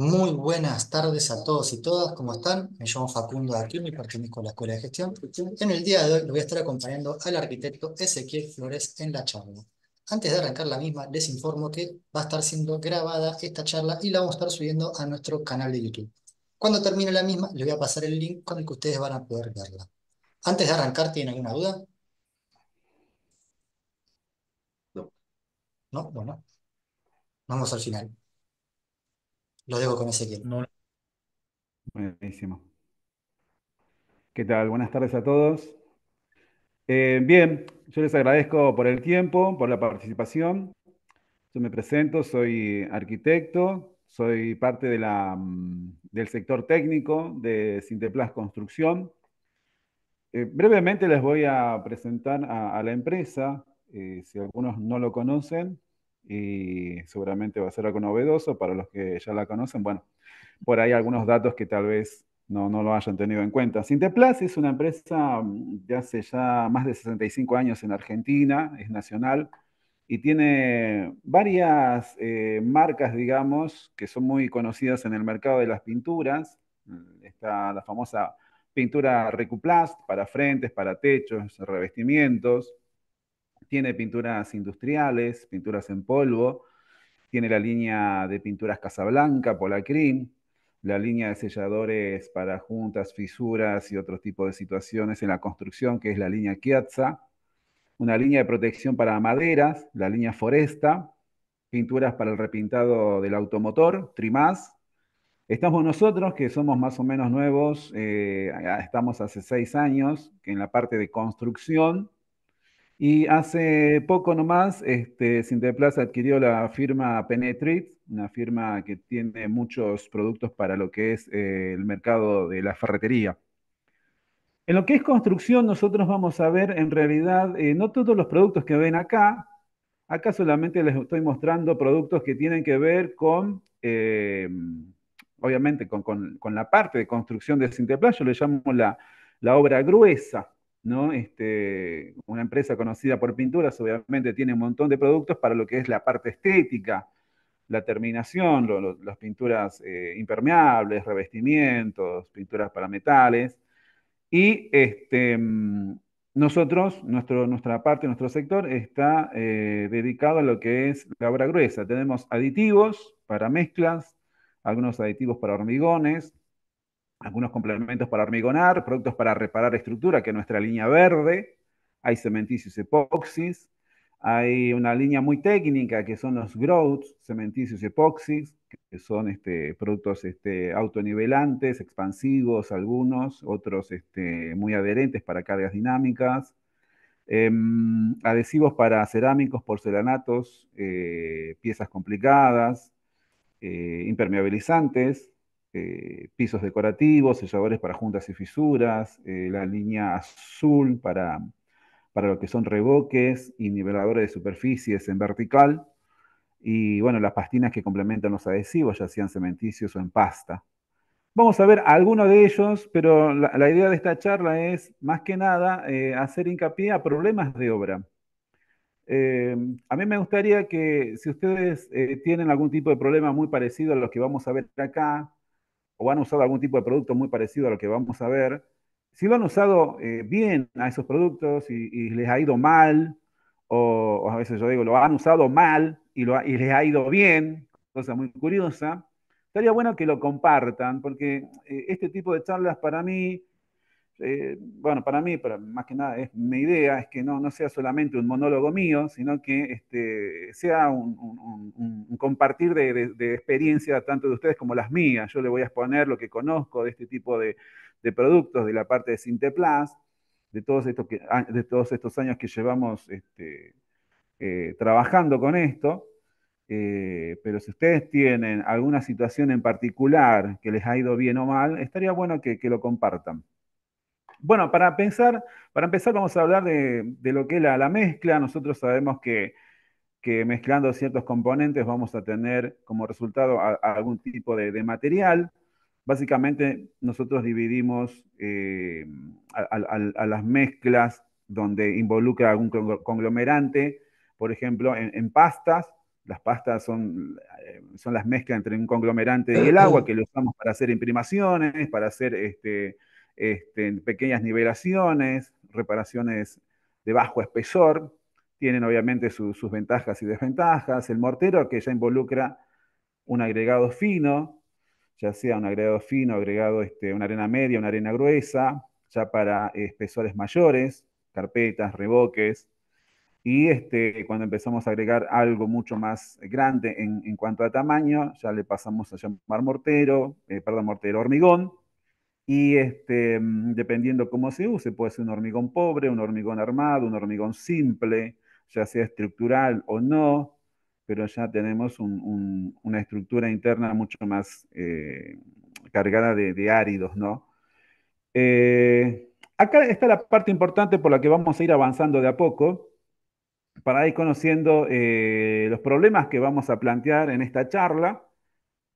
Muy buenas tardes a todos y todas, ¿cómo están? Me llamo Facundo Aquino y pertenezco con la Escuela de Gestión. En el día de hoy lo voy a estar acompañando al arquitecto Ezequiel Flores en la charla. Antes de arrancar la misma, les informo que va a estar siendo grabada esta charla y la vamos a estar subiendo a nuestro canal de YouTube. Cuando termine la misma, les voy a pasar el link con el que ustedes van a poder verla. Antes de arrancar, ¿tienen alguna duda? No. No, bueno. Vamos al final. Lo dejo con ese No. Buenísimo. ¿Qué tal? Buenas tardes a todos. Eh, bien, yo les agradezco por el tiempo, por la participación. Yo me presento, soy arquitecto, soy parte de la, mm, del sector técnico de Cinteplas Construcción. Eh, brevemente les voy a presentar a, la empresa, eh, si algunos no lo conocen y seguramente va a ser algo novedoso para los que ya la conocen. Bueno, por ahí algunos datos que tal vez no, lo hayan tenido en cuenta. Sinteplas es una empresa mm, de hace ya más de 65 años en Argentina, es nacional y tiene varias eh, marcas, digamos, que son muy conocidas en el mercado de las pinturas. Mm, está la famosa pintura Recuplast para frentes, para techos, revestimientos tiene pinturas industriales, pinturas en polvo, tiene la línea de pinturas Casablanca, Polacrin, la línea de selladores para juntas, fisuras y otro tipo de situaciones en la construcción, que es la línea Kiatza, una línea de protección para maderas, la línea Foresta, pinturas para el repintado del automotor, Trimaz. Estamos nosotros, que somos más o menos nuevos, eh, estamos hace seis años en la parte de construcción, y hace poco nomás, este, adquirió la firma Penetrate, una firma que tiene muchos productos para lo que es eh, el mercado de la ferretería. En lo que es construcción, nosotros vamos a ver en realidad eh, no todos los productos que ven acá. Acá solamente les estoy mostrando productos que tienen que ver con, eh, obviamente, con, la parte de construcción de Sinterplas. Yo le llamo la, la obra gruesa, este, una empresa conocida por pinturas, obviamente tiene un montón de productos para lo que es la parte estética, la terminación, las pinturas eh, impermeables, revestimientos, pinturas para metales. Y este, mm, nosotros, nuestro, nuestra parte, nuestro sector está eh, dedicado a lo que es la obra gruesa. Tenemos aditivos para mezclas, algunos aditivos para hormigones, algunos complementos para hormigonar, productos para reparar estructura, que es nuestra línea verde, hay cementicios epoxis, hay una línea muy técnica que son los growths, cementicios epoxis, que son este, productos este, autonivelantes, expansivos algunos, otros este, muy adherentes para cargas dinámicas, em, adhesivos para cerámicos, porcelanatos, eh, piezas complicadas, eh, impermeabilizantes, eh, pisos decorativos, selladores para juntas y fisuras, eh, la línea azul para, para lo que son revoques y niveladores de superficies en vertical. Y bueno, las pastinas que complementan los adhesivos, ya sean cementicios o en pasta. Vamos a ver algunos de ellos, pero la, idea de esta charla es, más que nada, eh, hacer hincapié a problemas de obra. Em, a mí me gustaría que si ustedes tienen algún tipo de problema muy parecido a los que vamos a ver acá, o han usado algún tipo de producto muy parecido a lo que vamos a ver, si lo han usado eh, bien a esos productos y, les ha ido mal, o, a veces yo digo, lo han usado mal y, les ha ido bien, cosa muy curiosa, estaría bueno que lo compartan, porque eh, este tipo de charlas para mí eh, bueno, para mí, más que nada, es mi idea, es que no, no sea solamente un monólogo mío, sino que este, sea un, compartir de, experiencia tanto de ustedes como las mías. Yo le voy a exponer lo que conozco de este tipo de, productos, de la parte de Sinteplas, de todos estos, ah, de todos estos años que llevamos este, eh, trabajando con esto. Eh, pero si ustedes tienen alguna situación en particular que les ha ido bien o mal, estaría bueno que lo compartan. Bueno, para, pensar, para empezar vamos a hablar de, lo que es la, mezcla. Nosotros sabemos que, mezclando ciertos componentes vamos a tener como resultado algún tipo de, material. Básicamente nosotros dividimos eh, a, las mezclas donde involucra algún conglomerante, por ejemplo, en, pastas. Las pastas son, eh, son las mezclas entre un conglomerante y el agua que lo usamos para hacer imprimaciones, para hacer este, este, pequeñas nivelaciones, reparaciones de bajo espesor, tienen obviamente sus ventajas y desventajas. El mortero que ya involucra un agregado fino, ya sea un agregado fino, agregado este, una arena media, una arena gruesa, ya para eh, espesores mayores, carpetas, reboques. Y este, cuando empezamos a agregar algo mucho más grande en, cuanto a tamaño, ya le pasamos a llamar mortero, eh, perdón, mortero hormigón, y este, mm, dependiendo cómo se use, puede ser un hormigón pobre, un hormigón armado, un hormigón simple, ya sea estructural o no, pero ya tenemos una estructura interna mucho más eh, cargada de, áridos, ¿no? Eh, acá está la parte importante por la que vamos a ir avanzando de a poco para ir conociendo eh, los problemas que vamos a plantear en esta charla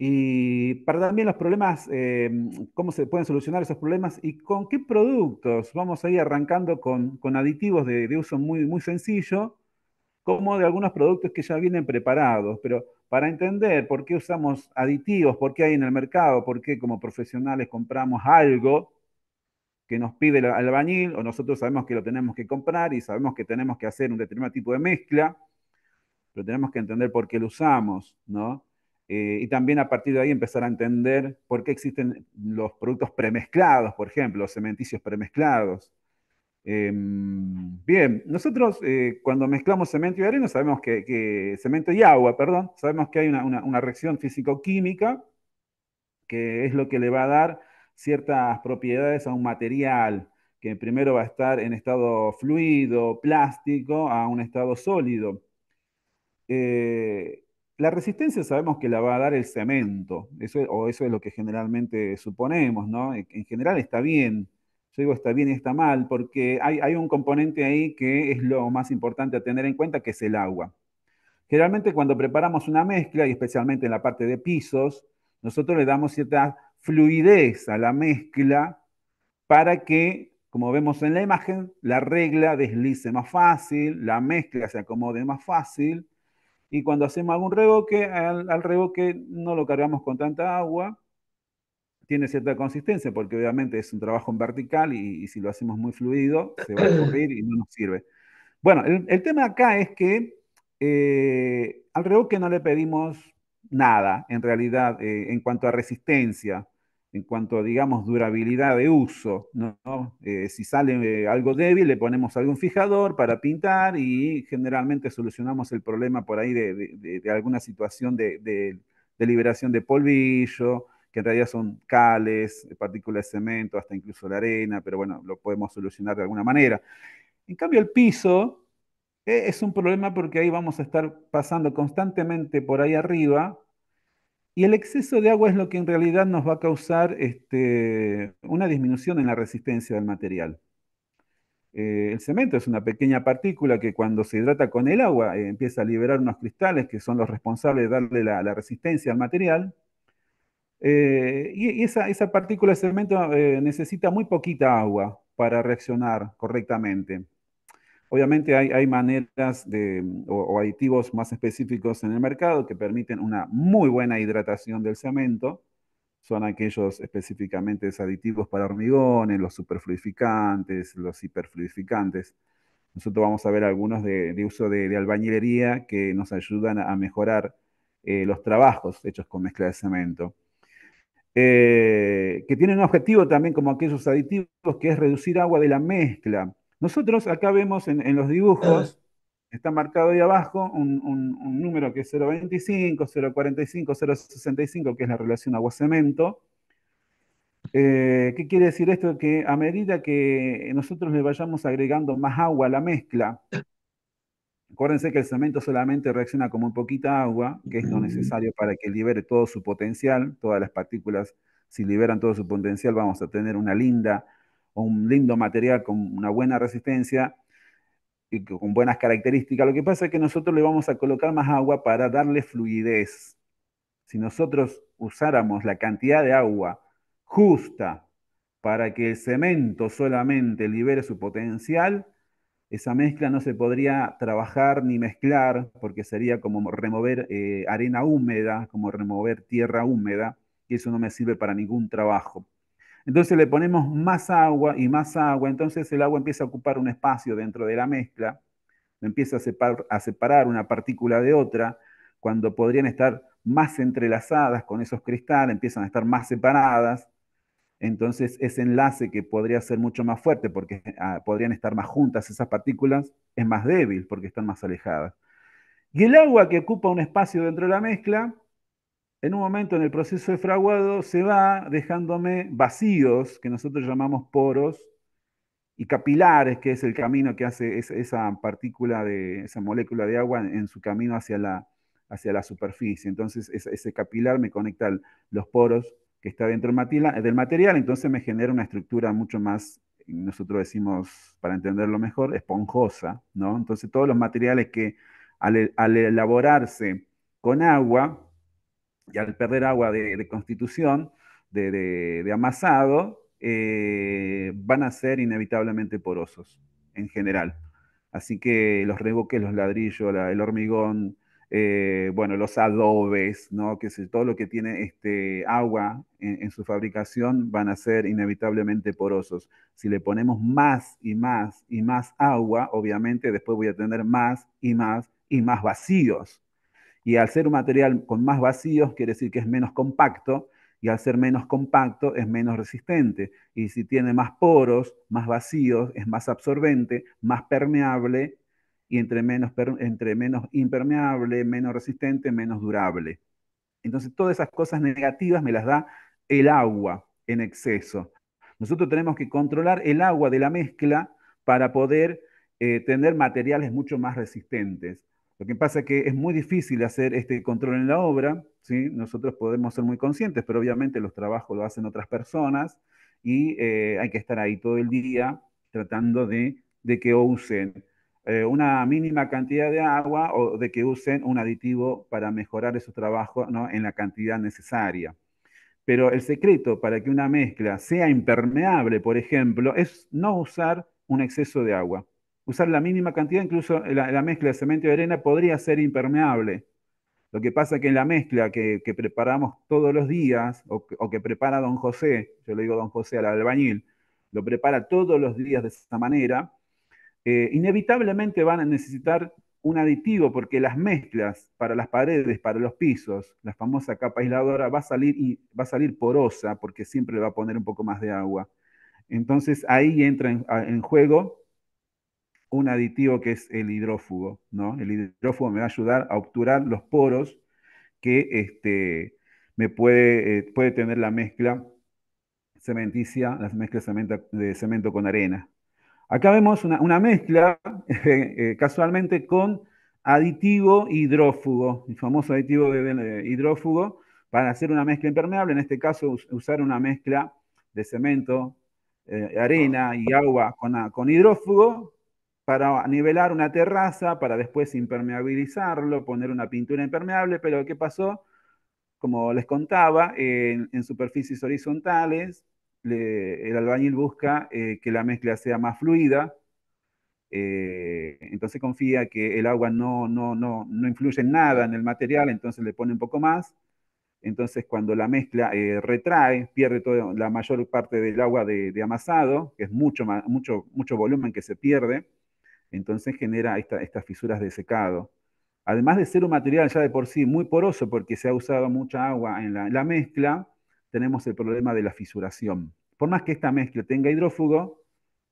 y para también los problemas, eh, cómo se pueden solucionar esos problemas y con qué productos. Vamos a ir arrancando con, aditivos de, uso muy, muy sencillo, como de algunos productos que ya vienen preparados. Pero para entender por qué usamos aditivos, por qué hay en el mercado, por qué como profesionales compramos algo que nos pide el albañil o nosotros sabemos que lo tenemos que comprar y sabemos que tenemos que hacer un determinado tipo de mezcla, pero tenemos que entender por qué lo usamos, ¿no? Eh, y también a partir de ahí empezar a entender por qué existen los productos premezclados, por ejemplo, los cementicios premezclados. Em, bien, nosotros eh, cuando mezclamos cemento y arena, sabemos que, cemento y agua, perdón, sabemos que hay una, reacción físico-química que es lo que le va a dar ciertas propiedades a un material que primero va a estar en estado fluido, plástico, a un estado sólido. Eh, la resistencia sabemos que la va a dar el cemento, eso, o eso es lo que generalmente suponemos, ¿no? En general está bien, yo digo está bien y está mal, porque hay un componente ahí que es lo más importante a tener en cuenta, que es el agua. Generalmente cuando preparamos una mezcla, y especialmente en la parte de pisos, nosotros le damos cierta fluidez a la mezcla para que, como vemos en la imagen, la regla deslice más fácil, la mezcla se acomode más fácil y cuando hacemos algún reboque, al, reboque no lo cargamos con tanta agua, tiene cierta consistencia, porque obviamente es un trabajo en vertical y, si lo hacemos muy fluido, se va a correr y no nos sirve. Bueno, el, tema acá es que eh, al reboque no le pedimos nada, en realidad, eh, en cuanto a resistencia en cuanto a, digamos, durabilidad de uso. ¿no? Eh, si sale eh, algo débil, le ponemos algún fijador para pintar y generalmente solucionamos el problema por ahí de, alguna situación de, liberación de polvillo, que en realidad son cales, partículas de cemento, hasta incluso la arena, pero bueno, lo podemos solucionar de alguna manera. En cambio, el piso eh, es un problema porque ahí vamos a estar pasando constantemente por ahí arriba y el exceso de agua es lo que en realidad nos va a causar este, una disminución en la resistencia del material. Eh, el cemento es una pequeña partícula que cuando se hidrata con el agua eh, empieza a liberar unos cristales que son los responsables de darle la, resistencia al material. Eh, y, esa, esa, partícula de cemento necesita muy poquita agua para reaccionar correctamente. Obviamente hay, maneras de, mm, o, aditivos más específicos en el mercado que permiten una muy buena hidratación del cemento. Son aquellos específicamente aditivos para hormigones, los superfluidificantes, los hiperfluidificantes. Nosotros vamos a ver algunos de, uso de, albañilería que nos ayudan a mejorar eh, los trabajos hechos con mezcla de cemento. Eh, que tienen un objetivo también como aquellos aditivos que es reducir agua de la mezcla nosotros acá vemos en, los dibujos, eh. está marcado ahí abajo un, número que es 0.25, 0.45, 0.65, que es la relación agua-cemento. Eh, ¿Qué quiere decir esto? Que a medida que nosotros le vayamos agregando más agua a la mezcla, acuérdense que el cemento solamente reacciona con muy poquita agua, que es lo necesario para que libere todo su potencial, todas las partículas, si liberan todo su potencial vamos a tener una linda un lindo material con una buena resistencia y con buenas características. Lo que pasa es que nosotros le vamos a colocar más agua para darle fluidez. Si nosotros usáramos la cantidad de agua justa para que el cemento solamente libere su potencial, esa mezcla no se podría trabajar ni mezclar, porque sería como remover eh, arena húmeda, como remover tierra húmeda, y eso no me sirve para ningún trabajo. Entonces le ponemos más agua y más agua, entonces el agua empieza a ocupar un espacio dentro de la mezcla, empieza a, separar una partícula de otra, cuando podrían estar más entrelazadas con esos cristales, empiezan a estar más separadas, entonces ese enlace que podría ser mucho más fuerte porque ah, podrían estar más juntas esas partículas, es más débil porque están más alejadas. Y el agua que ocupa un espacio dentro de la mezcla en un momento en el proceso de fraguado se va dejándome vacíos, que nosotros llamamos poros, y capilares, que es el camino que hace esa partícula de esa molécula de agua en su camino hacia la, hacia la superficie. Entonces ese capilar me conecta los poros que está dentro del material, entonces me genera una estructura mucho más, nosotros decimos, para entenderlo mejor, esponjosa, ¿no? Entonces todos los materiales que al elaborarse con agua, y al perder agua de, constitución, de, amasado, eh, van a ser inevitablemente porosos en general. Así que los reboques, los ladrillos, el hormigón, eh, bueno, los adobes, ¿no? que todo lo que tiene este, agua en, su fabricación van a ser inevitablemente porosos. Si le ponemos más y más y más agua, obviamente después voy a tener más y más y más vacíos. Y al ser un material con más vacíos, quiere decir que es menos compacto, y al ser menos compacto es menos resistente. Y si tiene más poros, más vacíos, es más absorbente, más permeable, y entre menos, entre menos impermeable, menos resistente, menos durable. Entonces todas esas cosas negativas me las da el agua en exceso. Nosotros tenemos que controlar el agua de la mezcla para poder eh, tener materiales mucho más resistentes. Lo que pasa es que es muy difícil hacer este control en la obra, ¿sí? Nosotros podemos ser muy conscientes, pero obviamente los trabajos lo hacen otras personas y eh, hay que estar ahí todo el día tratando de, que usen eh, una mínima cantidad de agua o de que usen un aditivo para mejorar esos trabajos en la cantidad necesaria. Pero el secreto para que una mezcla sea impermeable, por ejemplo, es no usar un exceso de agua usar la mínima cantidad, incluso la, mezcla de cemento y arena podría ser impermeable. Lo que pasa es que en la mezcla que, preparamos todos los días, o, que prepara don José, yo le digo don José al albañil, lo prepara todos los días de esta manera, eh, inevitablemente van a necesitar un aditivo porque las mezclas para las paredes, para los pisos, la famosa capa aisladora va a salir, y, va a salir porosa porque siempre le va a poner un poco más de agua. Entonces ahí entra en juego un aditivo que es el hidrófugo, ¿no? El hidrófugo me va a ayudar a obturar los poros que este, me puede, eh, puede tener la mezcla cementicia, la mezcla de cemento con arena. Acá vemos una, mezcla, eh, eh, casualmente, con aditivo hidrófugo, el famoso aditivo de, hidrófugo, para hacer una mezcla impermeable, en este caso usar una mezcla de cemento, arena y agua con, con hidrófugo para nivelar una terraza, para después impermeabilizarlo, poner una pintura impermeable, pero ¿qué pasó? Como les contaba, en, superficies horizontales, el albañil busca eh, que la mezcla sea más fluida, eh, entonces confía que el agua no, no, no, no influye en nada en el material, entonces le pone un poco más, entonces, cuando la mezcla eh, retrae, pierde toda la mayor parte del agua de, amasado, que es mucho, mucho, mucho volumen que se pierde entonces genera estas fisuras de secado. Además de ser un material ya de por sí muy poroso porque se ha usado mucha agua en la, mezcla, tenemos el problema de la fisuración. Por más que esta mezcla tenga hidrófugo,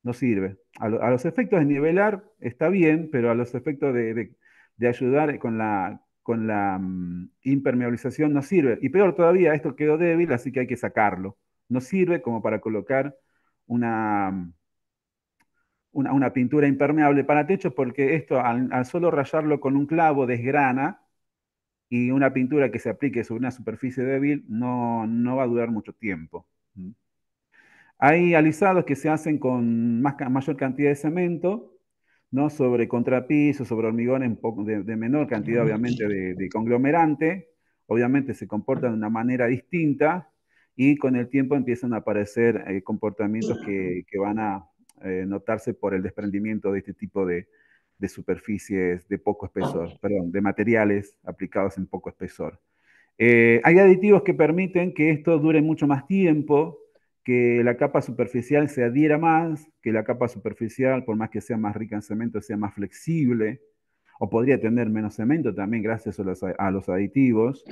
no sirve. A, los efectos de nivelar está bien, pero a los efectos de, ayudar con la, mm, impermeabilización no sirve. Y peor todavía, esto quedó débil, así que hay que sacarlo. No sirve como para colocar una, mm, una, pintura impermeable para techo porque esto al, solo rayarlo con un clavo desgrana y una pintura que se aplique sobre una superficie débil no, no va a durar mucho tiempo. Hay alisados que se hacen con más, mayor cantidad de cemento, ¿no? sobre contrapiso, sobre hormigón de, menor cantidad obviamente de, conglomerante, obviamente se comportan de una manera distinta y con el tiempo empiezan a aparecer eh, comportamientos que van a eh, notarse por el desprendimiento de este tipo de, superficies de poco espesor, perdón, de materiales aplicados en poco espesor. Eh, hay aditivos que permiten que esto dure mucho más tiempo, que la capa superficial se adhiera más, que la capa superficial, por más que sea más rica en cemento, sea más flexible, o podría tener menos cemento también gracias a los, aditivos,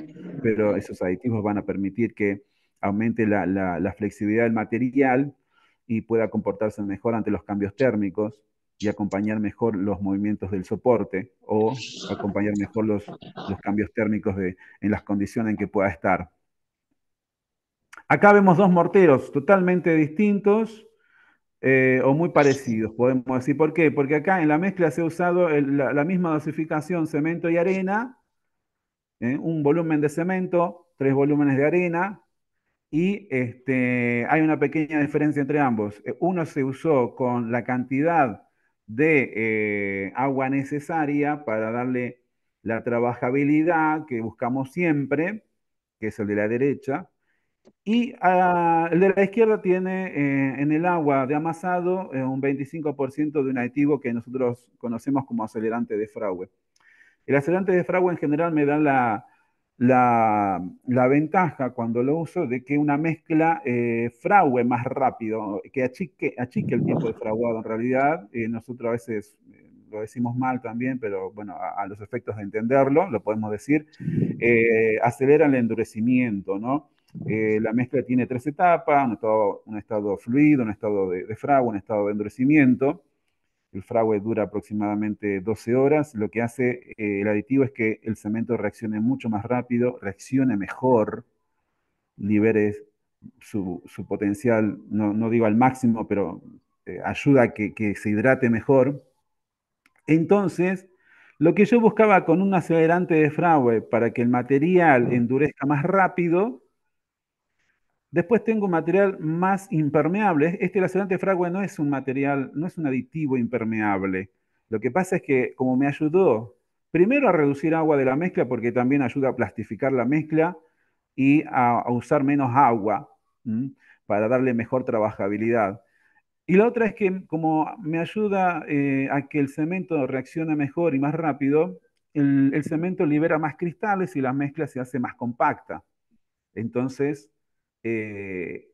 pero esos aditivos van a permitir que aumente la flexibilidad del material y pueda comportarse mejor ante los cambios térmicos y acompañar mejor los movimientos del soporte o acompañar mejor los, cambios térmicos en las condiciones en que pueda estar. Acá vemos dos morteros totalmente distintos eh, o muy parecidos, podemos decir. ¿Por qué? Porque acá en la mezcla se ha usado la, misma dosificación cemento y arena, ¿eh? un volumen de cemento, tres volúmenes de arena, y este, hay una pequeña diferencia entre ambos. Eh, uno se usó con la cantidad de eh, agua necesaria para darle la trabajabilidad que buscamos siempre, que es el de la derecha, y ah, el de la izquierda tiene eh, en el agua de amasado un 25% de un aditivo que nosotros conocemos como acelerante de fraude El acelerante de fraude en general me da la, la, ventaja cuando lo uso de que una mezcla eh, frague más rápido, que achique, el tiempo de fraguado en realidad. Eh, nosotros a veces eh, lo decimos mal también, pero bueno, a, los efectos de entenderlo, lo podemos decir, eh, acelera el endurecimiento, ¿no? la mezcla tiene tres etapas, un estado, fluido, un estado de, de un estado de endurecimiento. El fraude dura aproximadamente 12 horas. Lo que hace eh, el aditivo es que el cemento reaccione mucho más rápido, reaccione mejor, libere su, potencial, no, digo al máximo, pero eh, ayuda a que, se hidrate mejor. Entonces, lo que yo buscaba con un acelerante de fraude para que el material endurezca más rápido Después tengo un material más impermeable. Este lacerante fragua no es un material, no es un aditivo impermeable. Lo que pasa es que como me ayudó primero a reducir agua de la mezcla porque también ayuda a plastificar la mezcla y a, usar menos agua para darle mejor trabajabilidad. Y la otra es que como me ayuda eh, a que el cemento reaccione mejor y más rápido, el cemento libera más cristales y la mezcla se hace más compacta. Entonces, eh,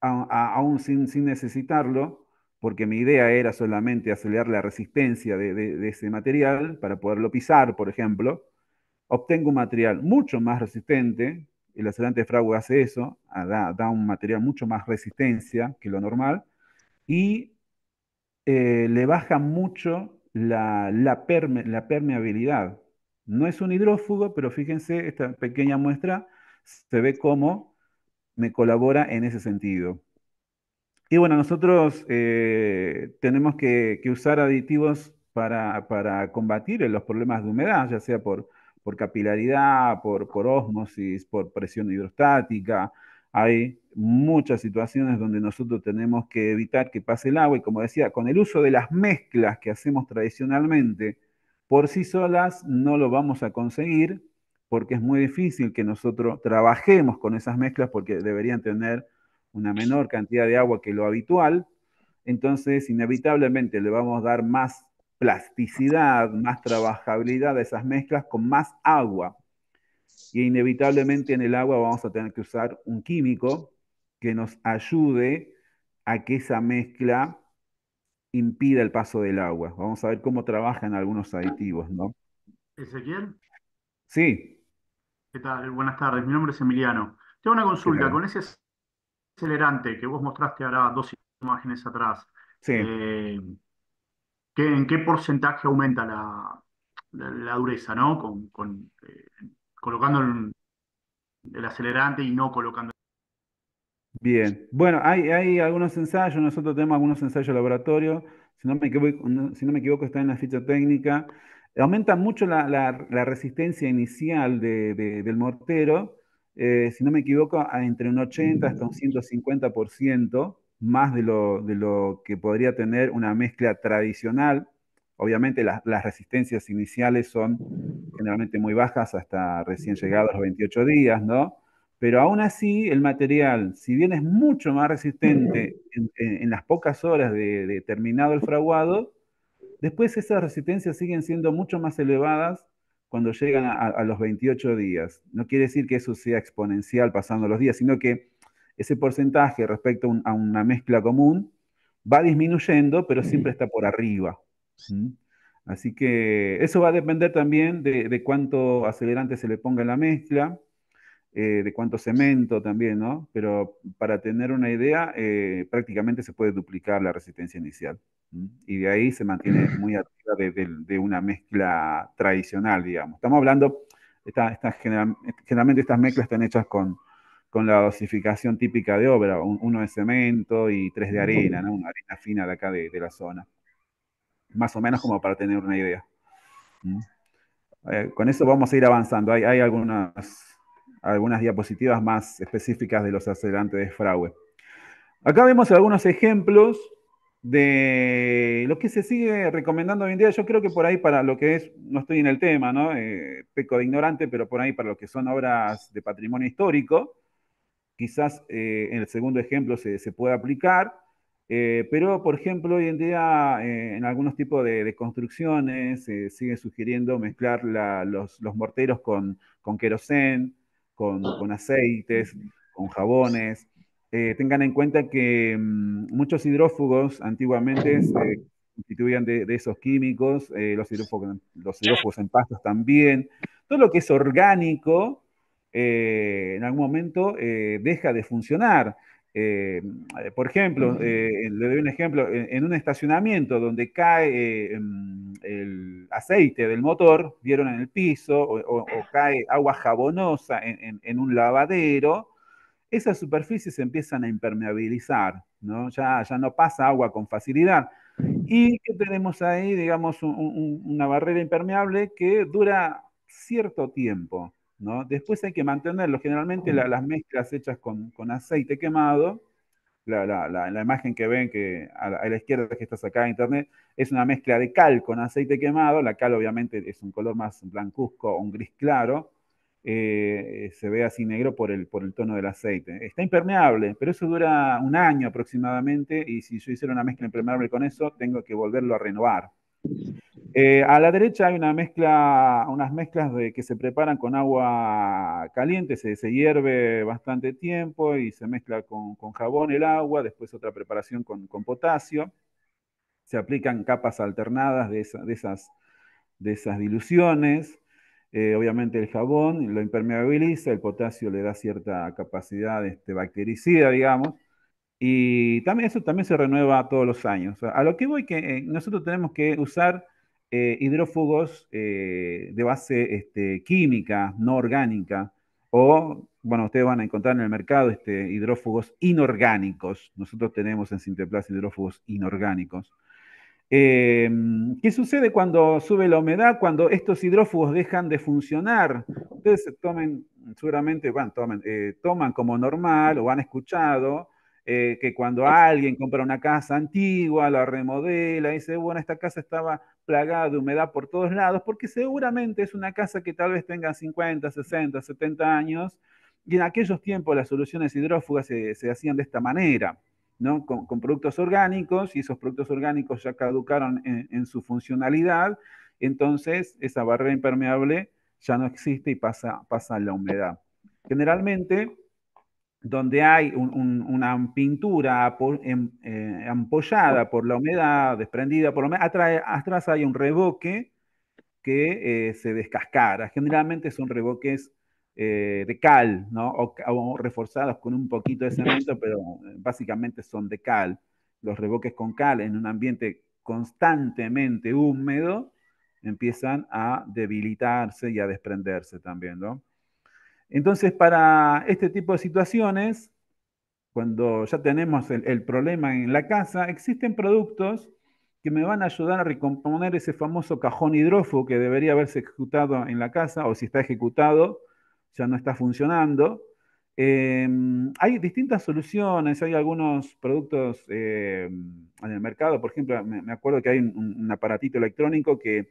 aún sin, necesitarlo, porque mi idea era solamente acelerar la resistencia de, ese material para poderlo pisar, por ejemplo, obtengo un material mucho más resistente, el acelerante de fragua hace eso, da, un material mucho más resistencia que lo normal, y eh, le baja mucho la, la, permeabilidad. No es un hidrófugo, pero fíjense, esta pequeña muestra se ve como me colabora en ese sentido. Y bueno, nosotros eh, tenemos que, usar aditivos para, combatir los problemas de humedad, ya sea por, por capilaridad, por, por por presión hidrostática. Hay muchas situaciones donde nosotros tenemos que evitar que pase el agua y como decía, con el uso de las mezclas que hacemos tradicionalmente, por sí solas no lo vamos a conseguir, porque es muy difícil que nosotros trabajemos con esas mezclas porque deberían tener una menor cantidad de agua que lo habitual. Entonces, inevitablemente le vamos a dar más plasticidad, más trabajabilidad a esas mezclas con más agua. Y inevitablemente en el agua vamos a tener que usar un químico que nos ayude a que esa mezcla impida el paso del agua. Vamos a ver cómo trabajan algunos aditivos, ¿no? Ezequiel. Sí. ¿Qué tal? Buenas tardes. Mi nombre es Emiliano. Tengo una consulta. Con ese acelerante que vos mostraste ahora dos imágenes atrás, sí. Eh, ¿en qué porcentaje aumenta la, dureza, ¿no? Con, eh, colocando el, acelerante y no colocando. Bien. Bueno, hay, hay algunos ensayos. Nosotros tenemos algunos ensayos de laboratorio. Si no me equivoco, si no me equivoco está en la ficha técnica aumenta mucho la, resistencia inicial del mortero, eh, si no me equivoco, a entre un 80 hasta un 150% más de lo, de lo, que podría tener una mezcla tradicional. Obviamente las resistencias iniciales son generalmente muy bajas hasta recién llegados los 28 días, ¿no? Pero aún así el material, si bien es mucho más resistente en, las pocas horas de terminado el fraguado, Después esas resistencias siguen siendo mucho más elevadas cuando llegan a, los 28 días. No quiere decir que eso sea exponencial pasando los días, sino que ese porcentaje respecto a, una mezcla común va disminuyendo, pero mm. siempre está por arriba. ¿Mm? Así que eso va a depender también de, cuánto acelerante se le ponga en la mezcla, eh, de cuánto cemento también, ¿no? Pero para tener una idea, eh, prácticamente se puede duplicar la resistencia inicial. Y de ahí se mantiene muy activa de, una mezcla tradicional, digamos. Estamos hablando, generalmente estas mezclas están hechas con, la dosificación típica de obra, uno de cemento y tres de arena, una arena fina de acá de, la zona. Más o menos como para tener una idea. Eh, con eso vamos a ir avanzando. Hay, hay algunas, algunas diapositivas más específicas de los acelerantes de fraude. Acá vemos algunos ejemplos de lo que se sigue recomendando hoy en día. Yo creo que por ahí para lo que es, no estoy en el tema, eh, peco de ignorante, pero por ahí para lo que son obras de patrimonio histórico, quizás eh, en el segundo ejemplo se, se pueda aplicar. Eh, pero, por ejemplo, hoy en día en algunos tipos de, construcciones se sigue sugiriendo mezclar los, morteros con, con querosén, con, con aceites, con jabones. Eh, tengan en cuenta que mm, muchos hidrófugos antiguamente se eh, constituían de, esos químicos, eh, los, hidrófugos, en pastos también. Todo lo que es orgánico en algún momento deja de funcionar. por ejemplo, le doy un ejemplo, en, un estacionamiento donde cae mm, el aceite del motor, vieron en el piso, o, cae agua jabonosa en, un lavadero, esas superficies se empiezan a impermeabilizar, ¿no? Ya, ya no pasa agua con facilidad. Y tenemos ahí, digamos, una barrera impermeable que dura cierto tiempo, ¿no? Después hay que mantenerlo. Generalmente las mezclas hechas con, aceite quemado, la, imagen que ven que a la, izquierda que está sacada en internet, es una mezcla de cal con aceite quemado. La cal obviamente es un color más blancuzco, un gris claro, eh, eh, se ve así negro por el, por el tono del aceite. Está impermeable, pero eso dura un año aproximadamente y si yo hiciera una mezcla impermeable con eso, tengo que volverlo a renovar. Eh, a la derecha hay una mezcla, unas mezclas de, que se preparan con agua caliente, se, se hierve bastante tiempo y se mezcla con, con jabón el agua, después otra preparación con, con potasio. Se aplican capas alternadas de, de, esas, de esas diluciones. Eh, obviamente el jabón lo impermeabiliza, el potasio le da cierta capacidad este, bactericida, digamos, y también eso también se renueva todos los años. A lo que voy que eh, nosotros tenemos que usar eh, hidrófugos de base este, química, no orgánica, o, bueno, ustedes van a encontrar en el mercado este, hidrófugos inorgánicos. Nosotros tenemos en Sinteplas hidrófugos inorgánicos. Em, ¿Qué sucede cuando sube la humedad? Cuando estos hidrófugos dejan de funcionar. Ustedes tomen, seguramente, bueno, eh, toman como normal o han escuchado eh, que cuando alguien compra una casa antigua, la remodela, y dice, bueno, esta casa estaba plagada de humedad por todos lados, porque seguramente es una casa que tal vez tenga 50, 60, 70 años, y en aquellos tiempos las soluciones hidrófugas se hacían de esta manera. Con, productos orgánicos y esos productos orgánicos ya caducaron en, su funcionalidad, entonces esa barrera impermeable ya no existe y pasa, a la humedad. Generalmente, donde hay una pintura em, eh, ampollada por la humedad, desprendida por la humedad, atrás hay un revoque que eh, se descascara. Generalmente son revoques eh, de cal, ¿no? O, reforzados con un poquito de cemento, pero eh, básicamente son de cal. Los reboques con cal en un ambiente constantemente húmedo empiezan a debilitarse y a desprenderse también, ¿no? Entonces, para este tipo de situaciones, cuando ya tenemos el, problema en la casa, existen productos que me van a ayudar a recomponer ese famoso cajón hidrófobo que debería haberse ejecutado en la casa o si está ejecutado, ya no está funcionando. Eh, hay distintas soluciones, hay algunos productos eh, en el mercado, por ejemplo, me, acuerdo que hay un, aparatito electrónico que,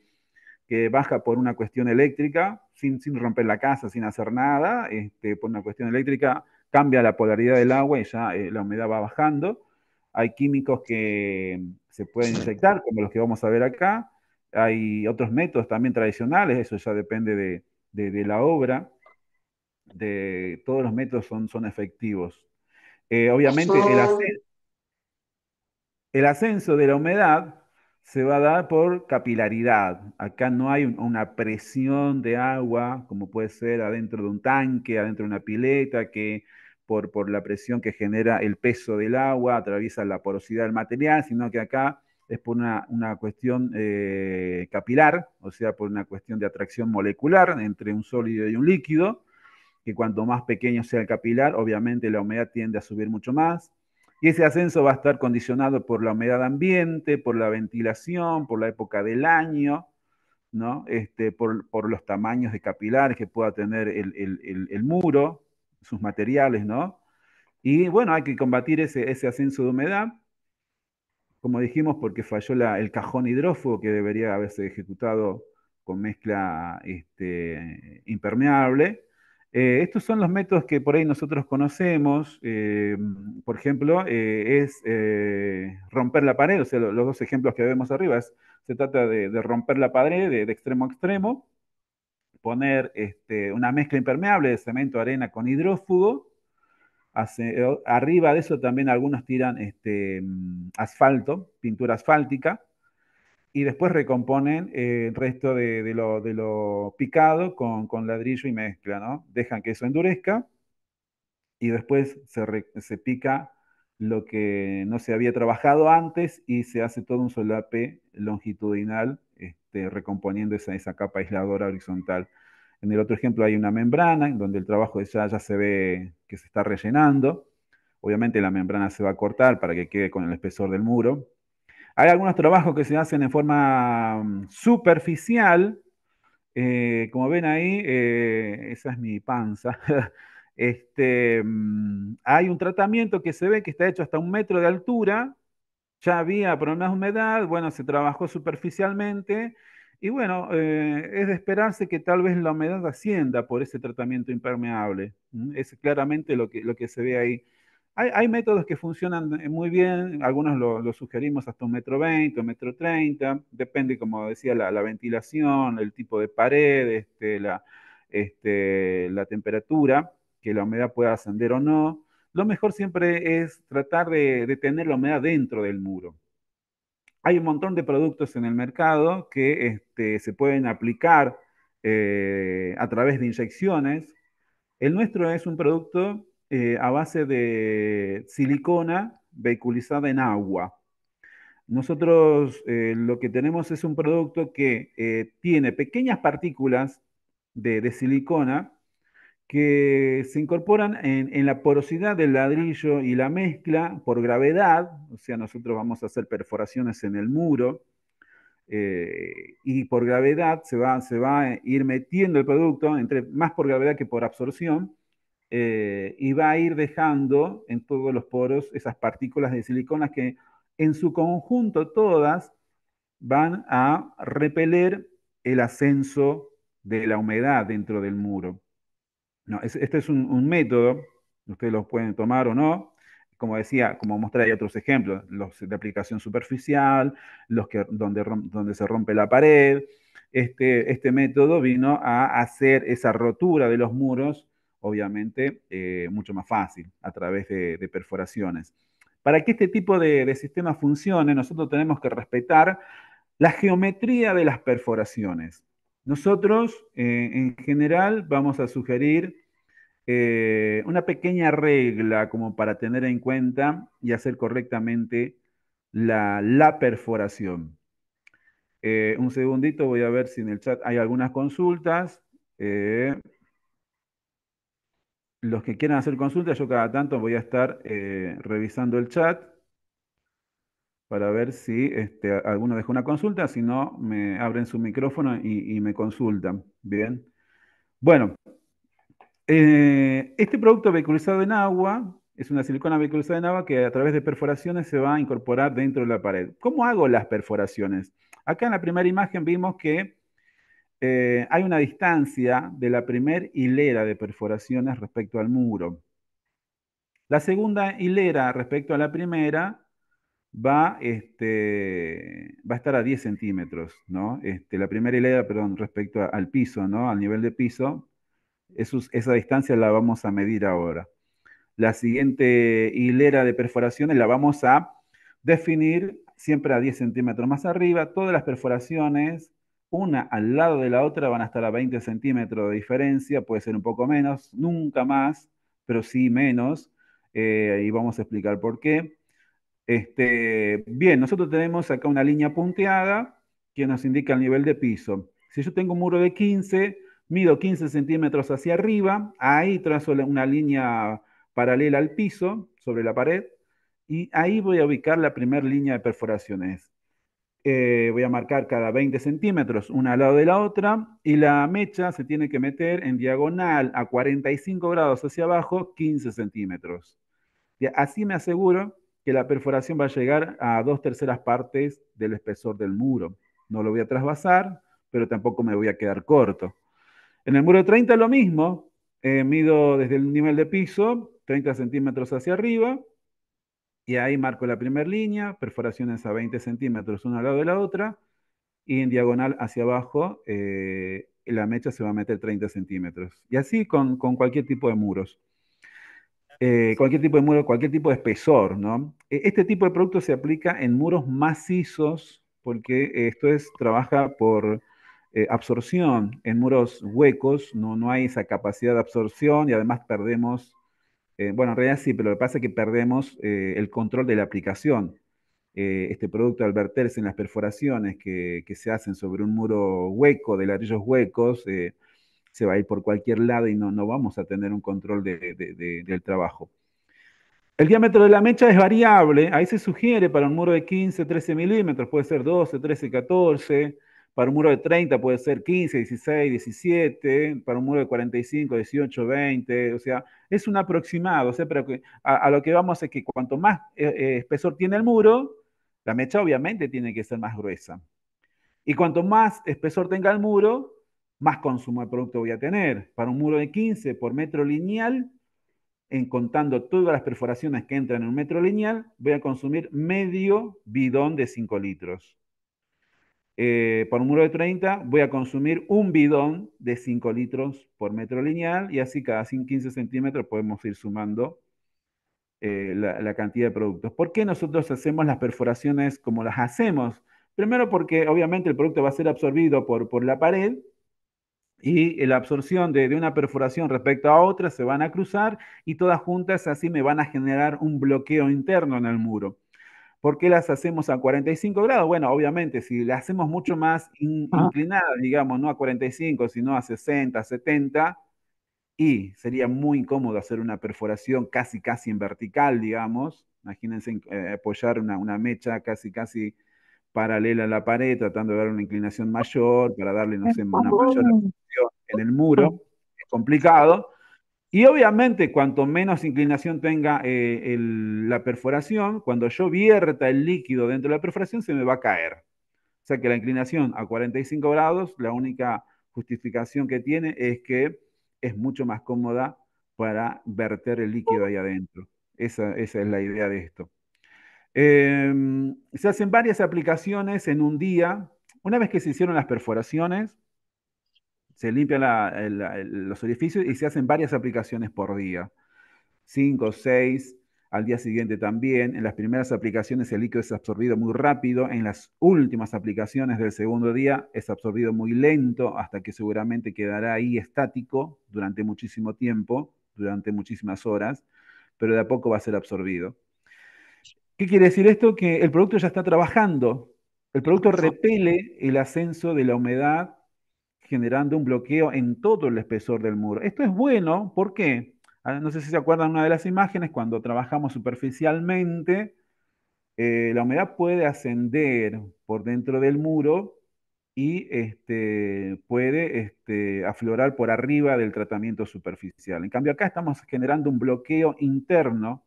baja por una cuestión eléctrica, sin, romper la casa, sin hacer nada, este, por una cuestión eléctrica cambia la polaridad del agua y ya eh, la humedad va bajando. Hay químicos que se pueden inyectar, como los que vamos a ver acá. Hay otros métodos también tradicionales, eso ya depende de la obra de todos los métodos son, son efectivos. Eh, obviamente, el ascenso, de la humedad se va a dar por capilaridad. Acá no hay una presión de agua, como puede ser adentro de un tanque, adentro de una pileta, que por, por la presión que genera el peso del agua atraviesa la porosidad del material, sino que acá es por una, cuestión eh, capilar, o sea, por una cuestión de atracción molecular entre un sólido y un líquido que cuanto más pequeño sea el capilar, obviamente la humedad tiende a subir mucho más. Y ese ascenso va a estar condicionado por la humedad ambiente, por la ventilación, por la época del año, ¿no? Este, por, los tamaños de capilares que pueda tener el, muro, sus materiales, ¿no? Y bueno, hay que combatir ese, ascenso de humedad, como dijimos, porque falló el cajón hidrófugo que debería haberse ejecutado con mezcla este, impermeable. Eh, estos son los métodos que por ahí nosotros conocemos. Eh, por ejemplo, eh, es romper la pared, o sea, los, dos ejemplos que vemos arriba, se trata de, romper la pared de, extremo a extremo, poner este, una mezcla impermeable de cemento, arena con hidrófugo. arriba de eso también algunos tiran este, mm, asfalto, pintura asfáltica y después recomponen eh, el resto de, lo, picado con, ladrillo y mezcla, ¿no? Dejan que eso endurezca y después se, pica lo que no se había trabajado antes y se hace todo un solape longitudinal este, recomponiendo esa, esa capa aisladora horizontal. En el otro ejemplo hay una membrana en donde el trabajo ya se ve que se está rellenando. Obviamente la membrana se va a cortar para que quede con el espesor del muro. Hay algunos trabajos que se hacen en forma mm, superficial. Eh, como ven ahí, eh, esa es mi panza. este, mm, hay un tratamiento que se ve que está hecho hasta un metro de altura. Ya había problemas de humedad, bueno, se trabajó superficialmente. Y bueno, eh, es de esperarse que tal vez la humedad ascienda por ese tratamiento impermeable. Es claramente lo que, lo que se ve ahí. Hay, métodos que funcionan eh, muy bien, algunos los lo sugerimos hasta un metro veinte, un metro treinta, depende, como decía, la, ventilación, el tipo de pared, este, este, la, temperatura, que la humedad pueda ascender o no. Lo mejor siempre es tratar de, tener la humedad dentro del muro. Hay un montón de productos en el mercado que este, se pueden aplicar eh, a través de inyecciones. El nuestro es un producto eh, a base de silicona vehiculizada en agua. Nosotros eh, lo que tenemos es un producto que eh, tiene pequeñas partículas de, silicona que se incorporan en, la porosidad del ladrillo y la mezcla por gravedad, o sea, nosotros vamos a hacer perforaciones en el muro y por gravedad se va, se va a ir metiendo el producto, entre, más por gravedad que por absorción, eh, y va a ir dejando en todos los poros esas partículas de silicona que en su conjunto todas van a repeler el ascenso de la humedad dentro del muro. No, este es un, método, ustedes lo pueden tomar o no. Como decía, como mostré, otros ejemplos, los de aplicación superficial, los que, donde, se rompe la pared. Este, este método vino a hacer esa rotura de los muros obviamente, eh, mucho más fácil a través de, perforaciones. Para que este tipo de, sistema funcione, nosotros tenemos que respetar la geometría de las perforaciones. Nosotros, eh, en general, vamos a sugerir eh, una pequeña regla como para tener en cuenta y hacer correctamente la, perforación. un segundito, voy a ver si en el chat hay algunas consultas los que quieran hacer consultas, yo cada tanto voy a estar eh, revisando el chat para ver si este, alguno dejó una consulta, si no, me abren su micrófono y, me consultan. Bien. Bueno, eh, este producto vehiculizado en agua es una silicona vehiculizada en agua que a través de perforaciones se va a incorporar dentro de la pared. ¿Cómo hago las perforaciones? Acá en la primera imagen vimos que eh, hay una distancia de la primera hilera de perforaciones respecto al muro. La segunda hilera respecto a la primera va, este, a estar a 10 centímetros, ¿no? Este, la primera hilera, perdón, respecto al piso, ¿no? Al nivel de piso. esa distancia la vamos a medir ahora. La siguiente hilera de perforaciones la vamos a definir siempre a 10 centímetros más arriba. Todas las perforaciones una al lado de la otra van a estar a 20 centímetros de diferencia, puede ser un poco menos, nunca más, pero sí menos, eh, y vamos a explicar por qué. Este, bien, nosotros tenemos acá una línea punteada que nos indica el nivel de piso. Si yo tengo un muro de 15, mido 15 centímetros hacia arriba, ahí trazo una línea paralela al piso, sobre la pared, y ahí voy a ubicar la primera línea de perforaciones. Eh, voy a marcar cada 20 centímetros una al lado de la otra y la mecha se tiene que meter en diagonal a 45 grados hacia abajo 15 centímetros. Así me aseguro que la perforación va a llegar a dos terceras partes del espesor del muro. No lo voy a trasvasar, pero tampoco me voy a quedar corto. En el muro 30 lo mismo, eh, mido desde el nivel de piso 30 centímetros hacia arriba y ahí marco la primera línea, perforaciones a 20 centímetros una al lado de la otra, y en diagonal hacia abajo eh, la mecha se va a meter 30 centímetros. Y así con, cualquier tipo de muros. Eh, cualquier tipo de muro, cualquier tipo de espesor, ¿no? E, este tipo de producto se aplica en muros macizos, porque esto es, trabaja por eh, absorción en muros huecos, no, no hay esa capacidad de absorción y además perdemos eh, bueno, en realidad sí, pero lo que pasa es que perdemos eh, el control de la aplicación. Eh, este producto al verterse en las perforaciones que, se hacen sobre un muro hueco, de ladrillos huecos, se va a ir por cualquier lado y no, vamos a tener un control del trabajo. El diámetro de la mecha es variable, ahí se sugiere para un muro de 15, 13 milímetros, puede ser 12, 13, 14, para un muro de 30 puede ser 15, 16, 17, para un muro de 45, 18, 20, o sea, es un aproximado, pero a, a lo que vamos es que cuanto más eh, eh, espesor tiene el muro, la mecha obviamente tiene que ser más gruesa. Y cuanto más espesor tenga el muro, más consumo de producto voy a tener. Para un muro de 15 por metro lineal, en contando todas las perforaciones que entran en un metro lineal, voy a consumir medio bidón de 5 litros. Eh, por un muro de 30 voy a consumir un bidón de 5 litros por metro lineal y así cada 15 centímetros podemos ir sumando eh, la, cantidad de productos. ¿Por qué nosotros hacemos las perforaciones como las hacemos? Primero porque obviamente el producto va a ser absorbido por, por la pared y la absorción de, de una perforación respecto a otra se van a cruzar y todas juntas así me van a generar un bloqueo interno en el muro. ¿Por qué las hacemos a 45 grados? Bueno, obviamente, si las hacemos mucho más ah. inclinadas, digamos, no a 45, sino a 60, 70, y sería muy incómodo hacer una perforación casi, casi en vertical, digamos. Imagínense eh, apoyar una, mecha casi, casi paralela a la pared, tratando de dar una inclinación mayor para darle, no sé, una mayor en el muro. Es complicado. Y obviamente, cuanto menos inclinación tenga eh, la perforación, cuando yo vierta el líquido dentro de la perforación, se me va a caer. O sea que la inclinación a 45 grados, la única justificación que tiene es que es mucho más cómoda para verter el líquido ahí adentro. Esa, es la idea de esto. Em, se hacen varias aplicaciones en un día. Una vez que se hicieron las perforaciones, se limpian los orificios y se hacen varias aplicaciones por día. Cinco, seis, al día siguiente también. En las primeras aplicaciones el líquido es absorbido muy rápido, en las últimas aplicaciones del segundo día es absorbido muy lento hasta que seguramente quedará ahí estático durante muchísimo tiempo, durante muchísimas horas, pero de a poco va a ser absorbido. ¿Qué quiere decir esto? Que el producto ya está trabajando. El producto repele el ascenso de la humedad generando un bloqueo en todo el espesor del muro. Esto es bueno, ¿por qué? Ah, no sé si se acuerdan una de las imágenes, cuando trabajamos superficialmente, eh, la humedad puede ascender por dentro del muro y este, puede este, aflorar por arriba del tratamiento superficial. En cambio, acá estamos generando un bloqueo interno,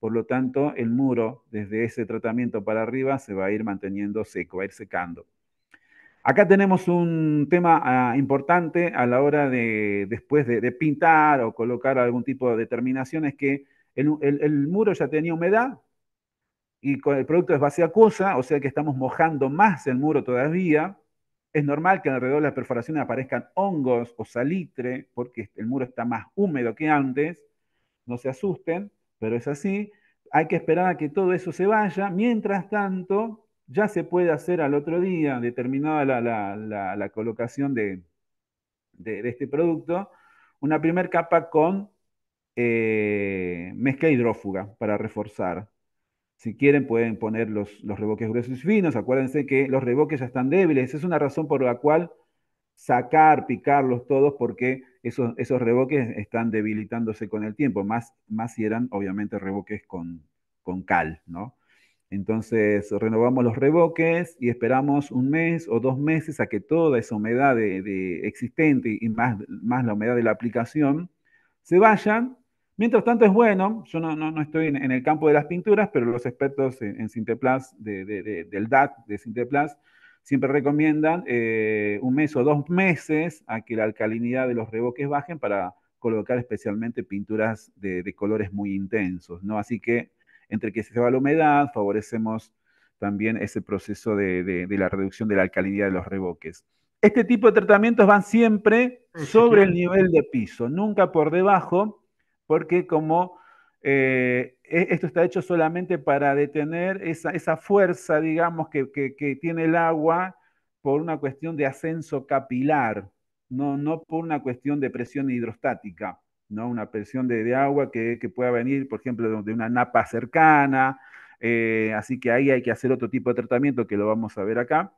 por lo tanto, el muro desde ese tratamiento para arriba se va a ir manteniendo seco, va a ir secando. Acá tenemos un tema ah, importante a la hora de, después de, pintar o colocar algún tipo de es que el, muro ya tenía humedad y con el producto es base acuosa, o sea que estamos mojando más el muro todavía. Es normal que alrededor de las perforaciones aparezcan hongos o salitre, porque el muro está más húmedo que antes. No se asusten, pero es así. Hay que esperar a que todo eso se vaya. Mientras tanto, ya se puede hacer al otro día, determinada la, colocación de, este producto, una primer capa con eh, mezcla hidrófuga para reforzar. Si quieren pueden poner los, reboques revoques gruesos y finos, acuérdense que los reboques ya están débiles, es una razón por la cual sacar, picarlos todos, porque esos, reboques están debilitándose con el tiempo, más, si eran obviamente reboques con, con cal, ¿no? Entonces renovamos los reboques y esperamos un mes o dos meses a que toda esa humedad de, existente y más, más la humedad de la aplicación se vayan. Mientras tanto es bueno, yo no, estoy en, el campo de las pinturas, pero los expertos en, Sinteplas, del DAT de Sinteplas, siempre recomiendan eh, un mes o dos meses a que la alcalinidad de los reboques bajen para colocar especialmente pinturas de, de colores muy intensos, ¿no? Así que entre que se va la humedad, favorecemos también ese proceso de, la reducción de la alcalinidad de los reboques. Este tipo de tratamientos van siempre sobre el nivel de piso, nunca por debajo, porque como eh, e, esto está hecho solamente para detener esa, fuerza, digamos, que, tiene el agua por una cuestión de ascenso capilar, no por una cuestión de presión hidrostática. ¿no? Una presión de, agua que, pueda venir, por ejemplo, de una napa cercana. Eh, así que ahí hay que hacer otro tipo de tratamiento que lo vamos a ver acá.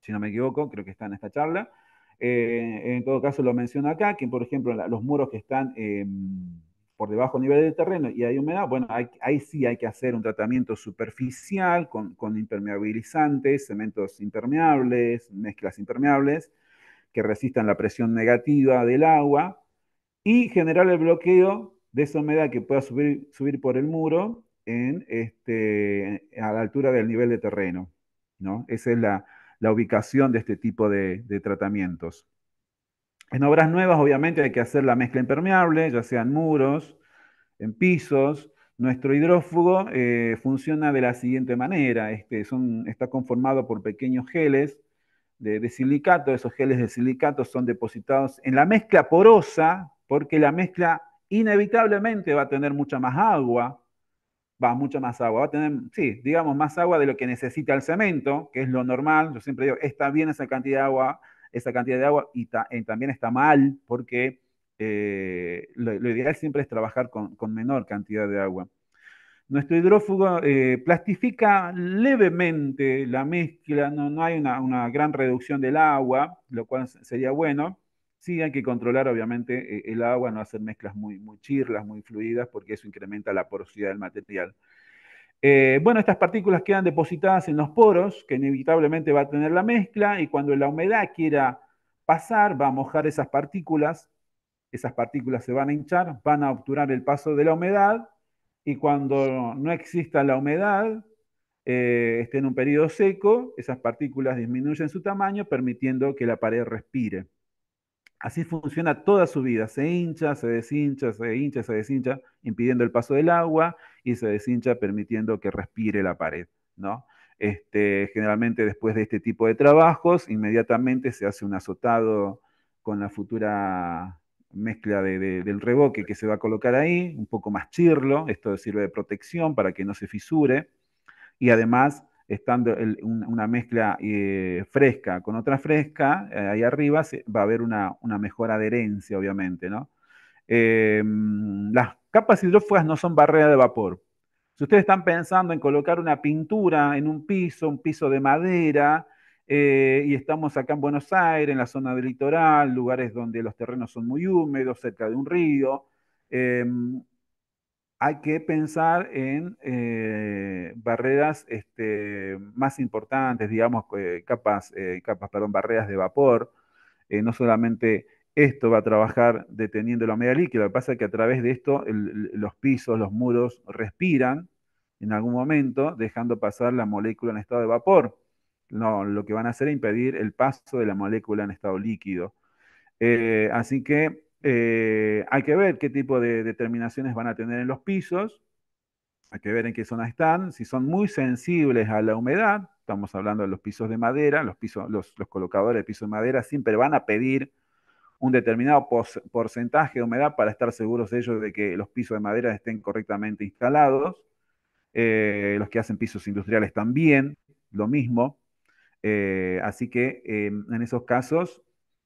Si no me equivoco, creo que está en esta charla. Eh, en todo caso, lo menciono acá, que por ejemplo, los muros que están eh, por debajo del nivel de terreno y hay humedad, bueno, ahí sí hay que hacer un tratamiento superficial con, con impermeabilizantes, cementos impermeables, mezclas impermeables que resistan la presión negativa del agua, y generar el bloqueo de esa humedad que pueda subir, subir por el muro en, este, a la altura del nivel de terreno. ¿no? Esa es la, ubicación de este tipo de, tratamientos. En obras nuevas, obviamente, hay que hacer la mezcla impermeable, ya sean muros, en pisos. Nuestro hidrófugo eh, funciona de la siguiente manera. Este, son, está conformado por pequeños geles de, de silicato. Esos geles de silicato son depositados en la mezcla porosa porque la mezcla inevitablemente va a tener mucha más agua, va mucha más agua, va a tener, sí, digamos, más agua de lo que necesita el cemento, que es lo normal, yo siempre digo, está bien esa cantidad de agua, esa cantidad de agua, y, eh, también está mal, porque eh, lo, ideal siempre es trabajar con, menor cantidad de agua. Nuestro hidrófugo eh, plastifica levemente la mezcla, no, hay una, una gran reducción del agua, lo cual sería bueno, Sí, hay que controlar obviamente eh, el agua, no hacer mezclas muy, chirlas, muy fluidas, porque eso incrementa la porosidad del material. Eh, bueno, estas partículas quedan depositadas en los poros, que inevitablemente va a tener la mezcla, y cuando la humedad quiera pasar, va a mojar esas partículas, esas partículas se van a hinchar, van a obturar el paso de la humedad, y cuando no exista la humedad, eh, esté en un periodo seco, esas partículas disminuyen su tamaño, permitiendo que la pared respire. Así funciona toda su vida. Se hincha, se deshincha, se hincha, se deshincha, impidiendo el paso del agua y se deshincha permitiendo que respire la pared, ¿no? Este, generalmente después de este tipo de trabajos, inmediatamente se hace un azotado con la futura mezcla del reboque que se va a colocar ahí, un poco más chirlo, esto sirve de protección para que no se fisure, y además estando una mezcla eh, fresca con otra fresca, eh, ahí arriba se, va a haber una, mejor adherencia, obviamente, ¿no? Em, las capas hidrófugas no son barrera de vapor. Si ustedes están pensando en colocar una pintura en un piso, un piso de madera, eh, y estamos acá en Buenos Aires, en la zona del litoral, lugares donde los terrenos son muy húmedos, cerca de un río, em, hay que pensar en eh, barreras este, más importantes, digamos, eh, capas, eh, capas, perdón, barreras de vapor. no solamente esto va a trabajar deteniendo la humedad líquida, lo que pasa es que a través de esto los pisos, los muros respiran en algún momento, dejando pasar la molécula en estado de vapor. No, lo que van a hacer es impedir el paso de la molécula en estado líquido. así que eh, hay que ver qué tipo de determinaciones van a tener en los pisos, hay que ver en qué zona están, si son muy sensibles a la humedad, estamos hablando de los pisos de madera, los, pisos, los, colocadores de pisos de madera siempre van a pedir un determinado porcentaje de humedad para estar seguros de ellos de que los pisos de madera estén correctamente instalados. Eh, los que hacen pisos industriales también, lo mismo. Eh, así que en esos casos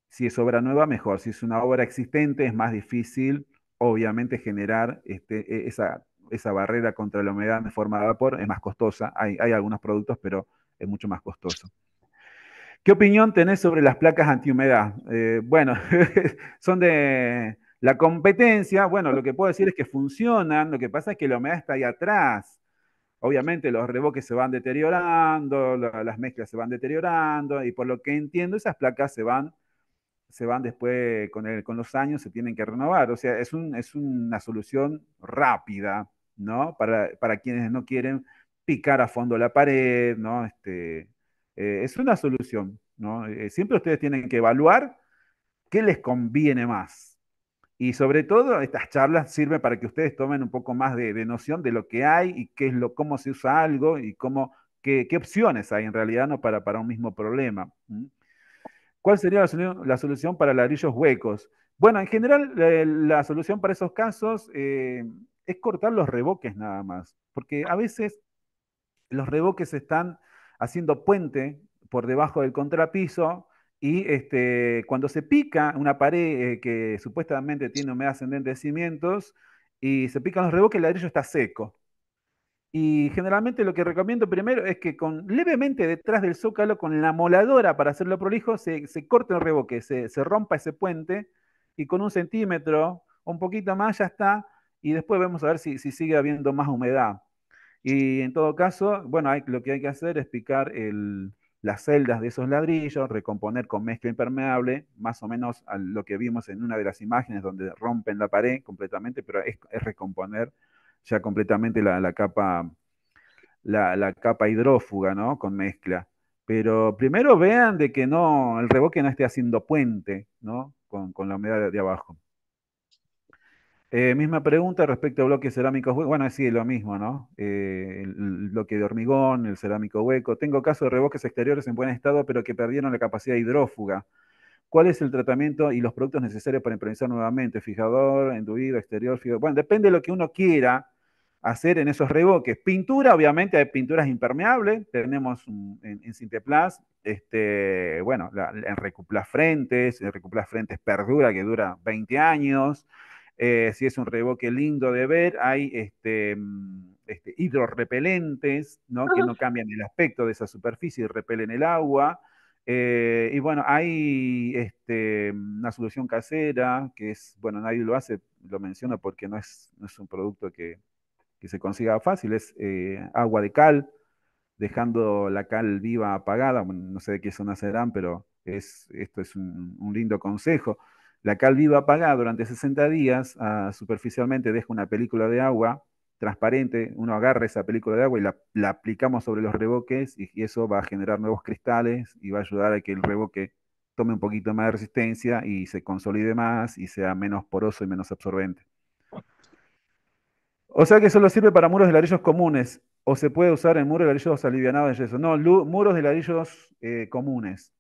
si es obra nueva, mejor. Si es una obra existente, es más difícil, obviamente, generar este, e-, esa, esa, barrera contra la humedad de forma de vapor. Es más costosa. Hay, algunos productos, pero es mucho más costoso. ¿Qué opinión tenés sobre las placas antihumedad? Eh, bueno, son de la competencia. Bueno, lo que puedo decir es que funcionan. Lo que pasa es que la humedad está ahí atrás. Obviamente los reboques se van deteriorando, las mezclas se van deteriorando y por lo que entiendo esas placas se van se van después con, con los años, se tienen que renovar. O sea, es, es una solución rápida, ¿no? Para, quienes no quieren picar a fondo la pared, ¿no? Este, eh, es una solución, ¿no? Eh, siempre ustedes tienen que evaluar qué les conviene más. Y sobre todo, estas charlas sirven para que ustedes tomen un poco más de, noción de lo que hay y qué es lo, cómo se usa algo y cómo, qué, opciones hay en realidad ¿no? para, para un mismo problema. ¿Cuál sería la solución, para ladrillos huecos? Bueno, en general eh, la solución para esos casos eh, es cortar los reboques nada más, porque a veces los reboques están haciendo puente por debajo del contrapiso y este, cuando se pica una pared eh, que supuestamente tiene humedad ascendente de cimientos y se pican los reboques, el ladrillo está seco. Y generalmente lo que recomiendo primero es que con levemente detrás del zócalo, con la moladora para hacerlo prolijo, se, se corte el reboque, se, se, rompa ese puente y con un centímetro un poquito más ya está. Y después vemos a ver si, sigue habiendo más humedad. Y en todo caso, bueno, lo que hay que hacer es picar las celdas de esos ladrillos, recomponer con mezcla impermeable, más o menos lo que vimos en una de las imágenes donde rompen la pared completamente, pero es recomponer ya completamente la, capa, la, capa hidrófuga, ¿no? Con mezcla. Pero primero vean de que no, el reboque no esté haciendo puente, ¿no? Con, la humedad de, abajo. Eh, misma pregunta respecto a bloques cerámicos huecos. Bueno, sí, lo mismo, ¿no? Eh, el, bloque de hormigón, el cerámico hueco. Tengo casos de reboques exteriores en buen estado, pero que perdieron la capacidad hidrófuga. ¿Cuál es el tratamiento y los productos necesarios para improvisar nuevamente? Fijador, enduido, exterior, fijador. Bueno, depende de lo que uno quiera hacer en esos reboques. Pintura, obviamente, hay pinturas impermeables. Tenemos en, en este, bueno, en Recuplas Frentes, en Recuplas Frentes perdura, que dura 20 años. Eh, si es un reboque lindo de ver, hay este, mm, este hidrorepelentes, ¿no? que no cambian el aspecto de esa superficie y repelen el agua. Eh, y bueno, hay este, mm, una solución casera que es, bueno, nadie lo hace, lo menciono porque no es un producto que, se consiga fácil, es eh, agua de cal, dejando la cal viva apagada, no sé de qué zona serán, pero es, esto es un, lindo consejo. La cal viva apagada durante 60 días, ah, superficialmente deja una película de agua transparente, uno agarra esa película de agua y la, aplicamos sobre los reboques y, y eso va a generar nuevos cristales y va a ayudar a que el reboque tome un poquito más de resistencia y se consolide más y sea menos poroso y menos absorbente. O sea que solo sirve para muros de ladrillos comunes, o se puede usar en muros de ladrillos alivianados de yeso. No, muros de ladrillos eh, comunes.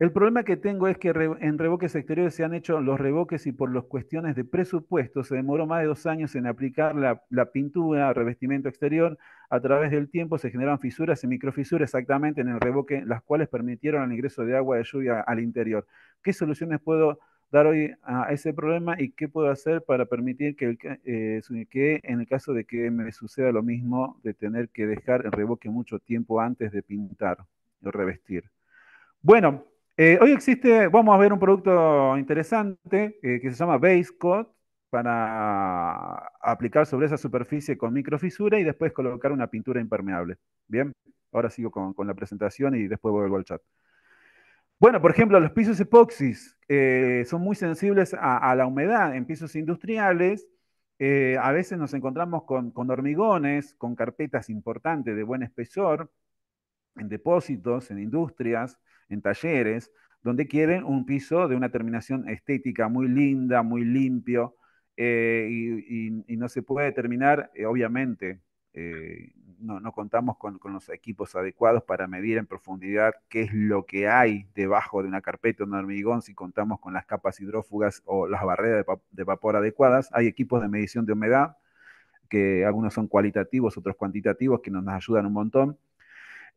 El problema que tengo es que en revoques exteriores se han hecho los revoques y por las cuestiones de presupuesto se demoró más de dos años en aplicar la, pintura, revestimiento exterior. A través del tiempo se generan fisuras y microfisuras exactamente en el revoque, las cuales permitieron el ingreso de agua de lluvia al interior. ¿Qué soluciones puedo dar hoy a ese problema y qué puedo hacer para permitir eh, que, en el caso de que me suceda lo mismo de tener que dejar el revoque mucho tiempo antes de pintar o revestir. Bueno, eh, hoy existe, vamos a ver un producto interesante eh, que se llama Base Coat para aplicar sobre esa superficie con microfisura y después colocar una pintura impermeable. Bien, ahora sigo con la presentación y después vuelvo al chat. Bueno, por ejemplo, los pisos epoxis eh, son muy sensibles a, la humedad. En pisos industriales eh, a veces nos encontramos con, hormigones, con carpetas importantes de buen espesor, en depósitos, en industrias, en talleres, donde quieren un piso de una terminación estética muy linda, muy limpio, eh, y, y no se puede terminar, obviamente, eh, no, no, contamos con, los equipos adecuados para medir en profundidad qué es lo que hay debajo de una carpeta o un hormigón, si contamos con las capas hidrófugas o las barreras de, vapor adecuadas. Hay equipos de medición de humedad, que algunos son cualitativos, otros cuantitativos, que nos ayudan un montón.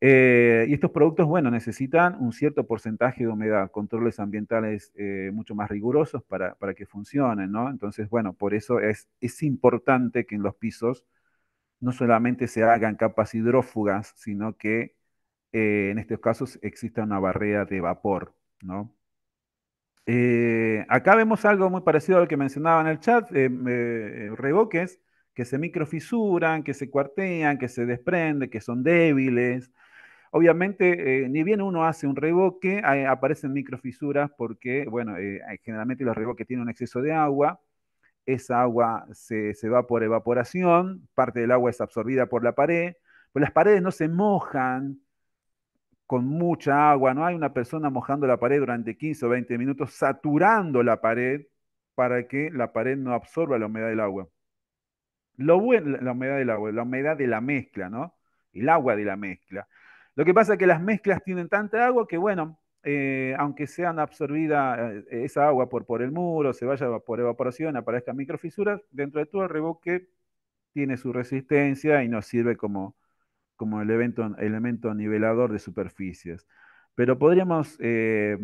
Eh, y estos productos, bueno, necesitan un cierto porcentaje de humedad, controles ambientales eh, mucho más rigurosos para, que funcionen, ¿no? Entonces, bueno, por eso es, es importante que en los pisos no solamente se hagan capas hidrófugas, sino que eh, en estos casos exista una barrera de vapor, ¿no? Eh, acá vemos algo muy parecido a lo que mencionaba en el chat, eh, reboques que se microfisuran, que se cuartean, que se desprenden, que son débiles. Obviamente, ni bien uno hace un revoque, aparecen microfisuras porque, bueno, generalmente los reboques tienen un exceso de agua, esa agua se, se va por evaporación, parte del agua es absorbida por la pared, pero pues las paredes no se mojan con mucha agua, no hay una persona mojando la pared durante 15 o 20 minutos, saturando la pared para que la pared no absorba la humedad del agua. Lo bueno, la humedad del agua, la humedad de la mezcla, ¿no? El agua de la mezcla. Lo que pasa es que las mezclas tienen tanta agua que, bueno, eh, aunque sean absorbida eh, eh, esa agua por, por el muro, se vaya por evaporación, aparezcan microfisuras, dentro de todo el reboque tiene su resistencia y nos sirve como, como elemento nivelador de superficies. Pero podríamos eh,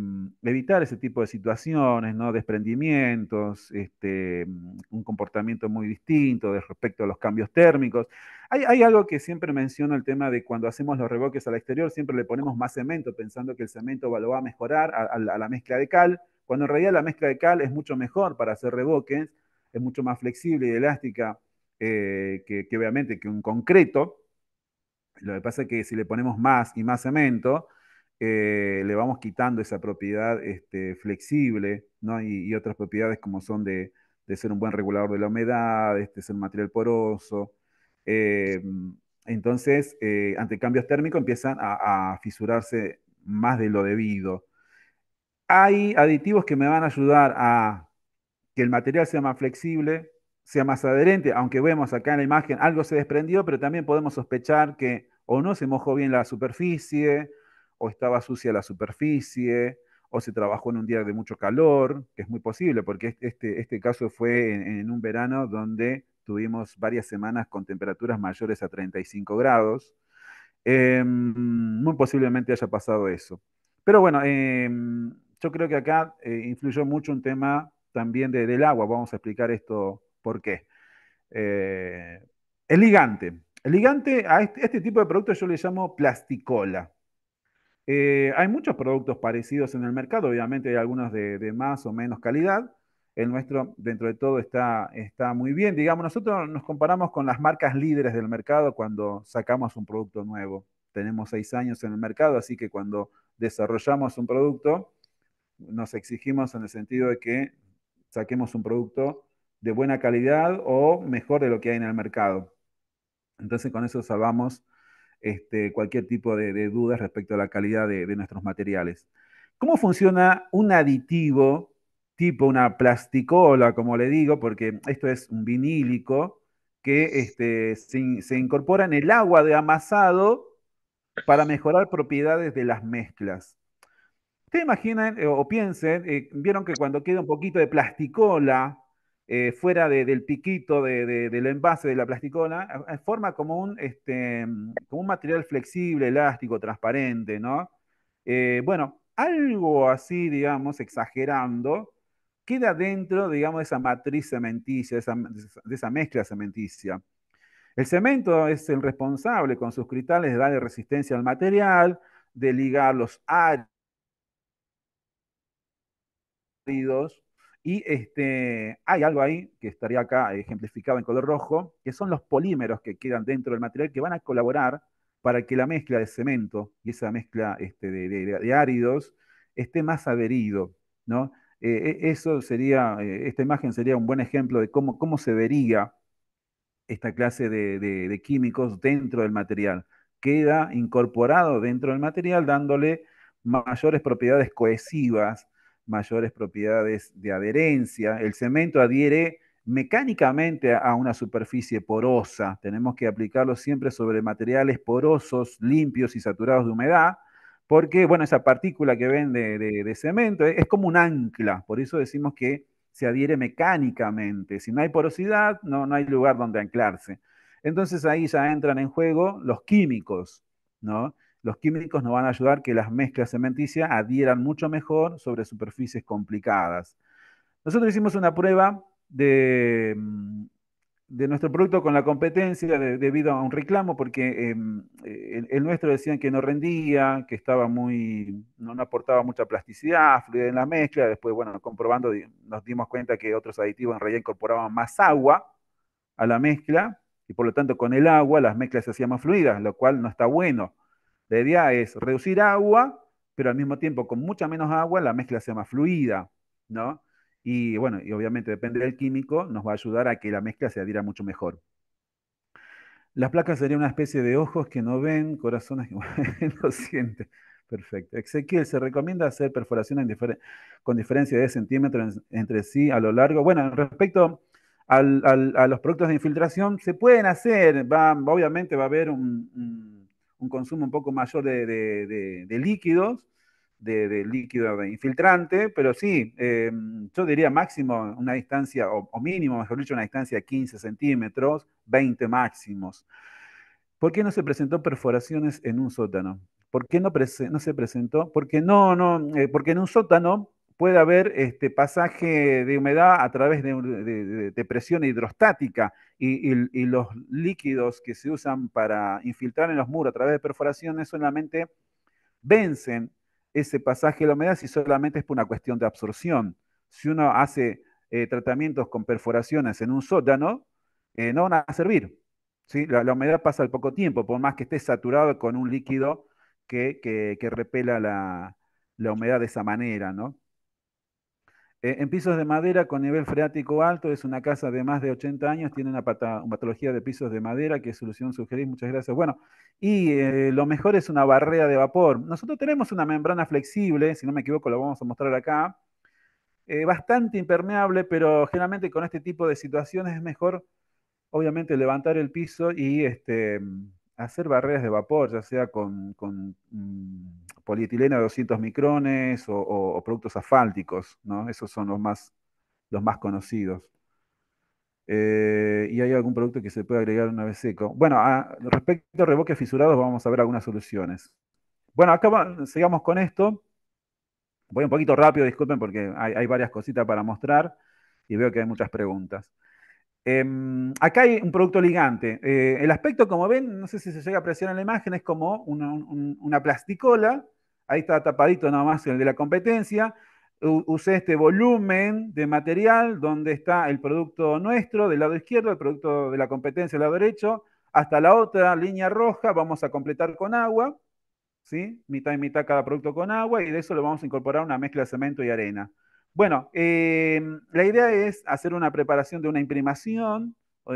evitar ese tipo de situaciones, Desprendimientos, este, un comportamiento muy distinto respecto a los cambios térmicos. Hay, algo que siempre menciono el tema de cuando hacemos los reboques al exterior, siempre le ponemos más cemento pensando que el cemento lo va a mejorar a, la mezcla de cal, cuando en realidad la mezcla de cal es mucho mejor para hacer reboques, es mucho más flexible y elástica eh, que, obviamente que un concreto. Lo que pasa es que si le ponemos más y más cemento, eh, le vamos quitando esa propiedad este, flexible y, otras propiedades como son de, ser un buen regulador de la humedad, este, ser un material poroso. Eh, entonces, eh, ante cambios térmicos empiezan a, a, fisurarse más de lo debido. Hay aditivos que me van a ayudar a que el material sea más flexible, sea más adherente, aunque vemos acá en la imagen algo se desprendió, pero también podemos sospechar que o no se mojó bien la superficie, o estaba sucia la superficie, o se trabajó en un día de mucho calor, que es muy posible, porque este, este, caso fue en, un verano donde tuvimos varias semanas con temperaturas mayores a 35 grados. Em, muy posiblemente haya pasado eso. Pero bueno, em, yo creo que acá eh, influyó mucho un tema también del agua. Vamos a explicar esto por qué. Eh, el ligante. El ligante a este, este tipo de productos yo le llamo plasticola. Eh, hay muchos productos parecidos en el mercado, obviamente hay algunos de, más o menos calidad. El nuestro, dentro de todo, está, está muy bien. Digamos, nosotros nos comparamos con las marcas líderes del mercado cuando sacamos un producto nuevo. Tenemos seis años en el mercado, así que cuando desarrollamos un producto, nos exigimos en el sentido de que saquemos un producto de buena calidad o mejor de lo que hay en el mercado. Entonces con eso salvamos este, cualquier tipo de, dudas respecto a la calidad de, nuestros materiales. ¿Cómo funciona un aditivo tipo una plasticola, como le digo, porque esto es un vinílico que este, se, incorpora en el agua de amasado para mejorar propiedades de las mezclas. Ustedes imaginen eh, o piensen, eh, vieron que cuando queda un poquito de plasticola eh, fuera del piquito del envase de la plasticona, forma como un, este, mm, un material flexible, elástico, transparente, ¿no? Eh, bueno, algo así, digamos, exagerando, queda dentro, digamos, de esa matriz cementicia, de esa, de esa mezcla cementicia. El cemento es el responsable con sus cristales de darle resistencia al material, de ligar los áridos y este, hay algo ahí que estaría acá ejemplificado en color rojo, que son los polímeros que quedan dentro del material que van a colaborar para que la mezcla de cemento y esa mezcla este, de, áridos esté más adherido. ¿no? Eh, e, eso sería, eh, esta imagen sería un buen ejemplo de cómo, cómo se vería esta clase de, de químicos dentro del material. Queda incorporado dentro del material dándole mayores propiedades cohesivas mayores propiedades de adherencia. El cemento adhiere mecánicamente a una superficie porosa. Tenemos que aplicarlo siempre sobre materiales porosos, limpios y saturados de humedad, porque, bueno, esa partícula que ven de, cemento es, como un ancla, por eso decimos que se adhiere mecánicamente. Si no hay porosidad, no, no hay lugar donde anclarse. Entonces ahí ya entran en juego los químicos, ¿no? Los químicos nos van a ayudar que las mezclas cementicias adhieran mucho mejor sobre superficies complicadas. Nosotros hicimos una prueba de, mm, de nuestro producto con la competencia debido a un reclamo, porque em, eh, el, nuestro decían que no rendía, que estaba muy, no, aportaba mucha plasticidad, fluidez en la mezcla. Después, bueno, comprobando, nos dimos cuenta que otros aditivos en realidad incorporaban más agua a la mezcla, y por lo tanto con el agua las mezclas se hacían más fluidas, lo cual no está bueno. La idea es reducir agua, pero al mismo tiempo con mucha menos agua la mezcla sea más fluida, ¿no? Y bueno, y obviamente depende del químico, nos va a ayudar a que la mezcla se adhiera mucho mejor. Las placas serían una especie de ojos que no ven, corazones que no sienten. Perfecto. Ezequiel, se recomienda hacer perforaciones con diferencia de centímetros entre sí a lo largo. Bueno, respecto a los productos de infiltración, se pueden hacer, obviamente va a haber un un consumo un poco mayor de, de, de, líquidos, de, líquido infiltrante, pero sí, eh, yo diría máximo una distancia, o, mínimo, mejor dicho, una distancia de 15 centímetros, 20 máximos. ¿Por qué no se presentó perforaciones en un sótano? ¿Por qué no, no se presentó? Porque no, no, eh, porque en un sótano puede haber este pasaje de humedad a través de, presión hidrostática y, los líquidos que se usan para infiltrar en los muros a través de perforaciones solamente vencen ese pasaje de la humedad si solamente es por una cuestión de absorción. Si uno hace eh, tratamientos con perforaciones en un sótano, eh, no van a servir. ¿sí? La, humedad pasa al poco tiempo, por más que esté saturado con un líquido que, repela la, la humedad de esa manera, ¿no? Eh, en pisos de madera con nivel freático alto, es una casa de más de 80 años, tiene una, patología de pisos de madera, ¿qué solución sugerís, muchas gracias. Bueno, y eh, lo mejor es una barrera de vapor. Nosotros tenemos una membrana flexible, si no me equivoco la vamos a mostrar acá, eh, bastante impermeable, pero generalmente con este tipo de situaciones es mejor, obviamente, levantar el piso y este, hacer barreras de vapor, ya sea con, mm, polietileno de 200 micrones o, productos asfálticos, ¿no? Esos son los más, los más conocidos. Eh, ¿Y hay algún producto que se puede agregar una vez seco? Bueno, ah, respecto a reboques fisurados, vamos a ver algunas soluciones. Bueno, acá sigamos con esto. Voy un poquito rápido, disculpen, porque hay, hay varias cositas para mostrar y veo que hay muchas preguntas. Em, acá hay un producto ligante. Eh, el aspecto, como ven, no sé si se llega a apreciar en la imagen, es como una, plasticola. Ahí está tapadito nada más el de la competencia. usé este volumen de material donde está el producto nuestro del lado izquierdo, el producto de la competencia del lado derecho, hasta la otra línea roja vamos a completar con agua, ¿sí? mitad y mitad cada producto con agua y de eso lo vamos a incorporar una mezcla de cemento y arena. Bueno, eh, la idea es hacer una preparación de una imprimación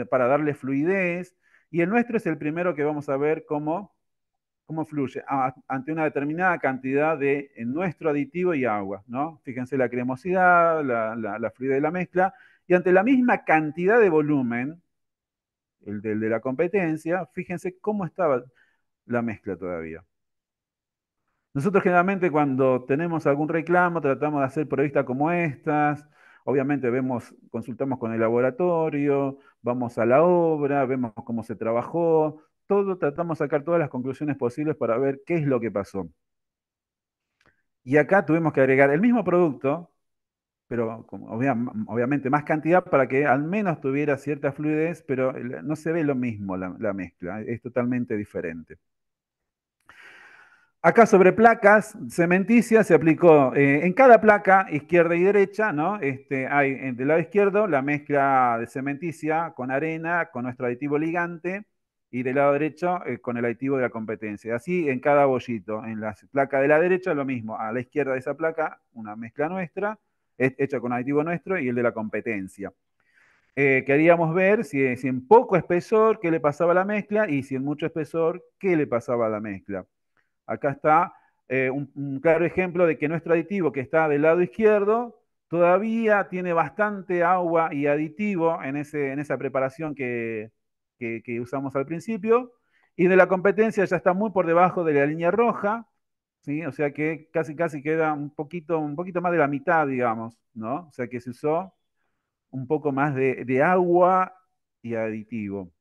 para darle fluidez y el nuestro es el primero que vamos a ver cómo, fluye ante una determinada cantidad de nuestro aditivo y agua, ¿no? Fíjense la cremosidad, la, fluidez de la mezcla y ante la misma cantidad de volumen, el del de la competencia, fíjense cómo estaba la mezcla todavía. Nosotros generalmente cuando tenemos algún reclamo tratamos de hacer previstas como estas, obviamente vemos, consultamos con el laboratorio, vamos a la obra, vemos cómo se trabajó, todo, tratamos de sacar todas las conclusiones posibles para ver qué es lo que pasó. Y acá tuvimos que agregar el mismo producto, pero obviamente más cantidad para que al menos tuviera cierta fluidez, pero no se ve lo mismo la mezcla, es totalmente diferente. Acá sobre placas cementicias se aplicó eh, en cada placa izquierda y derecha, ¿no? Este, hay eh, del lado izquierdo la mezcla de cementicia con arena, con nuestro aditivo ligante, y del lado derecho eh, con el aditivo de la competencia. Así en cada bollito, en la placa de la derecha lo mismo, a la izquierda de esa placa una mezcla nuestra, hecha con aditivo nuestro y el de la competencia. queríamos ver si, si en poco espesor, qué le pasaba a la mezcla, y si en mucho espesor, qué le pasaba a la mezcla. Acá está eh, un, claro ejemplo de que nuestro aditivo que está del lado izquierdo todavía tiene bastante agua y aditivo en, esa preparación que, usamos al principio. Y de la competencia ya está muy por debajo de la línea roja, ¿sí? o sea que casi casi queda un poquito, un poquito más de la mitad, digamos, ¿no? O sea que se usó un poco más de, de agua y aditivo.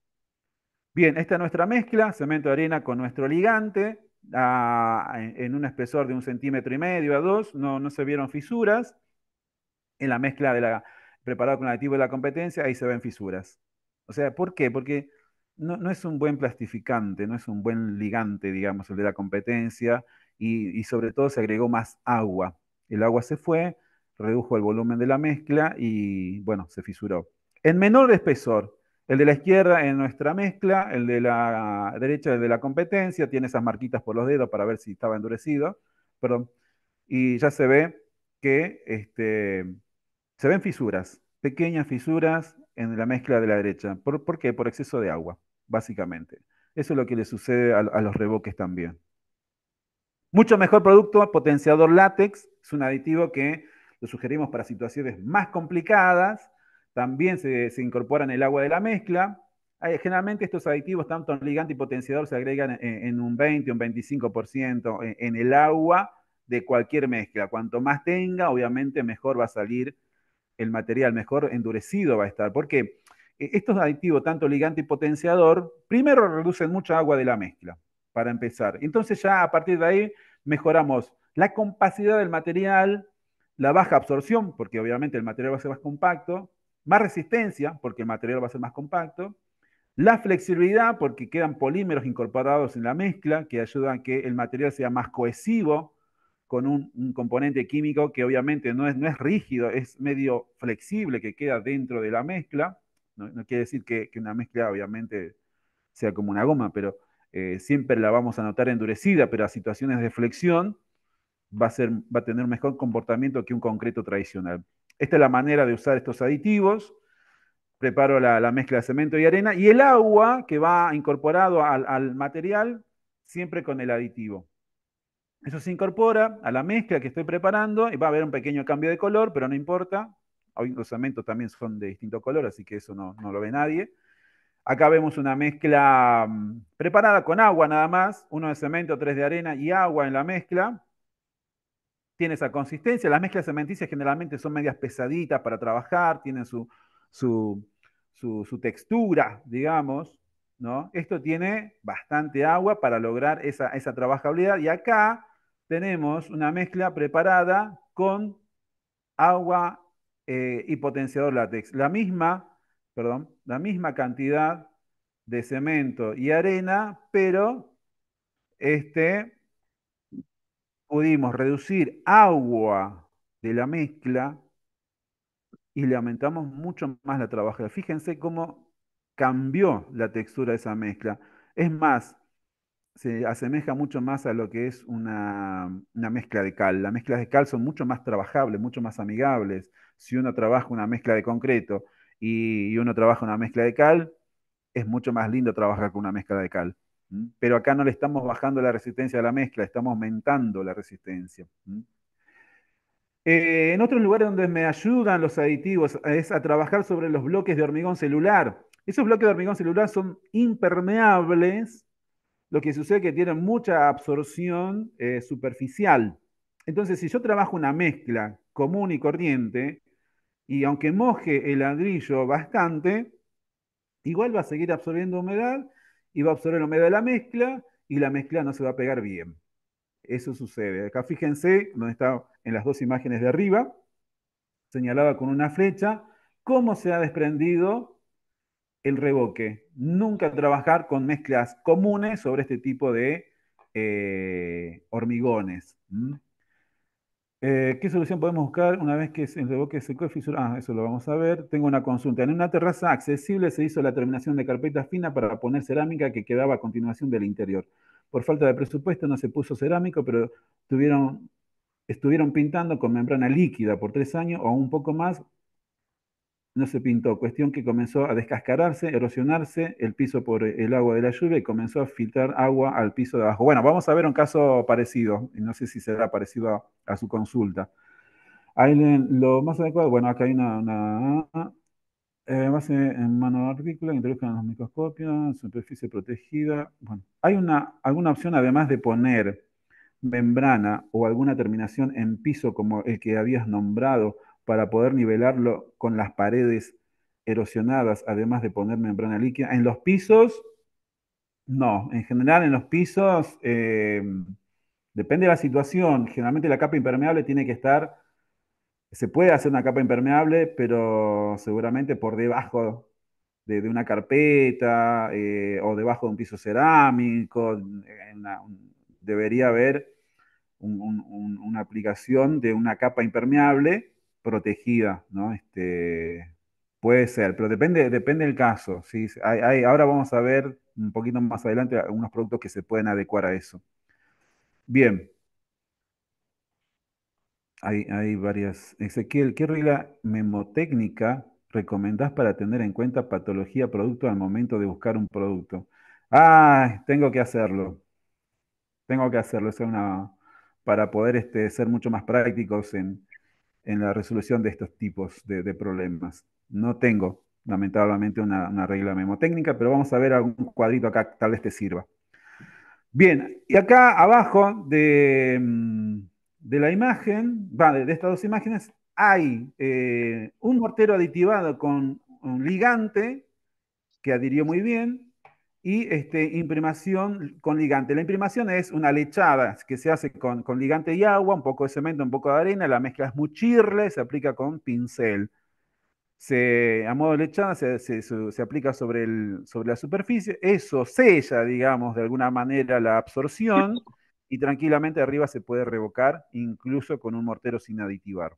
Bien, esta es nuestra mezcla, cemento de arena con nuestro ligante en un espesor de un centímetro y medio a dos, no, no se vieron fisuras. En la mezcla de la, preparado con el aditivo de la competencia, ahí se ven fisuras. O sea, ¿por qué? Porque no, es un buen plastificante, no es un buen ligante, digamos, el de la competencia, y, y sobre todo se agregó más agua. El agua se fue, redujo el volumen de la mezcla y, bueno, se fisuró. En menor espesor, el de la izquierda en nuestra mezcla, el de la derecha, el de la competencia, tiene esas marquitas por los dedos para ver si estaba endurecido, perdón. Y ya se ve que este, se ven fisuras, pequeñas fisuras en la mezcla de la derecha. ¿Por, qué? Por exceso de agua, básicamente. Eso es lo que le sucede a, los reboques también. Mucho mejor producto, potenciador látex, es un aditivo que lo sugerimos para situaciones más complicadas también se, incorporan el agua de la mezcla. Generalmente estos aditivos, tanto ligante y potenciador, se agregan en, un 20, un 25% en, el agua de cualquier mezcla. Cuanto más tenga, obviamente mejor va a salir el material, mejor endurecido va a estar. Porque estos aditivos, tanto ligante y potenciador, primero reducen mucha agua de la mezcla, para empezar. Entonces ya a partir de ahí mejoramos la compacidad del material, la baja absorción, porque obviamente el material va a ser más compacto, más resistencia, porque el material va a ser más compacto, la flexibilidad, porque quedan polímeros incorporados en la mezcla, que ayudan a que el material sea más cohesivo con un, componente químico que obviamente no es, no es, rígido, es medio flexible que queda dentro de la mezcla. No, quiere decir que, una mezcla obviamente sea como una goma, pero eh, siempre la vamos a notar endurecida, pero a situaciones de flexión va a, ser, va a tener mejor comportamiento que un concreto tradicional. Esta es la manera de usar estos aditivos. Preparo la, mezcla de cemento y arena y el agua que va incorporado al, material siempre con el aditivo. Eso se incorpora a la mezcla que estoy preparando y va a haber un pequeño cambio de color, pero no importa. Hoy los cementos también son de distinto color, así que eso no, no lo ve nadie. Acá vemos una mezcla mm, preparada con agua nada más, uno de cemento, tres de arena y agua en la mezcla tiene esa consistencia. Las mezclas cementicias generalmente son medias pesaditas para trabajar, tienen su, su, textura, digamos. ¿no? Esto tiene bastante agua para lograr esa, esa trabajabilidad. Y acá tenemos una mezcla preparada con agua eh, y potenciador látex. La misma, perdón, la misma cantidad de cemento y arena, pero este, pudimos reducir agua de la mezcla y le aumentamos mucho más la trabajada. Fíjense cómo cambió la textura de esa mezcla. Es más, se asemeja mucho más a lo que es una, mezcla de cal. Las mezclas de cal son mucho más trabajables, mucho más amigables. Si uno trabaja una mezcla de concreto y uno trabaja una mezcla de cal, es mucho más lindo trabajar con una mezcla de cal. Pero acá no le estamos bajando la resistencia a la mezcla, estamos aumentando la resistencia. Eh, en otros lugares donde me ayudan los aditivos es a trabajar sobre los bloques de hormigón celular. Esos bloques de hormigón celular son impermeables, lo que sucede es que tienen mucha absorción eh, superficial. Entonces, si yo trabajo una mezcla común y corriente, y aunque moje el ladrillo bastante, igual va a seguir absorbiendo humedad y va a absorber la humedad de la mezcla y la mezcla no se va a pegar bien. Eso sucede. Acá fíjense, donde está en las dos imágenes de arriba, señalaba con una flecha, cómo se ha desprendido el revoque. Nunca trabajar con mezclas comunes sobre este tipo de eh, hormigones. Eh, ¿Qué solución podemos buscar una vez que se revoque se y fisura? Ah, eso lo vamos a ver. Tengo una consulta. En una terraza accesible se hizo la terminación de carpeta fina para poner cerámica que quedaba a continuación del interior. Por falta de presupuesto no se puso cerámico, pero estuvieron pintando con membrana líquida por tres años o un poco más no se pintó, cuestión que comenzó a descascararse, erosionarse el piso por eh, el agua de la lluvia y comenzó a filtrar agua al piso de abajo. Bueno, vamos a ver un caso parecido, no sé si será parecido a, su consulta. Ahí lo más adecuado, bueno, acá hay una, eh, base en mano artícula, introduzcan los microscopios, superficie protegida. Bueno, hay una, alguna opción además de poner membrana o alguna terminación en piso como el que habías nombrado para poder nivelarlo con las paredes erosionadas, además de poner membrana líquida. En los pisos, no, en general en los pisos eh, depende de la situación. Generalmente la capa impermeable tiene que estar, se puede hacer una capa impermeable, pero seguramente por debajo de, una carpeta eh, o debajo de un piso cerámico, eh, debería haber una aplicación de una capa impermeable protegida, ¿no? Este, puede ser, pero depende, depende del caso. ¿sí? ahora vamos a ver un poquito más adelante algunos productos que se pueden adecuar a eso. Bien. Hay, varias. Ezequiel, ¿qué regla memotécnica recomendás para tener en cuenta patología producto al momento de buscar un producto? Ah, tengo que hacerlo. Tengo que hacerlo. Es una, para poder este, ser mucho más prácticos en, en la resolución de estos tipos de, problemas. No tengo, lamentablemente, una, regla memotécnica, pero vamos a ver algún cuadrito acá, tal vez te sirva. Bien, y acá abajo de, mm, la imagen, vale, de estas dos imágenes, hay eh, un mortero aditivado con un ligante que adhirió muy bien, y este, imprimación con ligante. La imprimación es una lechada que se hace con, ligante y agua, un poco de cemento, un poco de arena, la mezcla es muchirle, se aplica con pincel. Se, a modo de lechada se, aplica sobre, el, sobre, la superficie, eso sella, digamos, de alguna manera la absorción y tranquilamente arriba se puede revocar, incluso con un mortero sin aditivar.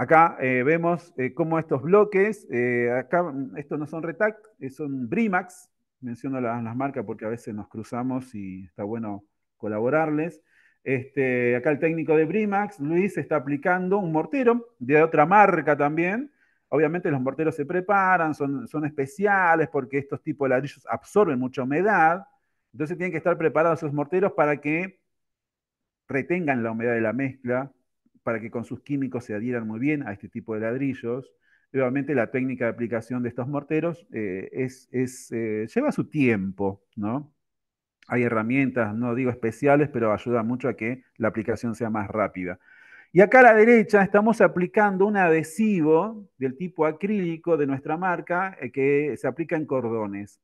Acá eh, vemos eh, cómo estos bloques, eh, acá mm, estos no son Retact, son Brimax, menciono las, marcas porque a veces nos cruzamos y está bueno colaborarles. Este, acá el técnico de Brimax, Luis, está aplicando un mortero de otra marca también. Obviamente los morteros se preparan, son, son especiales porque estos tipos de ladrillos absorben mucha humedad. Entonces tienen que estar preparados esos morteros para que retengan la humedad de la mezcla para que con sus químicos se adhieran muy bien a este tipo de ladrillos. Obviamente la técnica de aplicación de estos morteros eh, es, eh, lleva su tiempo, ¿no? Hay herramientas, no digo especiales, pero ayuda mucho a que la aplicación sea más rápida. Y acá a la derecha estamos aplicando un adhesivo del tipo acrílico de nuestra marca eh, que se aplica en cordones.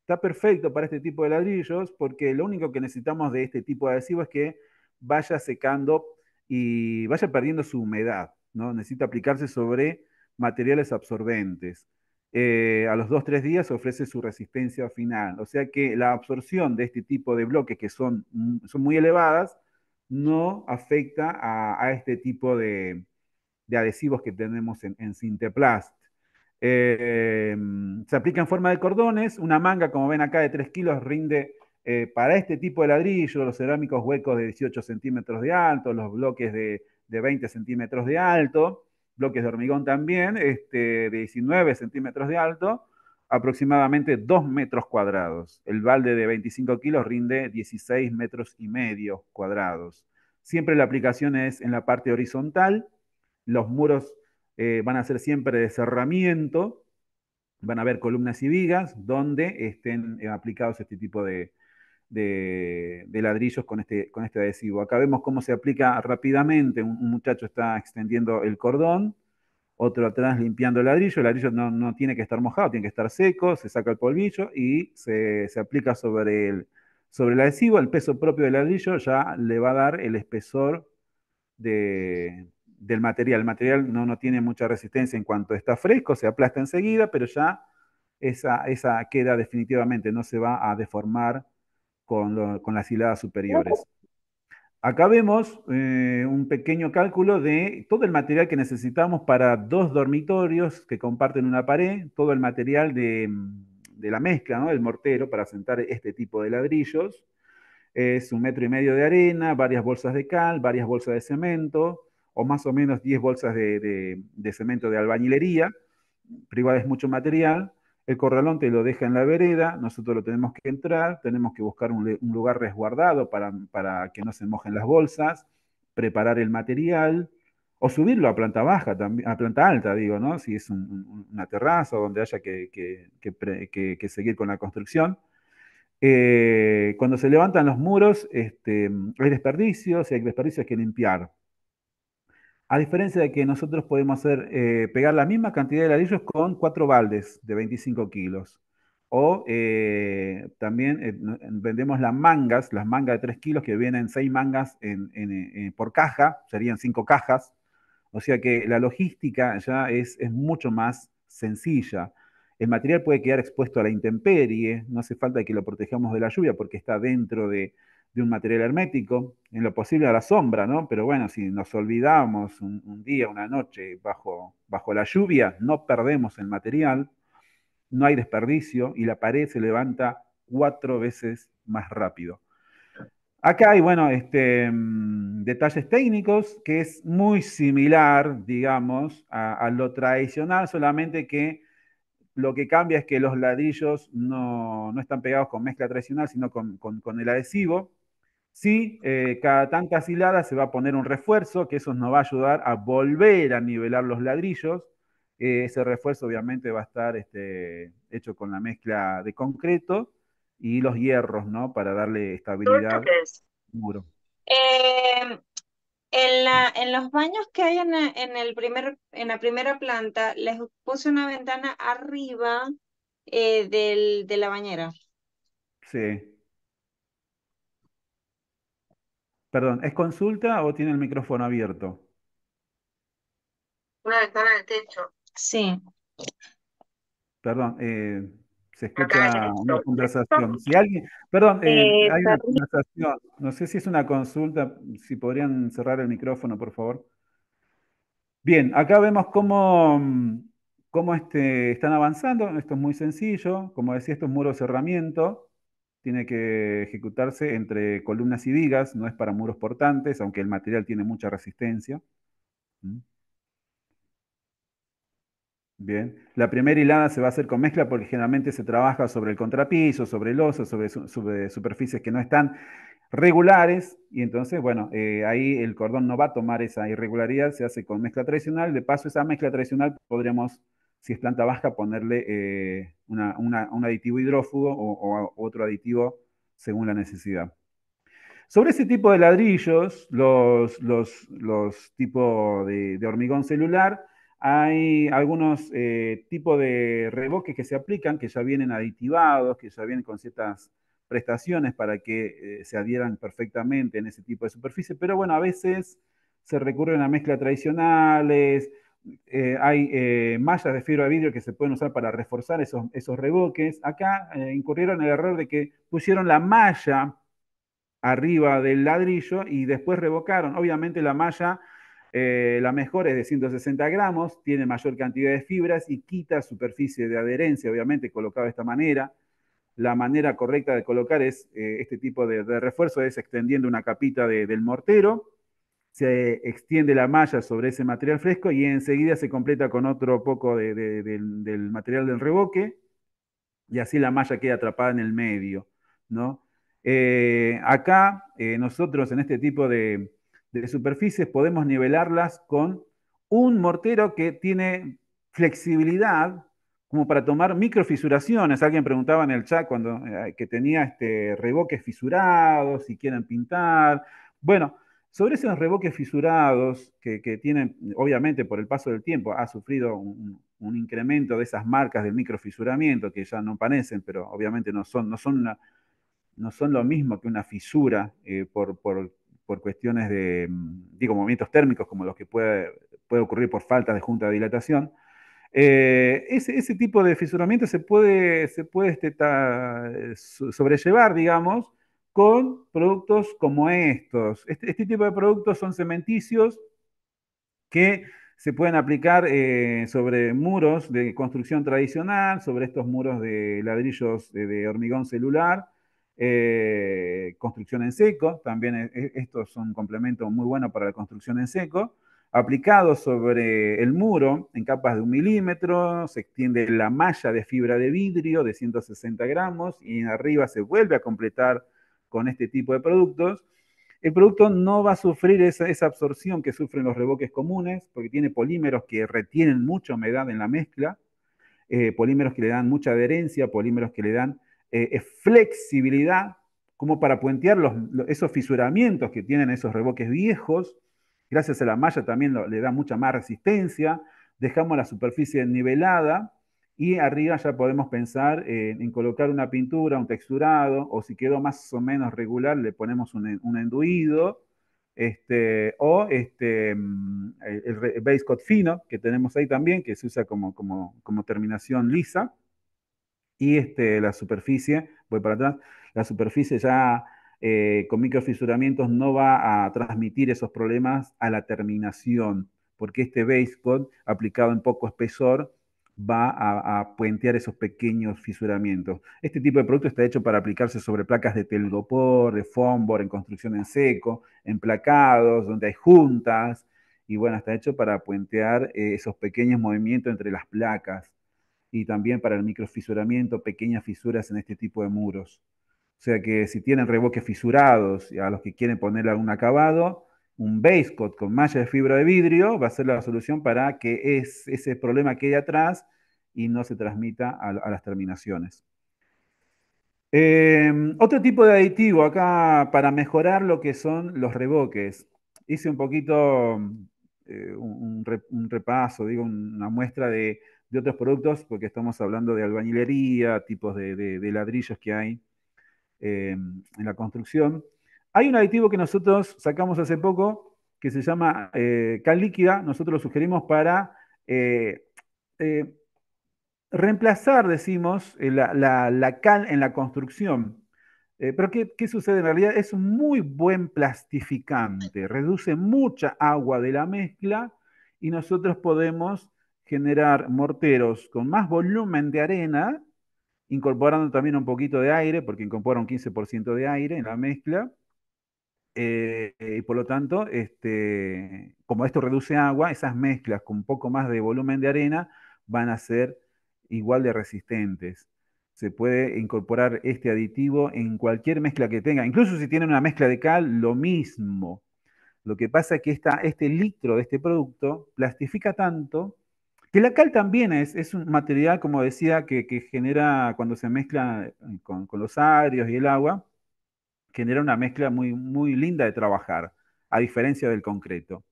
Está perfecto para este tipo de ladrillos porque lo único que necesitamos de este tipo de adhesivo es que vaya secando y vaya perdiendo su humedad, ¿no? Necesita aplicarse sobre materiales absorbentes. Eh, a los 2-3 días ofrece su resistencia final. O sea que la absorción de este tipo de bloques que son, mm, son muy elevadas no afecta a, este tipo de, adhesivos que tenemos en, Sinteplast. Eh, em, se aplica en forma de cordones, una manga, como ven acá, de 3 kilos rinde eh, para este tipo de ladrillo, los cerámicos huecos de 18 centímetros de alto, los bloques de, 20 centímetros de alto, bloques de hormigón también, este, de 19 centímetros de alto, aproximadamente 2 metros cuadrados. El balde de 25 kilos rinde 16 metros y medio cuadrados. Siempre la aplicación es en la parte horizontal, los muros eh, van a ser siempre de cerramiento, van a haber columnas y vigas donde estén eh, aplicados este tipo de, de, ladrillos con este, con este adhesivo. Acá vemos cómo se aplica rápidamente, un, muchacho está extendiendo el cordón, otro atrás limpiando el ladrillo, el ladrillo no, tiene que estar mojado, tiene que estar seco, se saca el polvillo y se, aplica sobre el, sobre el adhesivo, el peso propio del ladrillo ya le va a dar el espesor del material. El material no, no, tiene mucha resistencia en cuanto está fresco, se aplasta enseguida, pero ya esa, esa queda definitivamente, no se va a deformar con, las hiladas superiores. Acá vemos eh, un pequeño cálculo de todo el material que necesitamos para dos dormitorios que comparten una pared, todo el material de, la mezcla, ¿no? el mortero para sentar este tipo de ladrillos. Es un metro y medio de arena, varias bolsas de cal, varias bolsas de cemento, o más o menos 10 bolsas de, cemento de albañilería. igual es mucho material. El corralón te lo deja en la vereda, nosotros lo tenemos que entrar, tenemos que buscar un, lugar resguardado para, que no se mojen las bolsas, preparar el material, o subirlo a planta baja, a planta alta, digo, ¿no? Si es una terraza donde haya que, que, seguir con la construcción. Eh, cuando se levantan los muros, este, hay desperdicios y hay desperdicios que limpiar. A diferencia de que nosotros podemos hacer, eh, pegar la misma cantidad de ladrillos con cuatro baldes de 25 kilos. O eh, también eh, vendemos las mangas, las mangas de 3 kilos que vienen 6 mangas en, por caja, serían 5 cajas. O sea que la logística ya es, es mucho más sencilla. El material puede quedar expuesto a la intemperie, no hace falta que lo protejamos de la lluvia porque está dentro de, de un material hermético, en lo posible a la sombra, ¿no? Pero bueno, si nos olvidamos un, día, una noche bajo, bajo la lluvia, no perdemos el material, no hay desperdicio y la pared se levanta cuatro veces más rápido. Acá hay, bueno, este, mm, detalles técnicos que es muy similar, digamos, a, lo tradicional, solamente que lo que cambia es que los ladrillos no, están pegados con mezcla tradicional, sino con el adhesivo, Sí, eh, cada tanta asilada se va a poner un refuerzo, que eso nos va a ayudar a volver a nivelar los ladrillos. Eh, ese refuerzo obviamente va a estar este, hecho con la mezcla de concreto y los hierros, ¿no? Para darle estabilidad al muro. Eh, en, la, en, los baños que hay en, el primer, en la primera planta, les puse una ventana arriba de la bañera. Sí. Perdón, ¿es consulta o tiene el micrófono abierto? Una ventana el techo. Sí. Perdón, eh, se escucha una conversación. perdón, eh, eh, hay una conversación. No sé si es una consulta, si podrían cerrar el micrófono, por favor. Bien, acá vemos cómo, este, están avanzando. Esto es muy sencillo. Como decía, esto es muro cerramiento tiene que ejecutarse entre columnas y vigas, no es para muros portantes, aunque el material tiene mucha resistencia. Mm. Bien, la primera hilada se va a hacer con mezcla porque generalmente se trabaja sobre el contrapiso, sobre el sobre, superficies que no están regulares, y entonces, bueno, eh, ahí el cordón no va a tomar esa irregularidad, se hace con mezcla tradicional, de paso esa mezcla tradicional podremos si es planta vasca, ponerle eh, un aditivo hidrófugo o, otro aditivo según la necesidad. Sobre ese tipo de ladrillos, los, tipos de, hormigón celular, hay algunos eh, tipos de reboques que se aplican, que ya vienen aditivados, que ya vienen con ciertas prestaciones para que eh, se adhieran perfectamente en ese tipo de superficie, pero bueno, a veces se recurre a mezclas tradicionales, eh, hay eh, mallas de fibra de vidrio que se pueden usar para reforzar esos, esos reboques. Acá eh, incurrieron el error de que pusieron la malla arriba del ladrillo y después revocaron. Obviamente la malla, la mejor es de 160 gramos, tiene mayor cantidad de fibras y quita superficie de adherencia, obviamente colocado de esta manera. La manera correcta de colocar es este tipo de, refuerzo es extendiendo una capita del mortero se extiende la malla sobre ese material fresco y enseguida se completa con otro poco del, material del reboque y así la malla queda atrapada en el medio, ¿no? Eh, acá eh, nosotros en este tipo de, superficies podemos nivelarlas con un mortero que tiene flexibilidad como para tomar microfisuraciones. Alguien preguntaba en el chat cuando, eh, que tenía este, reboques fisurados, si quieren pintar. Bueno, sobre esos reboques fisurados que, tienen, obviamente por el paso del tiempo, ha sufrido un, incremento de esas marcas del microfisuramiento que ya no parecen, pero obviamente no son, no son, no son lo mismo que una fisura eh, por, cuestiones de, mm, digo, movimientos térmicos como los que puede, ocurrir por falta de junta de dilatación. Eh, ese, tipo de fisuramiento se puede, se puede este, sobrellevar, digamos, con productos como estos. Este, este, tipo de productos son cementicios que se pueden aplicar eh, sobre muros de construcción tradicional, sobre estos muros de ladrillos de, hormigón celular, eh, construcción en seco, también e, e, estos son complementos complemento muy bueno para la construcción en seco, aplicado sobre el muro en capas de un milímetro, se extiende la malla de fibra de vidrio de 160 gramos y arriba se vuelve a completar con este tipo de productos, el producto no va a sufrir esa, absorción que sufren los reboques comunes, porque tiene polímeros que retienen mucha humedad en la mezcla, eh, polímeros que le dan mucha adherencia, polímeros que le dan eh, eh, flexibilidad, como para puentear los, esos fisuramientos que tienen esos reboques viejos. Gracias a la malla también le da mucha más resistencia. Dejamos la superficie nivelada y arriba ya podemos pensar en, colocar una pintura, un texturado, o si quedó más o menos regular, le ponemos un, un enduido, este, o este, mm, el, el base coat fino que tenemos ahí también, que se usa como, terminación lisa. Y este, la superficie, voy para atrás, la superficie ya eh, con microfisuramientos no va a transmitir esos problemas a la terminación, porque este base coat aplicado en poco espesor va a, puentear esos pequeños fisuramientos. Este tipo de producto está hecho para aplicarse sobre placas de telgopor, de fombor, en construcción en seco, en placados, donde hay juntas, y bueno, está hecho para puentear eh, esos pequeños movimientos entre las placas y también para el microfisuramiento, pequeñas fisuras en este tipo de muros. O sea que si tienen reboques fisurados y a los que quieren ponerle algún acabado, un base coat con malla de fibra de vidrio va a ser la solución para que ese problema quede atrás y no se transmita a, las terminaciones. Em, otro tipo de aditivo acá para mejorar lo que son los revoques. Hice un poquito eh, un, repaso, digo, una muestra de, otros productos, porque estamos hablando de albañilería, tipos de, ladrillos que hay em, en la construcción. Hay un aditivo que nosotros sacamos hace poco que se llama eh, cal líquida. Nosotros lo sugerimos para eh, eh, reemplazar, decimos, la, cal en la construcción. pero ¿qué, ¿qué, sucede en realidad? Es un muy buen plastificante, reduce mucha agua de la mezcla y nosotros podemos generar morteros con más volumen de arena, incorporando también un poquito de aire, porque incorpora un 15% de aire en la mezcla, eh, eh, y por lo tanto, este, como esto reduce agua, esas mezclas con un poco más de volumen de arena van a ser igual de resistentes. Se puede incorporar este aditivo en cualquier mezcla que tenga, incluso si tiene una mezcla de cal, lo mismo. Lo que pasa es que este litro de este producto plastifica tanto que la cal también es, un material, como decía, que, genera cuando se mezcla eh, con, los arios y el agua, genera una mezcla muy, linda de trabajar, a diferencia del concreto.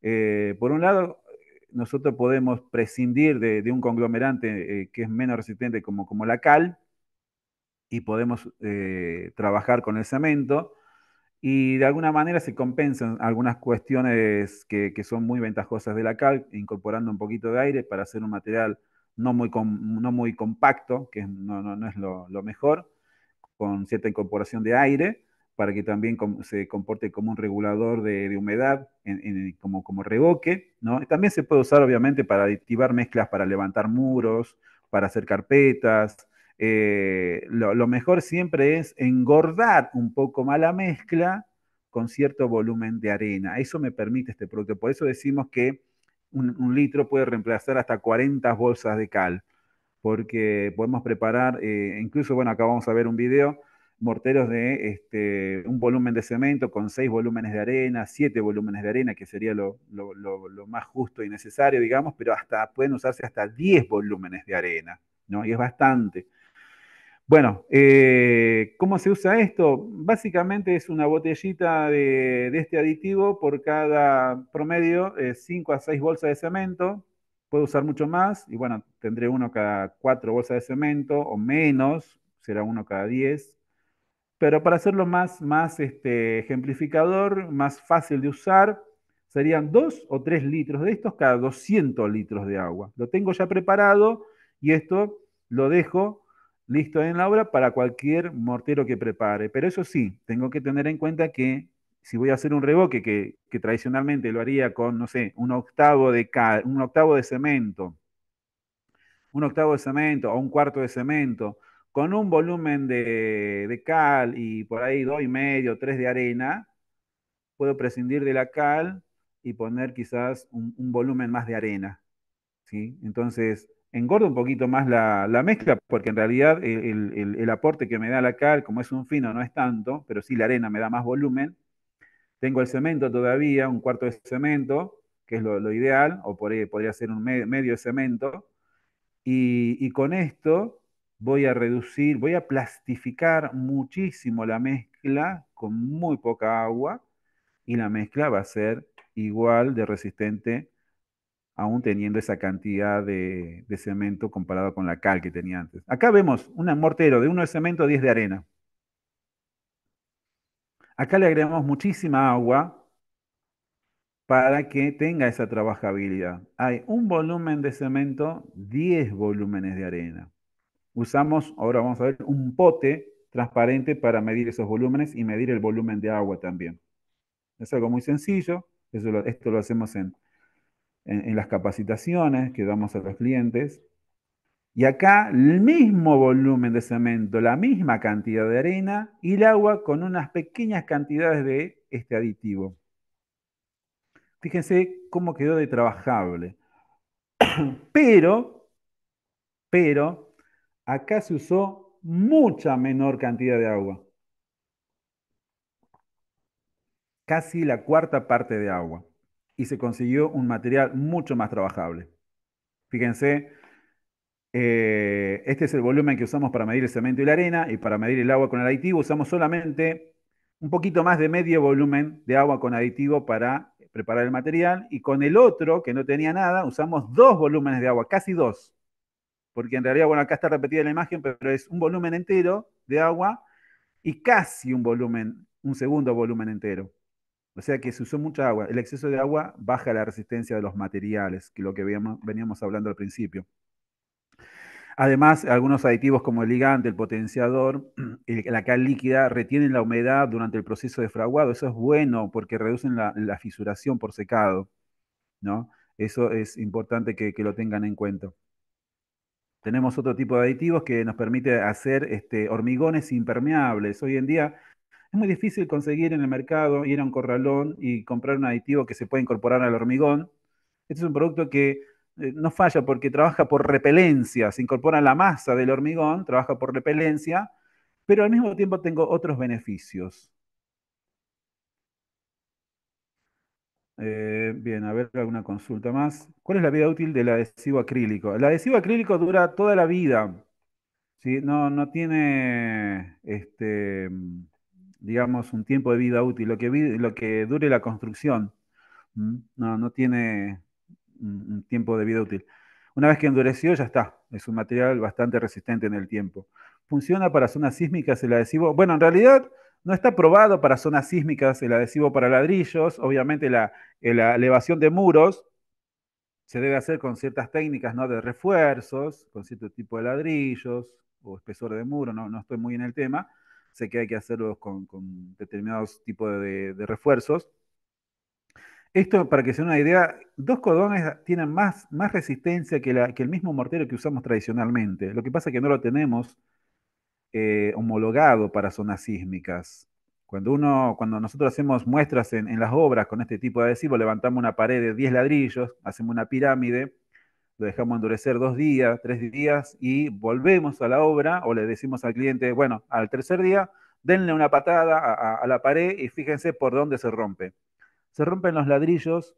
Eh, por un lado, nosotros podemos prescindir de, un conglomerante eh, que es menos resistente como, la cal y podemos eh, trabajar con el cemento y de alguna manera se compensan algunas cuestiones que, son muy ventajosas de la cal, incorporando un poquito de aire para hacer un material no muy, compacto, que no, es lo mejor con cierta incorporación de aire para que también se comporte como un regulador de, humedad, como, como revoque. ¿no? También se puede usar, obviamente, para aditivar mezclas, para levantar muros, para hacer carpetas. Eh, lo, mejor siempre es engordar un poco más la mezcla con cierto volumen de arena. Eso me permite este producto. Por eso decimos que un litro puede reemplazar hasta 40 bolsas de cal porque podemos preparar, eh, incluso, bueno, acá vamos a ver un video, morteros de este, un volumen de cemento con seis volúmenes de arena, siete volúmenes de arena, que sería lo, más justo y necesario, digamos, pero hasta pueden usarse hasta 10 volúmenes de arena, ¿no? Y es bastante. Bueno, eh, ¿cómo se usa esto? Básicamente es una botellita de, este aditivo por cada promedio, 5 eh, a 6 bolsas de cemento, puedo usar mucho más y bueno, tendré uno cada cuatro bolsas de cemento o menos, será uno cada diez. Pero para hacerlo más, más este, ejemplificador, más fácil de usar, serían dos o tres litros de estos cada 200 litros de agua. Lo tengo ya preparado y esto lo dejo listo en la obra para cualquier mortero que prepare. Pero eso sí, tengo que tener en cuenta que si voy a hacer un revoque, que, tradicionalmente lo haría con, no sé, un octavo de, cal, un octavo de cemento, un octavo de cemento o un cuarto de cemento, con un volumen de, cal y por ahí dos y medio, tres de arena, puedo prescindir de la cal y poner quizás un, volumen más de arena. ¿sí? Entonces, engorda un poquito más la, mezcla, porque en realidad el aporte que me da la cal, como es un fino, no es tanto, pero sí la arena me da más volumen tengo el cemento todavía, un cuarto de cemento, que es lo, ideal, o por podría ser un medio de cemento. Y, con esto voy a reducir, voy a plastificar muchísimo la mezcla con muy poca agua y la mezcla va a ser igual de resistente aún teniendo esa cantidad de, cemento comparado con la cal que tenía antes. Acá vemos un mortero de uno de cemento, 10 de arena. Acá le agregamos muchísima agua para que tenga esa trabajabilidad. Hay un volumen de cemento, 10 volúmenes de arena. Usamos, ahora vamos a ver, un pote transparente para medir esos volúmenes y medir el volumen de agua también. Es algo muy sencillo, esto lo hacemos en las capacitaciones que damos a los clientes. Y acá el mismo volumen de cemento, la misma cantidad de arena y el agua con unas pequeñas cantidades de este aditivo. Fíjense cómo quedó de trabajable. Pero, pero, acá se usó mucha menor cantidad de agua. Casi la cuarta parte de agua. Y se consiguió un material mucho más trabajable. Fíjense, eh, este es el volumen que usamos para medir el cemento y la arena y para medir el agua con el aditivo. Usamos solamente un poquito más de medio volumen de agua con aditivo para preparar el material y con el otro, que no tenía nada, usamos dos volúmenes de agua, casi dos. Porque en realidad, bueno, acá está repetida la imagen, pero es un volumen entero de agua y casi un volumen, un segundo volumen entero. O sea que se usó mucha agua. El exceso de agua baja la resistencia de los materiales, que es lo que veníamos hablando al principio. Además, algunos aditivos como el ligante, el potenciador, la cal líquida retienen la humedad durante el proceso de fraguado. Eso es bueno porque reducen la, fisuración por secado. ¿no? Eso es importante que, lo tengan en cuenta. Tenemos otro tipo de aditivos que nos permite hacer este, hormigones impermeables. Hoy en día es muy difícil conseguir en el mercado ir a un corralón y comprar un aditivo que se pueda incorporar al hormigón. Este es un producto que eh, no falla porque trabaja por repelencia, se incorpora la masa del hormigón, trabaja por repelencia, pero al mismo tiempo tengo otros beneficios. Eh, bien, a ver alguna consulta más. ¿Cuál es la vida útil del adhesivo acrílico? El adhesivo acrílico dura toda la vida. ¿sí? No, no tiene, este, digamos, un tiempo de vida útil, lo que, lo que dure la construcción. No, no tiene un tiempo de vida útil. Una vez que endureció, ya está. Es un material bastante resistente en el tiempo. ¿Funciona para zonas sísmicas el adhesivo? Bueno, en realidad no está probado para zonas sísmicas el adhesivo para ladrillos. Obviamente la, eh, elevación de muros se debe hacer con ciertas técnicas ¿no? de refuerzos, con cierto tipo de ladrillos o espesor de muro, no, no estoy muy en el tema. Sé que hay que hacerlos con, determinados tipos de refuerzos esto, para que se una idea, dos codones tienen más, resistencia que, la, que el mismo mortero que usamos tradicionalmente. Lo que pasa es que no lo tenemos eh, homologado para zonas sísmicas. Cuando, uno, cuando nosotros hacemos muestras en, las obras con este tipo de adhesivo, levantamos una pared de 10 ladrillos, hacemos una pirámide, lo dejamos endurecer dos días, tres días y volvemos a la obra o le decimos al cliente, bueno, al tercer día, denle una patada a la pared y fíjense por dónde se rompe se rompen los ladrillos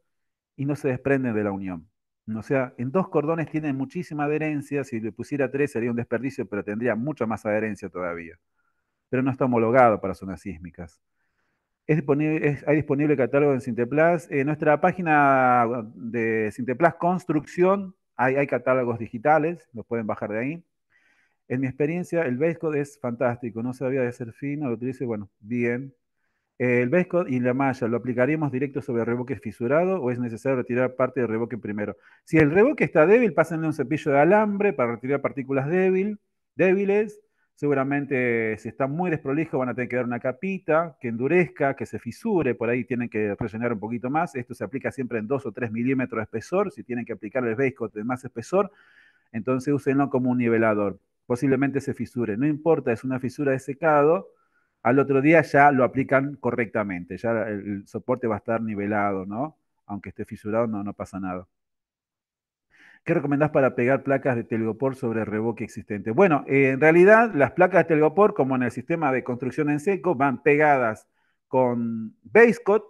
y no se desprenden de la unión. O sea, en dos cordones tiene muchísima adherencia, si le pusiera tres sería un desperdicio, pero tendría mucha más adherencia todavía. Pero no está homologado para zonas sísmicas. Es disponible, hay disponible catálogo en Sinteplas. En nuestra página de Sinteplas Construcción hay, catálogos digitales, los pueden bajar de ahí. En mi experiencia, el Basecode es fantástico. No sabía de ser fino, lo utilicé, bueno, bien el Vesco y la malla, ¿lo aplicaríamos directo sobre el reboque fisurado o es necesario retirar parte del reboque primero? Si el reboque está débil, pásenle un cepillo de alambre para retirar partículas débiles. Seguramente si está muy desprolijo van a tener que dar una capita que endurezca, que se fisure, por ahí tienen que rellenar un poquito más. Esto se aplica siempre en 2 o 3 milímetros de espesor, si tienen que aplicar el Vesco de más espesor, entonces úsenlo como un nivelador. Posiblemente se fisure, no importa, es una fisura de secado, al otro día ya lo aplican correctamente, ya el soporte va a estar nivelado, ¿no? Aunque esté fisurado, no, no pasa nada. ¿Qué recomendás para pegar placas de telgopor sobre revoque existente? Bueno, eh, en realidad las placas de telgopor, como en el sistema de construcción en seco, van pegadas con base coat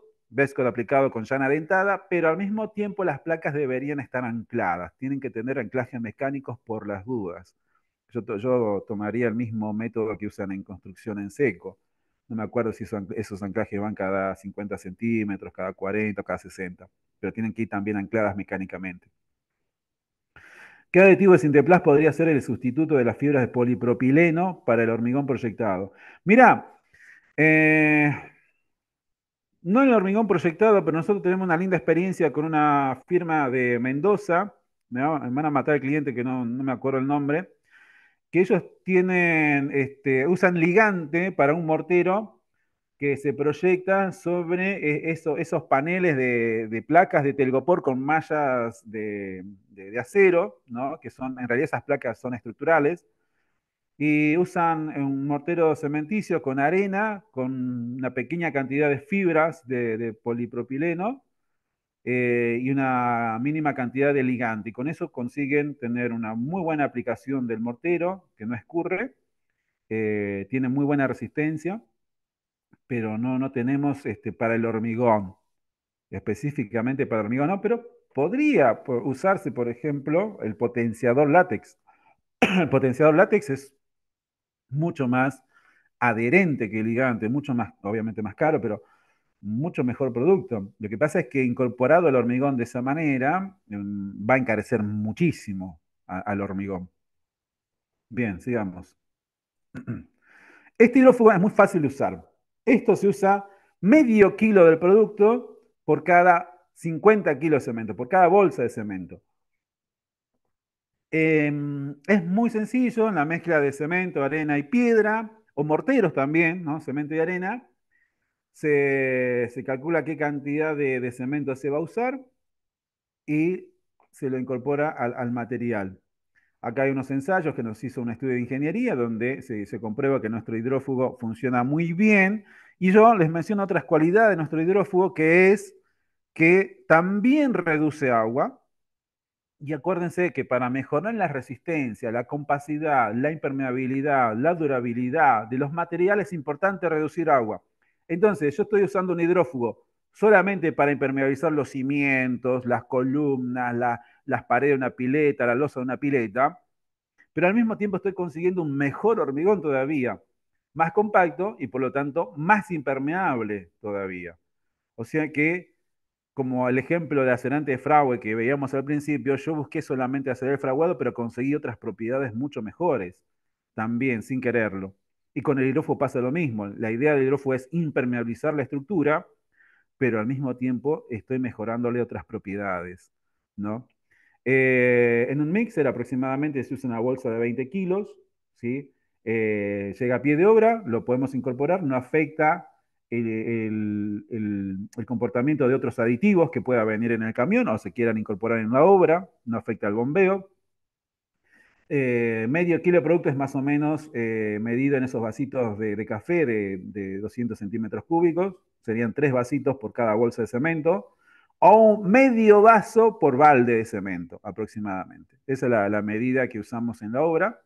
aplicado con llana dentada, pero al mismo tiempo las placas deberían estar ancladas, tienen que tener anclajes mecánicos por las dudas. Yo, tomaría el mismo método que usan en construcción en seco. No me acuerdo si esos, anclajes van cada 50 centímetros, cada 40, cada 60, pero tienen que ir también ancladas mecánicamente. ¿Qué aditivo de Sinteplast podría ser el sustituto de las fibras de polipropileno para el hormigón proyectado? Mirá, eh, no el hormigón proyectado, pero nosotros tenemos una linda experiencia con una firma de Mendoza, me van a matar el cliente que no me acuerdo el nombre, que ellos tienen, este, usan ligante para un mortero que se proyecta sobre eh, eso, esos paneles de, placas de telgopor con mallas de, de, acero, ¿no? que son, en realidad esas placas son estructurales, y usan un mortero cementicio con arena, con una pequeña cantidad de fibras de polipropileno, eh, y una mínima cantidad de ligante. Y con eso consiguen tener una muy buena aplicación del mortero, que no escurre, eh, tiene muy buena resistencia, pero no, no tenemos este, para el hormigón, específicamente para el hormigón, no, pero podría usarse, por ejemplo, el potenciador látex. El potenciador látex es mucho más adherente que el ligante, mucho más, obviamente más caro, pero mucho mejor producto. Lo que pasa es que incorporado al hormigón de esa manera em, va a encarecer muchísimo al hormigón. Bien, sigamos. Este es muy fácil de usar. Esto se usa medio kilo del producto por cada 50 kilos de cemento, por cada bolsa de cemento. Em, es muy sencillo en la mezcla de cemento, arena y piedra, o morteros también, ¿no? Cemento y arena se, calcula qué cantidad de, cemento se va a usar y se lo incorpora al, material. Acá hay unos ensayos que nos hizo un estudio de ingeniería donde se, se comprueba que nuestro hidrófugo funciona muy bien. Y yo les menciono otras cualidades de nuestro hidrófugo que es que también reduce agua, y acuérdense que para mejorar la resistencia, la compacidad, la impermeabilidad, la durabilidad de los materiales es importante reducir agua. Entonces, yo estoy usando un hidrófugo solamente para impermeabilizar los cimientos, las columnas, las paredes de una pileta, la losa de una pileta, pero al mismo tiempo estoy consiguiendo un mejor hormigón todavía, más compacto y por lo tanto más impermeable todavía. O sea que, como el ejemplo de acerante de fraude que veíamos al principio, yo busqué solamente hacer el fraguado, pero conseguí otras propiedades mucho mejores, también sin quererlo. Y con el hidrófobo pasa lo mismo. La idea del hidrófobo es impermeabilizar la estructura, pero al mismo tiempo estoy mejorándole otras propiedades, ¿no? Eh, en un mixer aproximadamente se usa una bolsa de 20 kilos, ¿sí? Eh, llega a pie de obra, lo podemos incorporar, no afecta el, comportamiento de otros aditivos que pueda venir en el camión o se quieran incorporar en la obra, no afecta al bombeo. Eh, medio kilo de producto es más o menos eh, medido en esos vasitos de, café de, 200 centímetros cúbicos. Serían tres vasitos por cada bolsa de cemento. O un medio vaso por balde de cemento, aproximadamente. Esa es la, medida que usamos en la obra.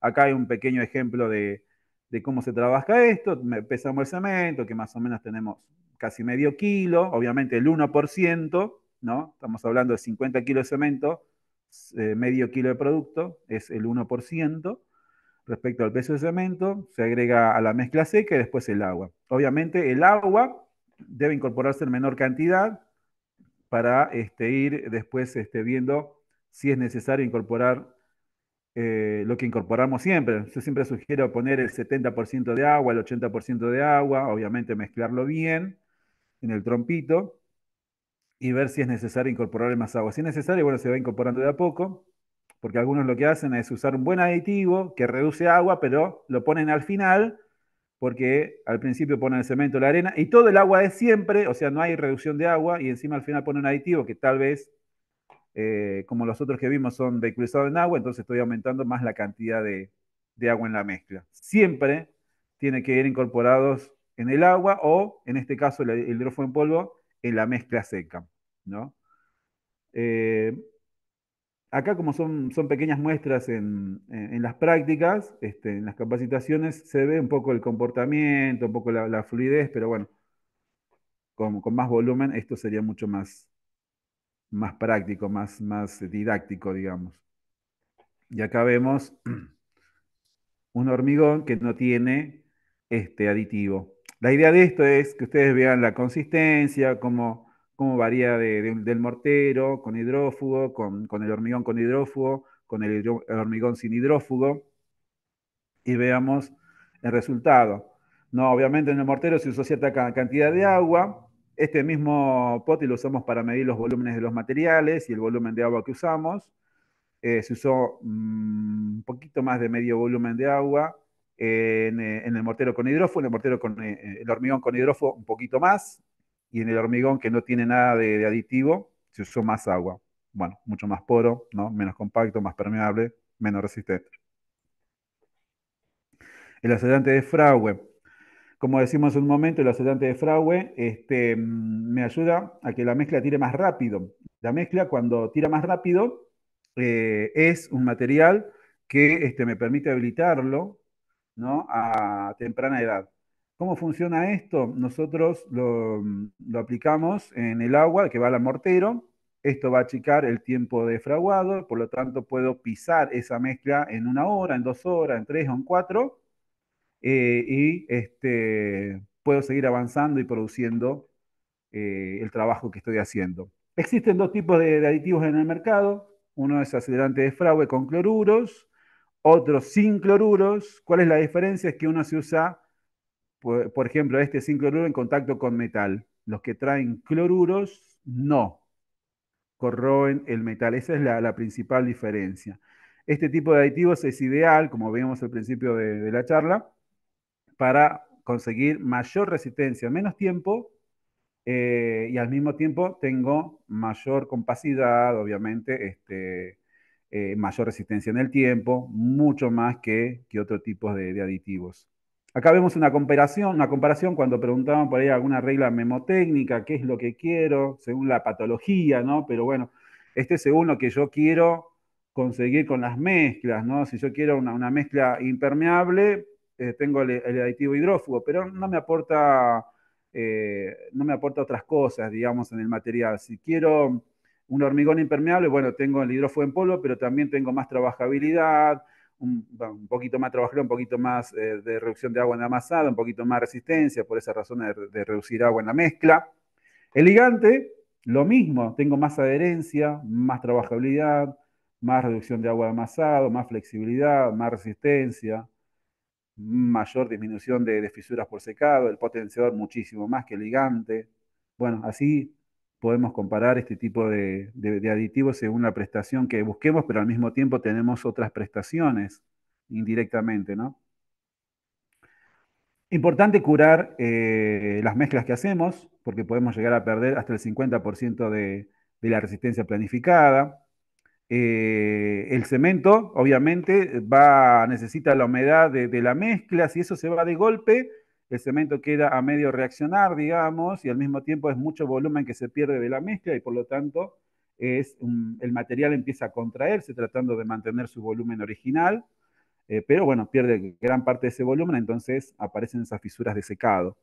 Acá hay un pequeño ejemplo de, de, cómo se trabaja esto. Pesamos el cemento, que más o menos tenemos casi medio kilo. Obviamente el 1%, ¿no? Estamos hablando de 50 kilos de cemento eh, medio kilo de producto, es el 1%, respecto al peso de cemento, se agrega a la mezcla seca y después el agua. Obviamente el agua debe incorporarse en menor cantidad para este, ir después este, viendo si es necesario incorporar eh, lo que incorporamos siempre. Yo siempre sugiero poner el 70% de agua, el 80% de agua, obviamente mezclarlo bien en el trompito y ver si es necesario incorporarle más agua. Si es necesario, bueno, se va incorporando de a poco, porque algunos lo que hacen es usar un buen aditivo que reduce agua, pero lo ponen al final, porque al principio ponen el cemento, la arena, y todo el agua es siempre, o sea, no hay reducción de agua, y encima al final ponen un aditivo que tal vez, eh, como los otros que vimos, son vehiculizados en agua, entonces estoy aumentando más la cantidad de, de agua en la mezcla. Siempre tiene que ir incorporados en el agua o, en este caso, el hidrófono en polvo, en la mezcla seca, ¿no? Eh, acá como son, son pequeñas muestras en, las prácticas, este, en las capacitaciones, se ve un poco el comportamiento, un poco la, fluidez, pero bueno, con, con, más volumen esto sería mucho más, más práctico, más, más didáctico, digamos. Y acá vemos un hormigón que no tiene este aditivo. La idea de esto es que ustedes vean la consistencia, cómo, cómo varía del mortero con hidrófugo, con, el hormigón con hidrófugo, con el, hormigón sin hidrófugo, y veamos el resultado. No, obviamente en el mortero se usó cierta cantidad de agua. Este mismo pote lo usamos para medir los volúmenes de los materiales y el volumen de agua que usamos. Eh, se usó mm, un poquito más de medio volumen de agua. Eh, en, el mortero con hidrófono en el mortero con eh, eh, el hormigón con hidrófono un poquito más, y en el hormigón que no tiene nada de, aditivo, se usó más agua. Bueno, mucho más poro, menos compacto, más permeable, menos resistente. El acelerante de Fraue. Como decimos en un momento, el acelerante de Fraue este, mm, me ayuda a que la mezcla tire más rápido. La mezcla, cuando tira más rápido, es un material que este, me permite habilitarlo a temprana edad. ¿Cómo funciona esto? Nosotros mm, lo, aplicamos en el agua que va al mortero. Esto va a achicar el tiempo de fraguado, por lo tanto puedo pisar esa mezcla en una hora, en dos horas, en tres o en cuatro, eh, y este, puedo seguir avanzando y produciendo eh, el trabajo que estoy haciendo. Existen dos tipos de, aditivos en el mercado. Uno es acelerante de fraude con cloruros otros sin cloruros. ¿Cuál es la diferencia? Es que uno se usa, por, ejemplo, este sin cloruro en contacto con metal. Los que traen cloruros no corroen el metal. Esa es la, principal diferencia. Este tipo de aditivos es ideal, como vimos al principio de, la charla, para conseguir mayor resistencia, menos tiempo eh, y al mismo tiempo tengo mayor compacidad, obviamente, este, eh, mayor resistencia en el tiempo, mucho más que, otro tipo de, aditivos. Acá vemos una comparación, una comparación cuando preguntaban por ahí alguna regla memotécnica, qué es lo que quiero, según la patología, ¿no? Pero bueno, este es según lo que yo quiero conseguir con las mezclas, ¿no? Si yo quiero una, mezcla impermeable, eh, tengo el, aditivo hidrófugo, pero no me aporta, eh, no me aporta otras cosas, digamos, en el material. Si quiero un hormigón impermeable, bueno, tengo el hidrófugo en polvo, pero también tengo más trabajabilidad, un, poquito más trabajador, un poquito más eh, de reducción de agua en la amasada, un poquito más resistencia, por esa razón de, reducir agua en la mezcla. El ligante, lo mismo, tengo más adherencia, más trabajabilidad, más reducción de agua de amasado, más flexibilidad, más resistencia, mayor disminución de, de fisuras por secado, el potenciador muchísimo más que el ligante. Bueno, así podemos comparar este tipo de, aditivos según la prestación que busquemos, pero al mismo tiempo tenemos otras prestaciones indirectamente, Importante curar eh, las mezclas que hacemos, porque podemos llegar a perder hasta el 50% de, la resistencia planificada. Eh, el cemento, obviamente, va, necesita la humedad de, la mezcla, si eso se va de golpe, el cemento queda a medio reaccionar, digamos, y al mismo tiempo es mucho volumen que se pierde de la mezcla y por lo tanto es el material empieza a contraerse tratando de mantener su volumen original, eh, pero bueno, pierde gran parte de ese volumen, entonces aparecen esas fisuras de secado.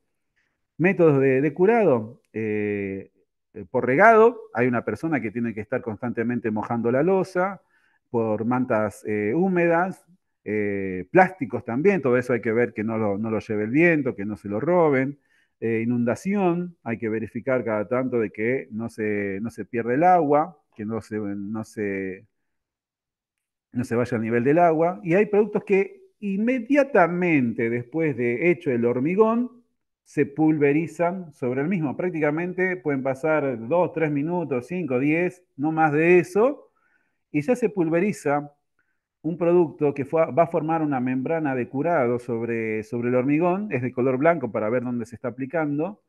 Métodos de, curado. Eh, eh, por regado, hay una persona que tiene que estar constantemente mojando la losa, por mantas húmedas, eh, plásticos también, todo eso hay que ver que no lo, no lo lleve el viento, que no se lo roben, eh, inundación, hay que verificar cada tanto de que no se, no se pierda el agua, que no se, no no se vaya al nivel del agua, y hay productos que inmediatamente después de hecho el hormigón, se pulverizan sobre el mismo. Prácticamente pueden pasar 2, 3 minutos, 5, 10, no más de eso, y ya se pulveriza un producto que va a formar una membrana de curado sobre, sobre el hormigón, es de color blanco para ver dónde se está aplicando.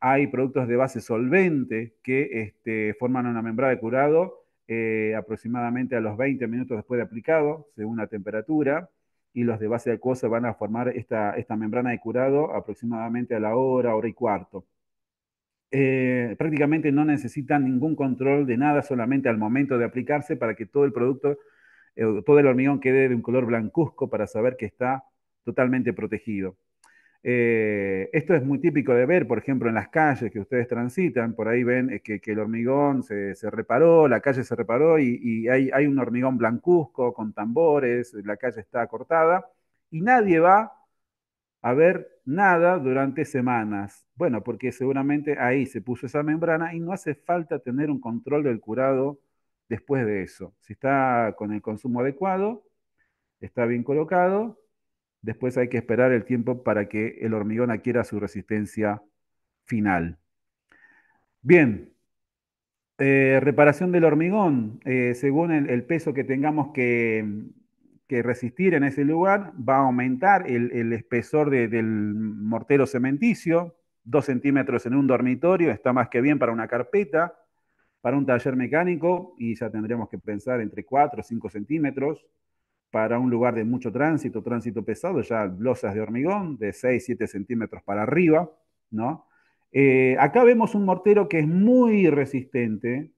Hay productos de base solvente que este, forman una membrana de curado eh, aproximadamente a los 20 minutos después de aplicado, según la temperatura, y los de base acuosa van a formar esta, esta membrana de curado aproximadamente a la hora, hora y cuarto. Eh, prácticamente no necesitan ningún control de nada, solamente al momento de aplicarse para que todo el producto eh, todo el hormigón quede de un color blancuzco para saber que está totalmente protegido. Eh, esto es muy típico de ver, por ejemplo, en las calles que ustedes transitan, por ahí ven eh, que, el hormigón se, reparó, la calle se reparó y, hay, hay, un hormigón blancuzco con tambores, la calle está cortada y nadie va a ver nada durante semanas. Bueno, porque seguramente ahí se puso esa membrana y no hace falta tener un control del curado después de eso. Si está con el consumo adecuado, está bien colocado, después hay que esperar el tiempo para que el hormigón adquiera su resistencia final. Bien, eh, reparación del hormigón, eh, según el, peso que tengamos que, resistir en ese lugar, va a aumentar el, espesor del mortero cementicio. Dos centímetros en un dormitorio está más que bien para una carpeta. Para un taller mecánico, y ya tendríamos que pensar entre 4 o 5 centímetros. Para un lugar de mucho tránsito, tránsito pesado, ya losas de hormigón de 6, 7 centímetros para arriba, ¿no? Eh, acá vemos un mortero que es muy resistente,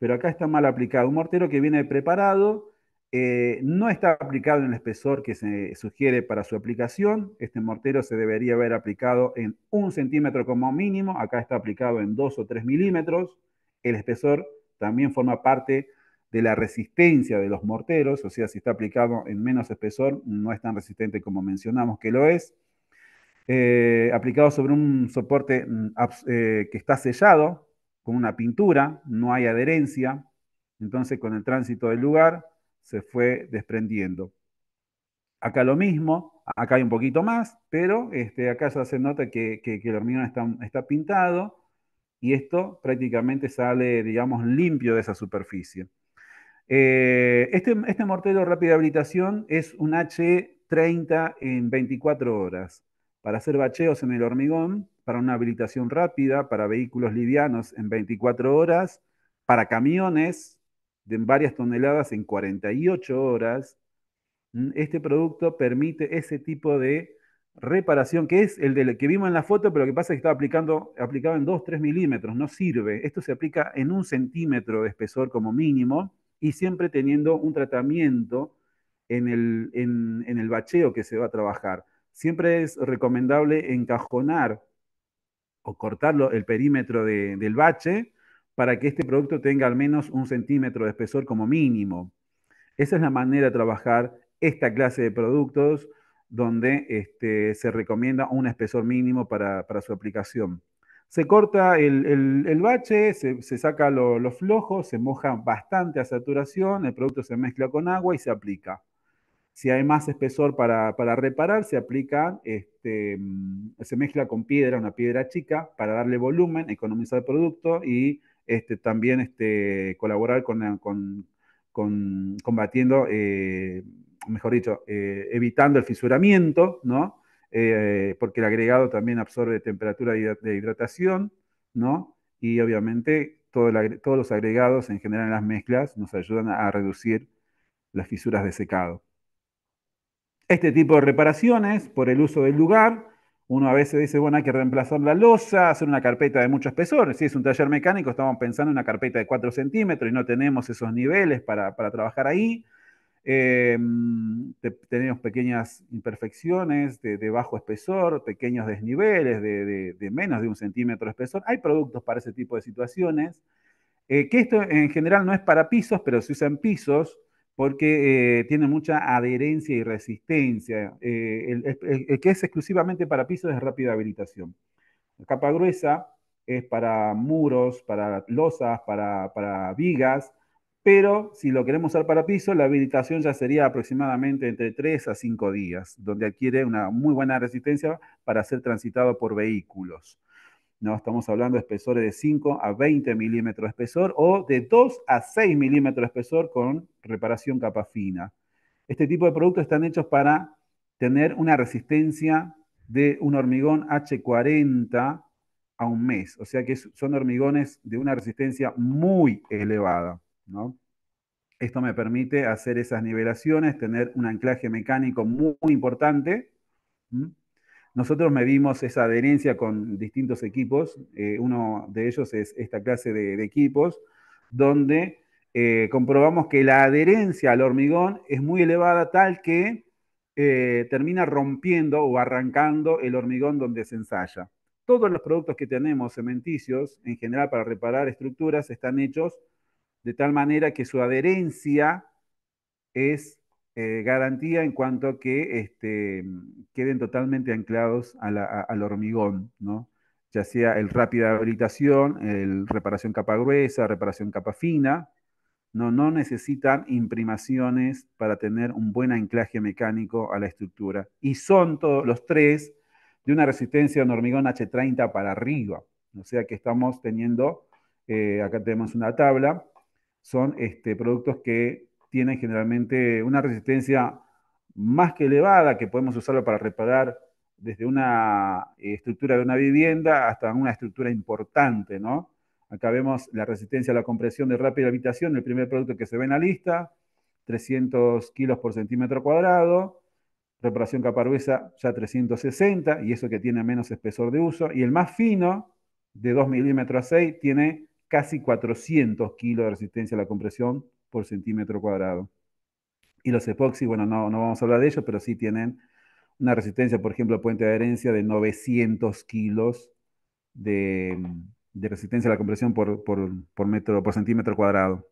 pero acá está mal aplicado. Un mortero que viene preparado, eh, no está aplicado en el espesor que se sugiere para su aplicación. Este mortero se debería haber aplicado en un centímetro como mínimo. Acá está aplicado en 2 o 3 milímetros. El espesor también forma parte de la resistencia de los morteros, o sea, si está aplicado en menos espesor, no es tan resistente como mencionamos que lo es. Eh, aplicado sobre un soporte mm, eh, que está sellado con una pintura, no hay adherencia, entonces con el tránsito del lugar se fue desprendiendo. Acá lo mismo, acá hay un poquito más, pero este, acá ya se nota que, el hormigón está pintado y esto prácticamente sale, digamos, limpio de esa superficie. Eh, este, este mortero rápida habilitación es un H30 en 24 horas para hacer bacheos en el hormigón, para una habilitación rápida, para vehículos livianos en 24 horas, para camiones de varias toneladas en 48 horas. Mm, este producto permite ese tipo de reparación, que es el del que vimos en la foto, pero lo que pasa es que está aplicando, aplicado en 2, 3 milímetros, no sirve. Esto se aplica en un centímetro de espesor como mínimo y siempre teniendo un tratamiento en el, el bacheo que se va a trabajar. Siempre es recomendable encajonar o cortarlo el perímetro del bache para que este producto tenga al menos un centímetro de espesor como mínimo. Esa es la manera de trabajar esta clase de productos donde este, se recomienda un espesor mínimo para, su aplicación. Se corta el, bache, se, saca los flojos, se moja bastante a saturación, el producto se mezcla con agua y se aplica. Si hay más espesor para, reparar, se aplica, este, mm, se mezcla con piedra, una piedra chica, para darle volumen, economizar el producto y este, también este, colaborar con, con, combatiendo eh, mejor dicho, eh, evitando el fisuramiento, ¿no? Eh, porque el agregado también absorbe temperatura de hidratación, ¿no? Y obviamente todos los agregados, en general en las mezclas, nos ayudan a reducir las fisuras de secado. Este tipo de reparaciones, por el uso del lugar, uno a veces dice, bueno, hay que reemplazar la losa, hacer una carpeta de mucho espesor. Si es un taller mecánico, estamos pensando en una carpeta de 4 centímetros y no tenemos esos niveles para trabajar ahí. Em, tenemos pequeñas imperfecciones de, bajo espesor, pequeños desniveles de, menos de un centímetro de espesor. Hay productos para ese tipo de situaciones, eh, que esto en general no es para pisos, pero se usan pisos porque eh, tiene mucha adherencia y resistencia. Eh, el, que es exclusivamente para pisos es rápida habilitación. La capa gruesa es para muros, para losas, para vigas pero si lo queremos usar para piso, la habilitación ya sería aproximadamente entre 3 a 5 días, donde adquiere una muy buena resistencia para ser transitado por vehículos. ¿no? Estamos hablando de espesores de 5 a 20 milímetros de espesor o de 2 a 6 milímetros de espesor con reparación capa fina. Este tipo de productos están hechos para tener una resistencia de un hormigón H40 a un mes. O sea que son hormigones de una resistencia muy elevada. ¿no? Esto me permite hacer esas nivelaciones, tener un anclaje mecánico muy, importante. Nosotros medimos esa adherencia con distintos equipos. Eh, uno de ellos es esta clase de, equipos, donde eh, comprobamos que la adherencia al hormigón es muy elevada, tal que eh, termina rompiendo o arrancando el hormigón donde se ensaya. Todos los productos que tenemos cementicios, en general para reparar estructuras, están hechos de tal manera que su adherencia es eh, garantía en cuanto a que este, queden totalmente anclados al hormigón, ya sea el rápida habilitación, el reparación capa gruesa, reparación capa fina, no, no necesitan imprimaciones para tener un buen anclaje mecánico a la estructura. Y son todos los tres de una resistencia en hormigón H30 para arriba. O sea que estamos teniendo, eh, acá tenemos una tabla, son este, productos que tienen generalmente una resistencia más que elevada, que podemos usarlo para reparar desde una eh, estructura de una vivienda hasta una estructura importante, ¿no? Acá vemos la resistencia a la compresión de rápida habitación, el primer producto que se ve en la lista, 300 kilos por centímetro cuadrado, reparación caparruesa ya 360, y eso que tiene menos espesor de uso, y el más fino, de 2 milímetros a 6, tiene casi 400 kilos de resistencia a la compresión por centímetro cuadrado. Y los epoxis, bueno, no, vamos a hablar de ellos, pero sí tienen una resistencia, por ejemplo, puente de adherencia de 900 kilos de, resistencia a la compresión por, por, metro, por centímetro cuadrado.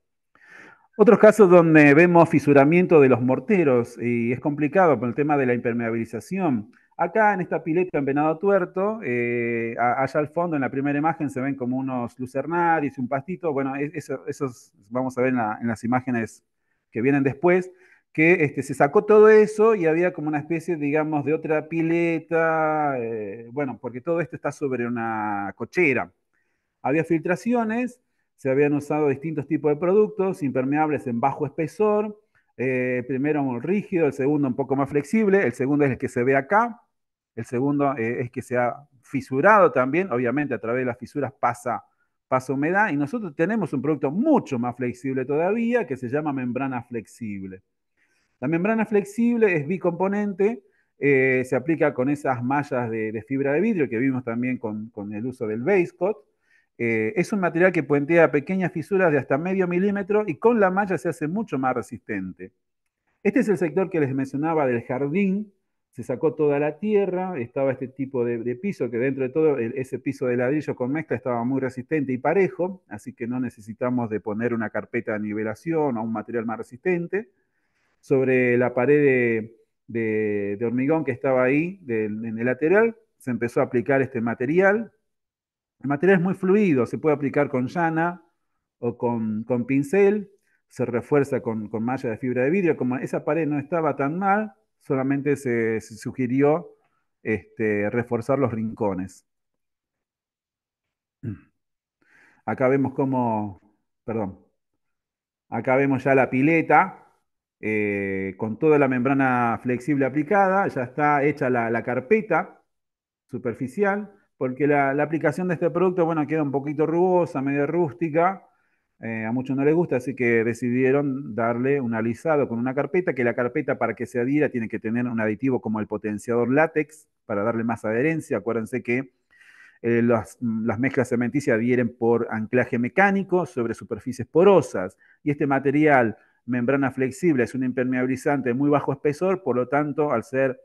Otros casos donde vemos fisuramiento de los morteros, y es complicado por el tema de la impermeabilización. Acá en esta pileta en Venado Tuerto, eh, allá al fondo en la primera imagen se ven como unos lucernarios, un pastito. Bueno, e, esos eso vamos a ver en, las imágenes que vienen después, que este, se sacó todo eso y había como una especie, digamos, de otra pileta, eh, bueno, porque todo esto está sobre una cochera. Había filtraciones, se habían usado distintos tipos de productos, impermeables en bajo espesor, eh, primero muy rígido, el segundo un poco más flexible, el segundo es el que se ve acá, el segundo eh, es que se ha fisurado también, obviamente a través de las fisuras pasa, pasa humedad y nosotros tenemos un producto mucho más flexible todavía que se llama membrana flexible. La membrana flexible es bicomponente, eh, se aplica con esas mallas de, fibra de vidrio que vimos también con, el uso del base eh, es un material que puentea pequeñas fisuras de hasta medio milímetro y con la malla se hace mucho más resistente. Este es el sector que les mencionaba del jardín, se sacó toda la tierra, estaba este tipo de, piso, que dentro de todo ese piso de ladrillo con mezcla estaba muy resistente y parejo, así que no necesitamos de poner una carpeta de nivelación o un material más resistente. Sobre la pared de, hormigón que estaba ahí, en el lateral, se empezó a aplicar este material. El material es muy fluido, se puede aplicar con llana o con, pincel, se refuerza con malla de fibra de vidrio, como esa pared no estaba tan mal, solamente se, sugirió este, reforzar los rincones. Acá vemos cómo, perdón, acá vemos ya la pileta eh, con toda la membrana flexible aplicada, ya está hecha la, carpeta superficial, porque la, la, aplicación de este producto, bueno, queda un poquito rugosa, medio rústica, eh, a muchos no les gusta, así que decidieron darle un alisado con una carpeta, que la carpeta para que se adhiera tiene que tener un aditivo como el potenciador látex para darle más adherencia. Acuérdense que eh, las, las, mezclas cementicias adhieren por anclaje mecánico sobre superficies porosas y este material, membrana flexible, es un impermeabilizante de muy bajo espesor, por lo tanto, al ser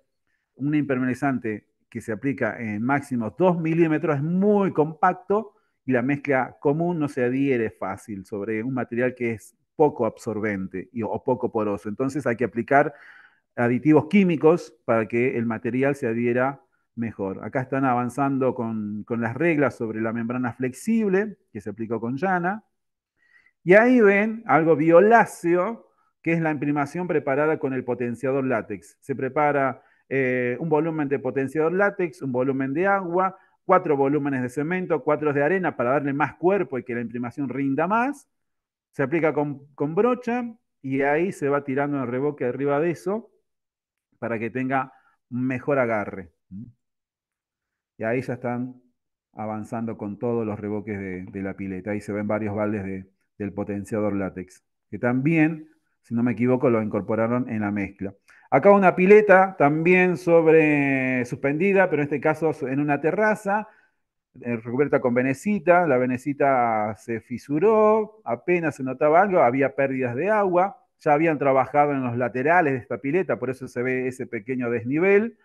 un impermeabilizante que se aplica en máximos 2 milímetros, es muy compacto y la mezcla común no se adhiere fácil sobre un material que es poco absorbente o poco poroso. Entonces hay que aplicar aditivos químicos para que el material se adhiera mejor. Acá están avanzando con, las reglas sobre la membrana flexible, que se aplicó con llana. Y ahí ven algo violáceo, que es la imprimación preparada con el potenciador látex. Se prepara eh, un volumen de potenciador látex, un volumen de agua, cuatro volúmenes de cemento, cuatro de arena para darle más cuerpo y que la imprimación rinda más. Se aplica con, brocha y ahí se va tirando el reboque arriba de eso para que tenga mejor agarre. Y ahí ya están avanzando con todos los reboques de, la pileta. Ahí se ven varios baldes del potenciador látex, que también, si no me equivoco, lo incorporaron en la mezcla. Acá una pileta también sobre suspendida, pero en este caso en una terraza, eh, recubierta con venecita. La venecita se fisuró, apenas se notaba algo, había pérdidas de agua. Ya habían trabajado en los laterales de esta pileta, por eso se ve ese pequeño desnivel.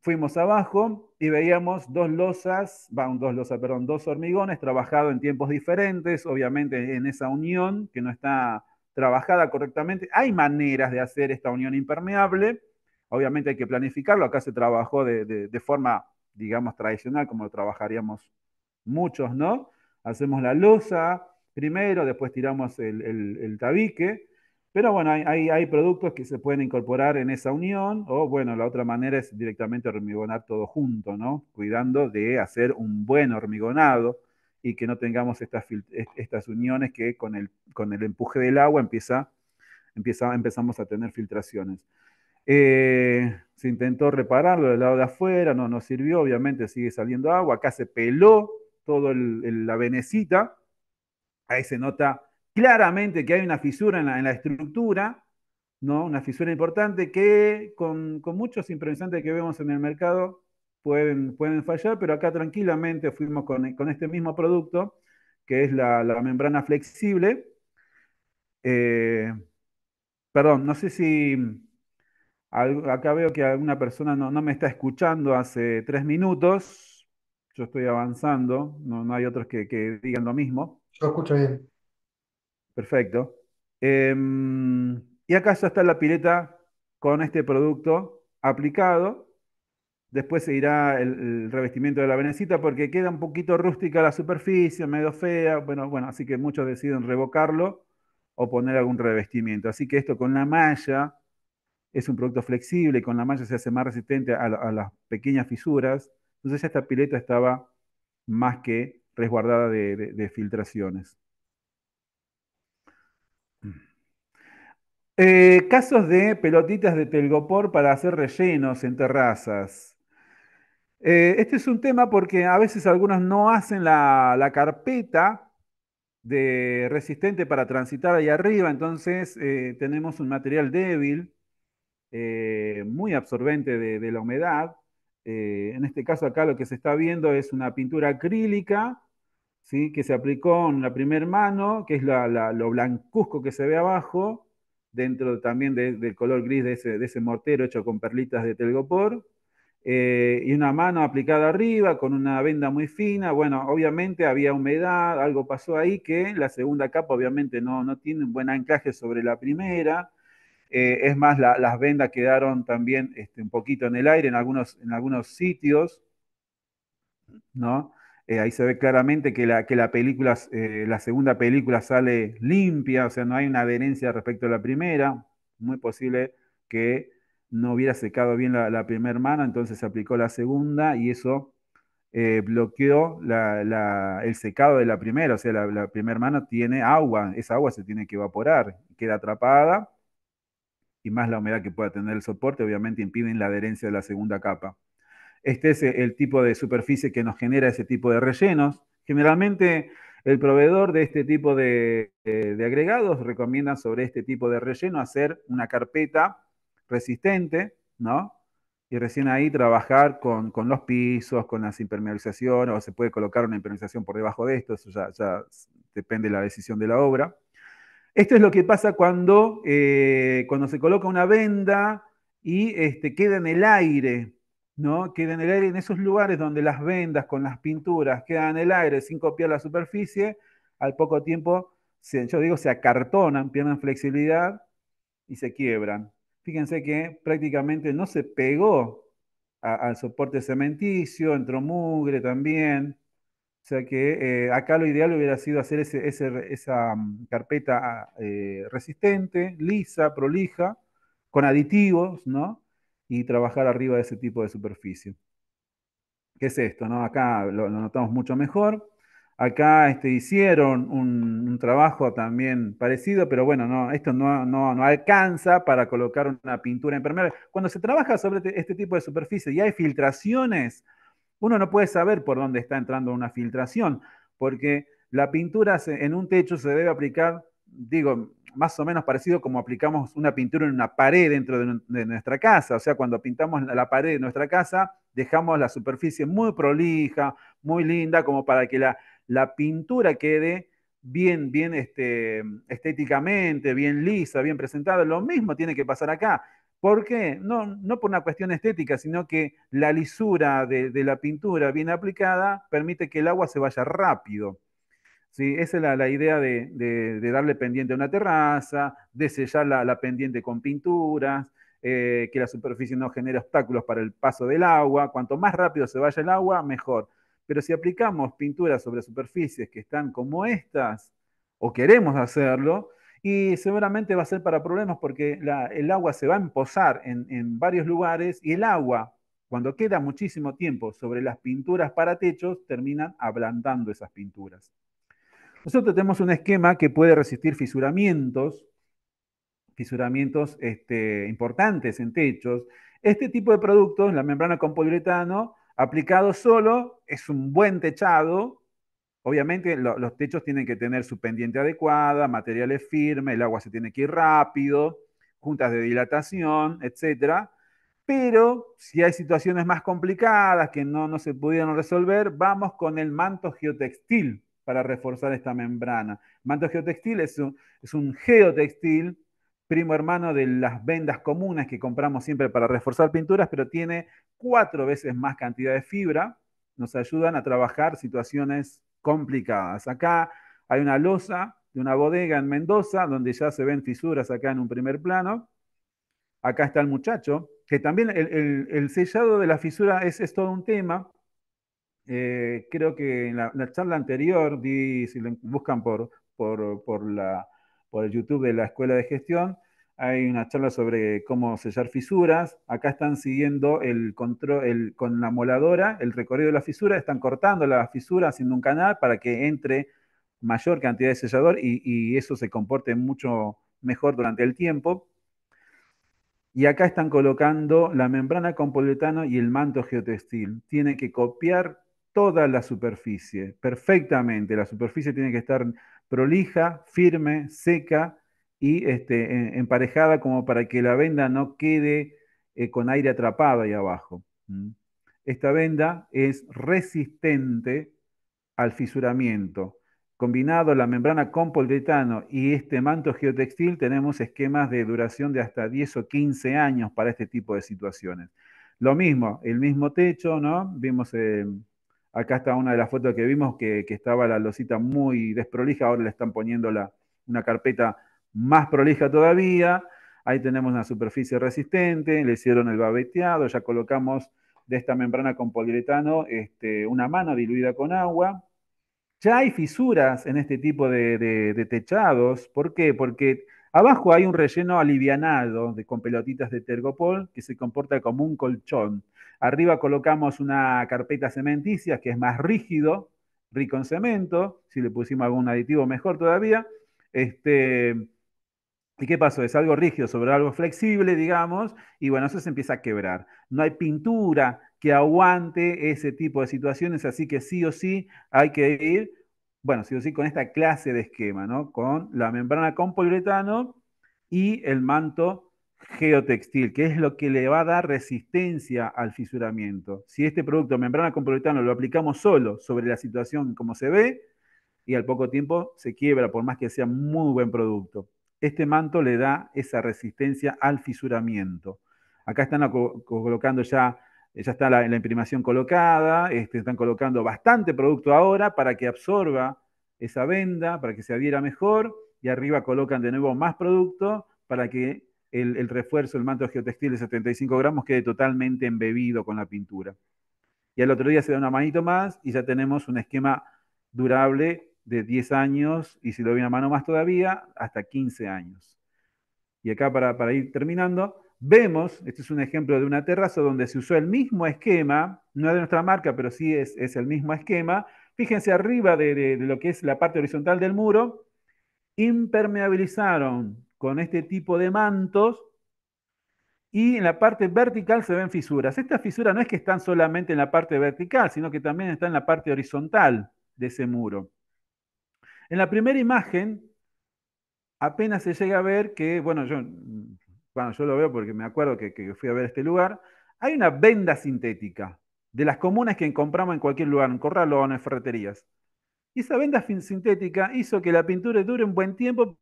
Fuimos abajo y veíamos dos losas, van dos losas, perdón, dos hormigones trabajados en tiempos diferentes, obviamente en esa unión que no está trabajada correctamente. Hay maneras de hacer esta unión impermeable, obviamente hay que planificarlo, acá se trabajó de, forma, digamos, tradicional, como lo trabajaríamos muchos, ¿no? Hacemos la losa primero, después tiramos el, tabique, pero bueno, hay, hay, productos que se pueden incorporar en esa unión, o bueno, la otra manera es directamente hormigonar todo junto, ¿no? Cuidando de hacer un buen hormigonado y que no tengamos estas, estas uniones que con el, con el empuje del agua empieza, empieza, empezamos a tener filtraciones. Eh, se intentó repararlo del lado de afuera, no nos sirvió, obviamente sigue saliendo agua, acá se peló toda la venecita, ahí se nota claramente que hay una fisura en la, estructura, ¿no? una fisura importante que con, con muchos improvisantes que vemos en el mercado pueden, fallar, pero acá tranquilamente fuimos con, este mismo producto, que es la, membrana flexible. Eh, perdón, no sé si acá veo que alguna persona no, me está escuchando hace tres minutos. Yo estoy avanzando, no, hay otros que, digan lo mismo. Yo escucho bien. Perfecto. Em, y acá ya está la pileta con este producto aplicado Después se irá el, revestimiento de la venecita porque queda un poquito rústica la superficie, medio fea. Bueno, bueno, así que muchos deciden revocarlo o poner algún revestimiento. Así que esto con la malla es un producto flexible y con la malla se hace más resistente a, las pequeñas fisuras. Entonces ya esta pileta estaba más que resguardada de, filtraciones. Eh, casos de pelotitas de telgopor para hacer rellenos en terrazas. Eh, este es un tema porque a veces algunos no hacen la, carpeta de resistente para transitar ahí arriba, entonces eh, tenemos un material débil, eh, muy absorbente de, la humedad. en este caso acá lo que se está viendo es una pintura acrílica ¿sí? que se aplicó en la primera mano, que es la, lo blancuzco que se ve abajo, dentro también del color gris de ese mortero hecho con perlitas de telgopor. Eh, y una mano aplicada arriba con una venda muy fina. Bueno, obviamente había humedad, algo pasó ahí que la segunda capa obviamente no, tiene un buen anclaje sobre la primera. Eh, es más, las vendas quedaron también este, un poquito en el aire en algunos, en algunos sitios, ¿no? Eh, ahí se ve claramente que la, que la película, la segunda película sale limpia, o sea, no hay una adherencia respecto a la primera. Muy posible que no hubiera secado bien la, primera mano, entonces se aplicó la segunda y eso eh, bloqueó el secado de la primera, o sea, la, primera mano tiene agua, esa agua se tiene que evaporar, queda atrapada y más la humedad que pueda tener el soporte, obviamente impiden la adherencia de la segunda capa. Este es eh, el tipo de superficie que nos genera ese tipo de rellenos. Generalmente el proveedor de este tipo de eh, agregados recomienda sobre este tipo de relleno hacer una carpeta resistente, ¿no? Y recién ahí trabajar con, los pisos, con las impermeabilizaciones, o se puede colocar una impermeabilización por debajo de esto, eso ya, depende de la decisión de la obra. Esto es lo que pasa cuando, eh, cuando se coloca una venda y este, queda en el aire, ¿no? Queda en el aire en esos lugares donde las vendas con las pinturas quedan en el aire sin copiar la superficie, al poco tiempo, yo digo, se acartonan, pierden flexibilidad y se quiebran fíjense que prácticamente no se pegó al soporte cementicio, entró mugre también. O sea que eh, acá lo ideal hubiera sido hacer esa mm, carpeta eh, resistente, lisa, prolija, con aditivos, ¿no? Y trabajar arriba de ese tipo de superficie. ¿Qué es esto? ¿no? Acá lo notamos mucho mejor. Acá este, hicieron un, trabajo también parecido, pero bueno, no, esto no, alcanza para colocar una pintura impermeable. Cuando se trabaja sobre este, este, tipo de superficie y hay filtraciones, uno no puede saber por dónde está entrando una filtración, porque la pintura en un techo se debe aplicar, digo, más o menos parecido como aplicamos una pintura en una pared dentro de, nuestra casa. O sea, cuando pintamos la pared de nuestra casa, dejamos la superficie muy prolija, muy linda, como para que la, la pintura quede bien, bien este, estéticamente, bien lisa, bien presentada. Lo mismo tiene que pasar acá. ¿Por qué? No, por una cuestión estética, sino que la lisura de, la pintura bien aplicada permite que el agua se vaya rápido. Esa es la, idea de, darle pendiente a una terraza, de sellar la, pendiente con pinturas, eh, que la superficie no genere obstáculos para el paso del agua. Cuanto más rápido se vaya el agua, mejor. Pero si aplicamos pinturas sobre superficies que están como estas, o queremos hacerlo, y seguramente va a ser para problemas porque el agua se va a empozar en, varios lugares y el agua, cuando queda muchísimo tiempo sobre las pinturas para techos, terminan ablandando esas pinturas. Nosotros tenemos un esquema que puede resistir fisuramientos, fisuramientos este, importantes en techos. Este tipo de productos, la membrana con poliuretano, Aplicado solo es un buen techado. Obviamente los techos tienen que tener su pendiente adecuada, materiales firmes, el agua se tiene que ir rápido, juntas de dilatación, etc. Pero si hay situaciones más complicadas que no, no se pudieron resolver, vamos con el manto geotextil para reforzar esta membrana. manto geotextil es un, es un geotextil primo hermano de las vendas comunes que compramos siempre para reforzar pinturas, pero tiene cuatro veces más cantidad de fibra. Nos ayudan a trabajar situaciones complicadas. Acá hay una losa de una bodega en Mendoza, donde ya se ven fisuras acá en un primer plano. Acá está el muchacho, que también el, sellado de la fisura es, es todo un tema. Eh, creo que en la, charla anterior, di, si lo buscan por, por la por el YouTube de la Escuela de Gestión. Hay una charla sobre cómo sellar fisuras. Acá están siguiendo el control con la moladora, el recorrido de la fisura. Están cortando la fisura haciendo un canal para que entre mayor cantidad de sellador y, eso se comporte mucho mejor durante el tiempo. Y acá están colocando la membrana con poliuretano y el manto geotextil. Tiene que copiar toda la superficie, perfectamente. La superficie tiene que estar prolija, firme, seca y este, emparejada como para que la venda no quede eh, con aire atrapado ahí abajo. Esta venda es resistente al fisuramiento. Combinado la membrana con poliuretano y este manto geotextil, tenemos esquemas de duración de hasta 10 o 15 años para este tipo de situaciones. Lo mismo, el mismo techo, ¿no? Vimos en... Eh, Acá está una de las fotos que vimos que, estaba la losita muy desprolija, ahora le están poniendo la, una carpeta más prolija todavía. Ahí tenemos una superficie resistente, le hicieron el babeteado, ya colocamos de esta membrana con poliuretano este, una mano diluida con agua. Ya hay fisuras en este tipo de, de techados. ¿Por qué? Porque Abajo hay un relleno alivianado con pelotitas de tergopol que se comporta como un colchón. Arriba colocamos una carpeta cementicia que es más rígido, rico en cemento, si le pusimos algún aditivo mejor todavía. Este, ¿Y qué pasó? Es algo rígido sobre algo flexible, digamos, y bueno, eso se empieza a quebrar. No hay pintura que aguante ese tipo de situaciones, así que sí o sí hay que ir bueno, sí o sí, con esta clase de esquema, ¿no? Con la membrana con poliuretano y el manto geotextil, que es lo que le va a dar resistencia al fisuramiento. Si este producto membrana con poliuretano lo aplicamos solo sobre la situación como se ve, y al poco tiempo se quiebra, por más que sea muy buen producto. Este manto le da esa resistencia al fisuramiento. Acá están colocando ya ya está la, imprimación colocada, este, están colocando bastante producto ahora para que absorba esa venda, para que se adhiera mejor, y arriba colocan de nuevo más producto para que el, refuerzo, el manto geotextil de 75 gramos quede totalmente embebido con la pintura. Y al otro día se da una manito más y ya tenemos un esquema durable de 10 años, y si doy una mano más todavía, hasta 15 años. Y acá para ir terminando, vemos, este es un ejemplo de una terraza donde se usó el mismo esquema, no es de nuestra marca, pero sí es, el mismo esquema. Fíjense arriba de, de lo que es la parte horizontal del muro, impermeabilizaron con este tipo de mantos y en la parte vertical se ven fisuras. Estas fisuras no es que están solamente en la parte vertical, sino que también están en la parte horizontal de ese muro. En la primera imagen apenas se llega a ver que, bueno, yo bueno, yo lo veo porque me acuerdo que, fui a ver este lugar, hay una venda sintética de las comunas que compramos en cualquier lugar, en corralones, ferreterías. Y esa venda sintética hizo que la pintura dure un buen tiempo,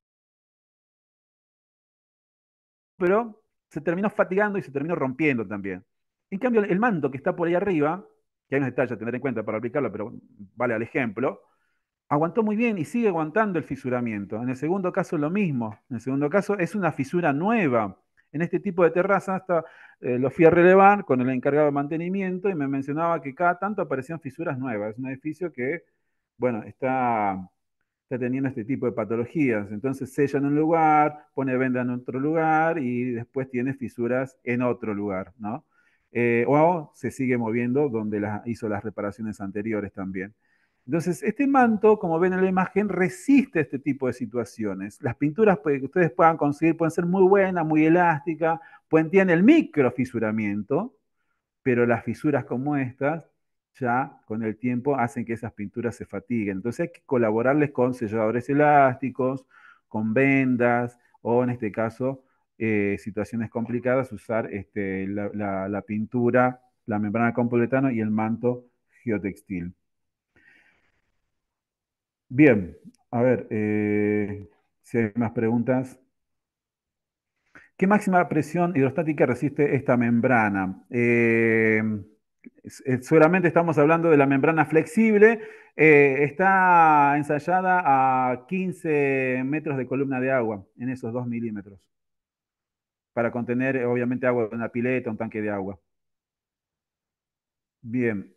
pero se terminó fatigando y se terminó rompiendo también. En cambio, el manto que está por ahí arriba, que hay unos detalles a tener en cuenta para aplicarlo, pero vale al ejemplo, aguantó muy bien y sigue aguantando el fisuramiento. En el segundo caso lo mismo. En el segundo caso es una fisura nueva en este tipo de terraza hasta eh, lo fui a relevar con el encargado de mantenimiento y me mencionaba que cada tanto aparecían fisuras nuevas. Es un edificio que, bueno, está, está teniendo este tipo de patologías. Entonces sella en un lugar, pone venda en otro lugar y después tiene fisuras en otro lugar, ¿no? Eh, o se sigue moviendo donde hizo las reparaciones anteriores también. Entonces, este manto, como ven en la imagen, resiste este tipo de situaciones. Las pinturas que ustedes puedan conseguir pueden ser muy buenas, muy elásticas, pueden tener el microfisuramiento, pero las fisuras como estas ya con el tiempo hacen que esas pinturas se fatiguen. Entonces hay que colaborarles con selladores elásticos, con vendas o en este caso eh, situaciones complicadas, usar este, la, pintura, la membrana con y el manto geotextil. Bien, a ver, eh, si hay más preguntas. ¿Qué máxima presión hidrostática resiste esta membrana? Eh, solamente estamos hablando de la membrana flexible. Eh, está ensayada a 15 metros de columna de agua, en esos 2 milímetros, para contener obviamente agua de una pileta, un tanque de agua. Bien.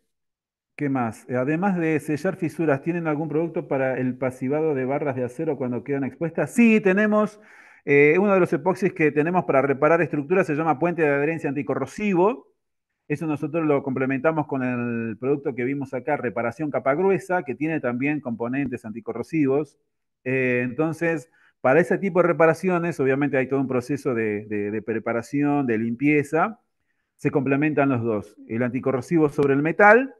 ¿Qué más? Eh, además de sellar fisuras, ¿tienen algún producto para el pasivado de barras de acero cuando quedan expuestas? Sí, tenemos eh, uno de los epoxis que tenemos para reparar estructuras, se llama puente de adherencia anticorrosivo. Eso nosotros lo complementamos con el producto que vimos acá, reparación capa gruesa, que tiene también componentes anticorrosivos. Eh, entonces, para ese tipo de reparaciones, obviamente hay todo un proceso de preparación, de limpieza. Se complementan los dos, el anticorrosivo sobre el metal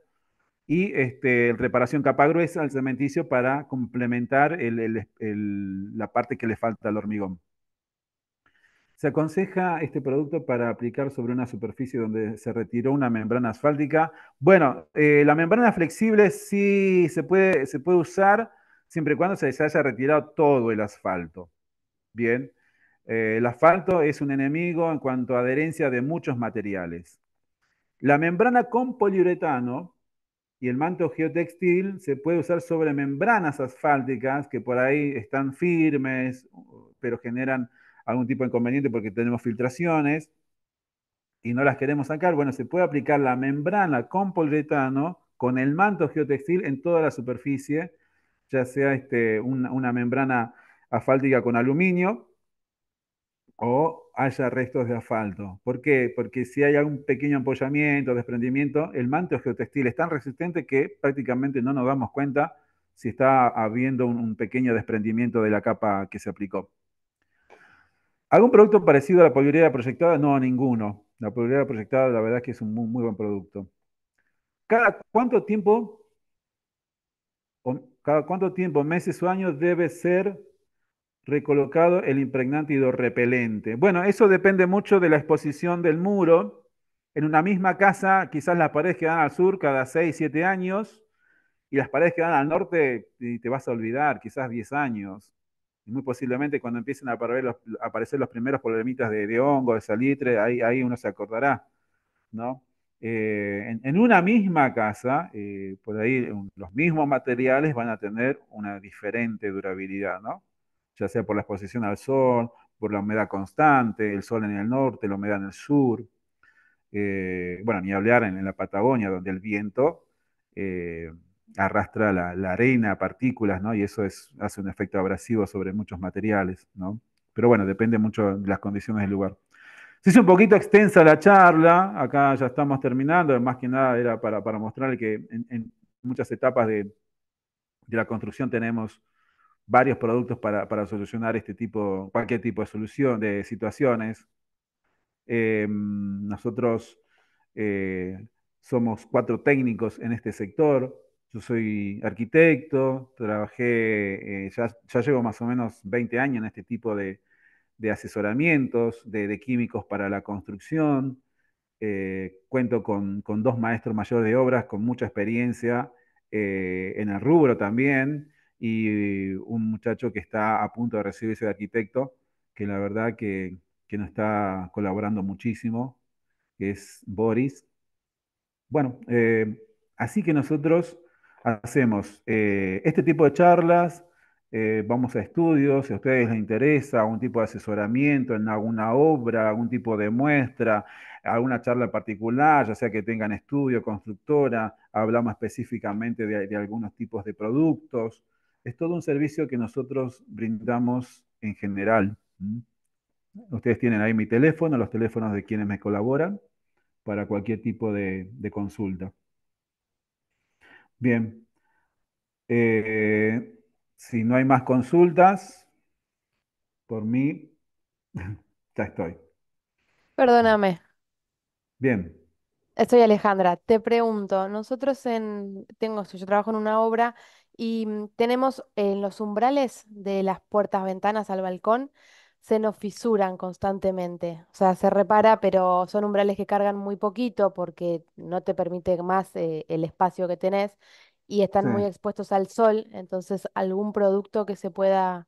y este, reparación capa gruesa al cementicio para complementar la parte que le falta al hormigón. Se aconseja este producto para aplicar sobre una superficie donde se retiró una membrana asfáltica. Bueno, eh, la membrana flexible sí se puede, se puede usar siempre y cuando se haya retirado todo el asfalto. Bien, eh, el asfalto es un enemigo en cuanto a adherencia de muchos materiales. La membrana con poliuretano y el manto geotextil se puede usar sobre membranas asfálticas que por ahí están firmes, pero generan algún tipo de inconveniente porque tenemos filtraciones y no las queremos sacar. Bueno, se puede aplicar la membrana con poliuretano con el manto geotextil en toda la superficie, ya sea este, una membrana asfáltica con aluminio o haya restos de asfalto. ¿Por qué? Porque si hay algún pequeño empollamiento, desprendimiento, el manto geotextil es tan resistente que prácticamente no nos damos cuenta si está habiendo un, pequeño desprendimiento de la capa que se aplicó. ¿Algún producto parecido a la polvilera proyectada? No, ninguno. La polvilera proyectada la verdad es que es un muy, buen producto. ¿Cada cuánto tiempo, cada cuánto tiempo, meses o años debe ser recolocado el impregnante repelente. Bueno, eso depende mucho de la exposición del muro. En una misma casa, quizás las paredes que dan al sur cada 6, 7 años, y las paredes que dan al norte te vas a olvidar, quizás 10 años. Y muy posiblemente cuando empiecen a aparecer los, primeros problemitas de, hongo, de salitre, ahí, ahí uno se acordará, ¿no? Eh, en, una misma casa, eh, por ahí los mismos materiales van a tener una diferente durabilidad, ¿no? ya sea por la exposición al sol, por la humedad constante, el sol en el norte, la humedad en el sur. Eh, bueno, ni hablar en, la Patagonia, donde el viento eh, arrastra la, arena, partículas, ¿no? Y eso hace un efecto abrasivo sobre muchos materiales, ¿no? Pero bueno, depende mucho de las condiciones del lugar. Se hizo un poquito extensa la charla, acá ya estamos terminando, más que nada era para, para mostrar que en, muchas etapas de la construcción tenemos varios productos para, solucionar este tipo, cualquier tipo de solución, de situaciones. Em, nosotros eh, somos cuatro técnicos en este sector. Yo soy arquitecto, trabajé, eh, ya, llevo más o menos 20 años en este tipo de, asesoramientos de, químicos para la construcción. Eh, cuento con, con, dos maestros mayores de obras con mucha experiencia en el rubro también y un muchacho que está a punto de recibirse de arquitecto, que la verdad que, que nos está colaborando muchísimo, es Boris. Bueno, eh, así que nosotros hacemos eh, este tipo de charlas, eh, vamos a estudios, si a ustedes les interesa algún tipo de asesoramiento en alguna obra, algún tipo de muestra, alguna charla particular, ya sea que tengan estudio, constructora, hablamos específicamente de algunos tipos de productos, es todo un servicio que nosotros brindamos en general. Ustedes tienen ahí mi teléfono, los teléfonos de quienes me colaboran para cualquier tipo de, consulta. Bien. Eh, si no hay más consultas, por mí, ya estoy. Perdóname. Bien. Estoy Alejandra. Te pregunto, nosotros en, tengo, yo trabajo en una obra y mm, tenemos en eh, los umbrales de las puertas, ventanas al balcón, se nos fisuran constantemente. O sea, se repara, pero son umbrales que cargan muy poquito porque no te permite más eh, el espacio que tenés y están muy expuestos al sol. Entonces, algún producto que se pueda...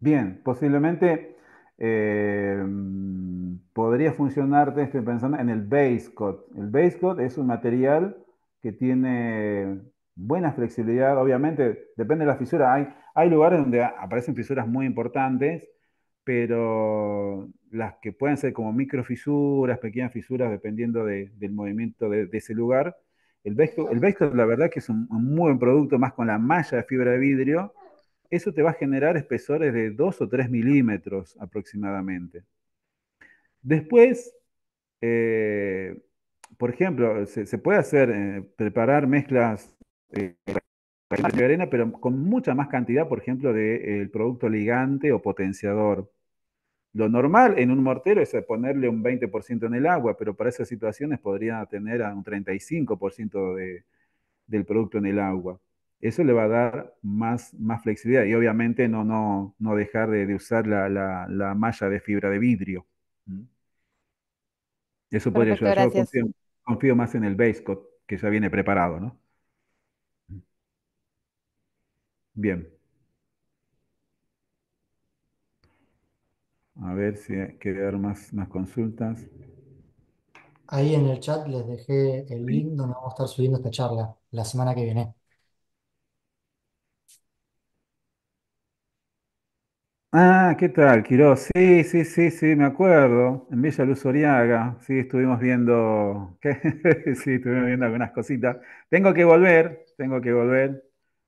Bien, posiblemente eh, mm, podría funcionar estoy pensando en el base coat. El base coat es un material que tiene buena flexibilidad, obviamente, depende de la fisura. Hay, hay lugares donde aparecen fisuras muy importantes, pero las que pueden ser como microfisuras, pequeñas fisuras, dependiendo del movimiento de, ese lugar. El Vesco, el la verdad que es un, muy buen producto, más con la malla de fibra de vidrio. Eso te va a generar espesores de 2 o 3 milímetros aproximadamente. Después, eh, por ejemplo, se, puede hacer, eh, preparar mezclas eh, de arena, pero con mucha más cantidad, por ejemplo, del producto ligante o potenciador. Lo normal en un mortero es ponerle un 20% en el agua, pero para esas situaciones podría tener un 35% de, del producto en el agua. Eso le va a dar más, más flexibilidad y obviamente no, no, dejar de, usar la, malla de fibra de vidrio. Eso podría ayudar confío más en el code que ya viene preparado, ¿no? Bien. A ver si hay que más, más consultas. Ahí en el chat les dejé el link donde vamos a estar subiendo esta charla la semana que viene. Ah, ¿qué tal, Quiroz? Sí, sí, sí, sí, me acuerdo. En Villa Luz Oriaga, sí, estuvimos viendo, sí, estuvimos viendo algunas cositas. Tengo que volver, tengo que volver.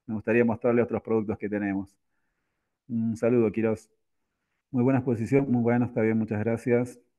Me gustaría mostrarle otros productos que tenemos. Un saludo, Quiroz. Muy buena exposición, muy bueno, está bien, muchas gracias.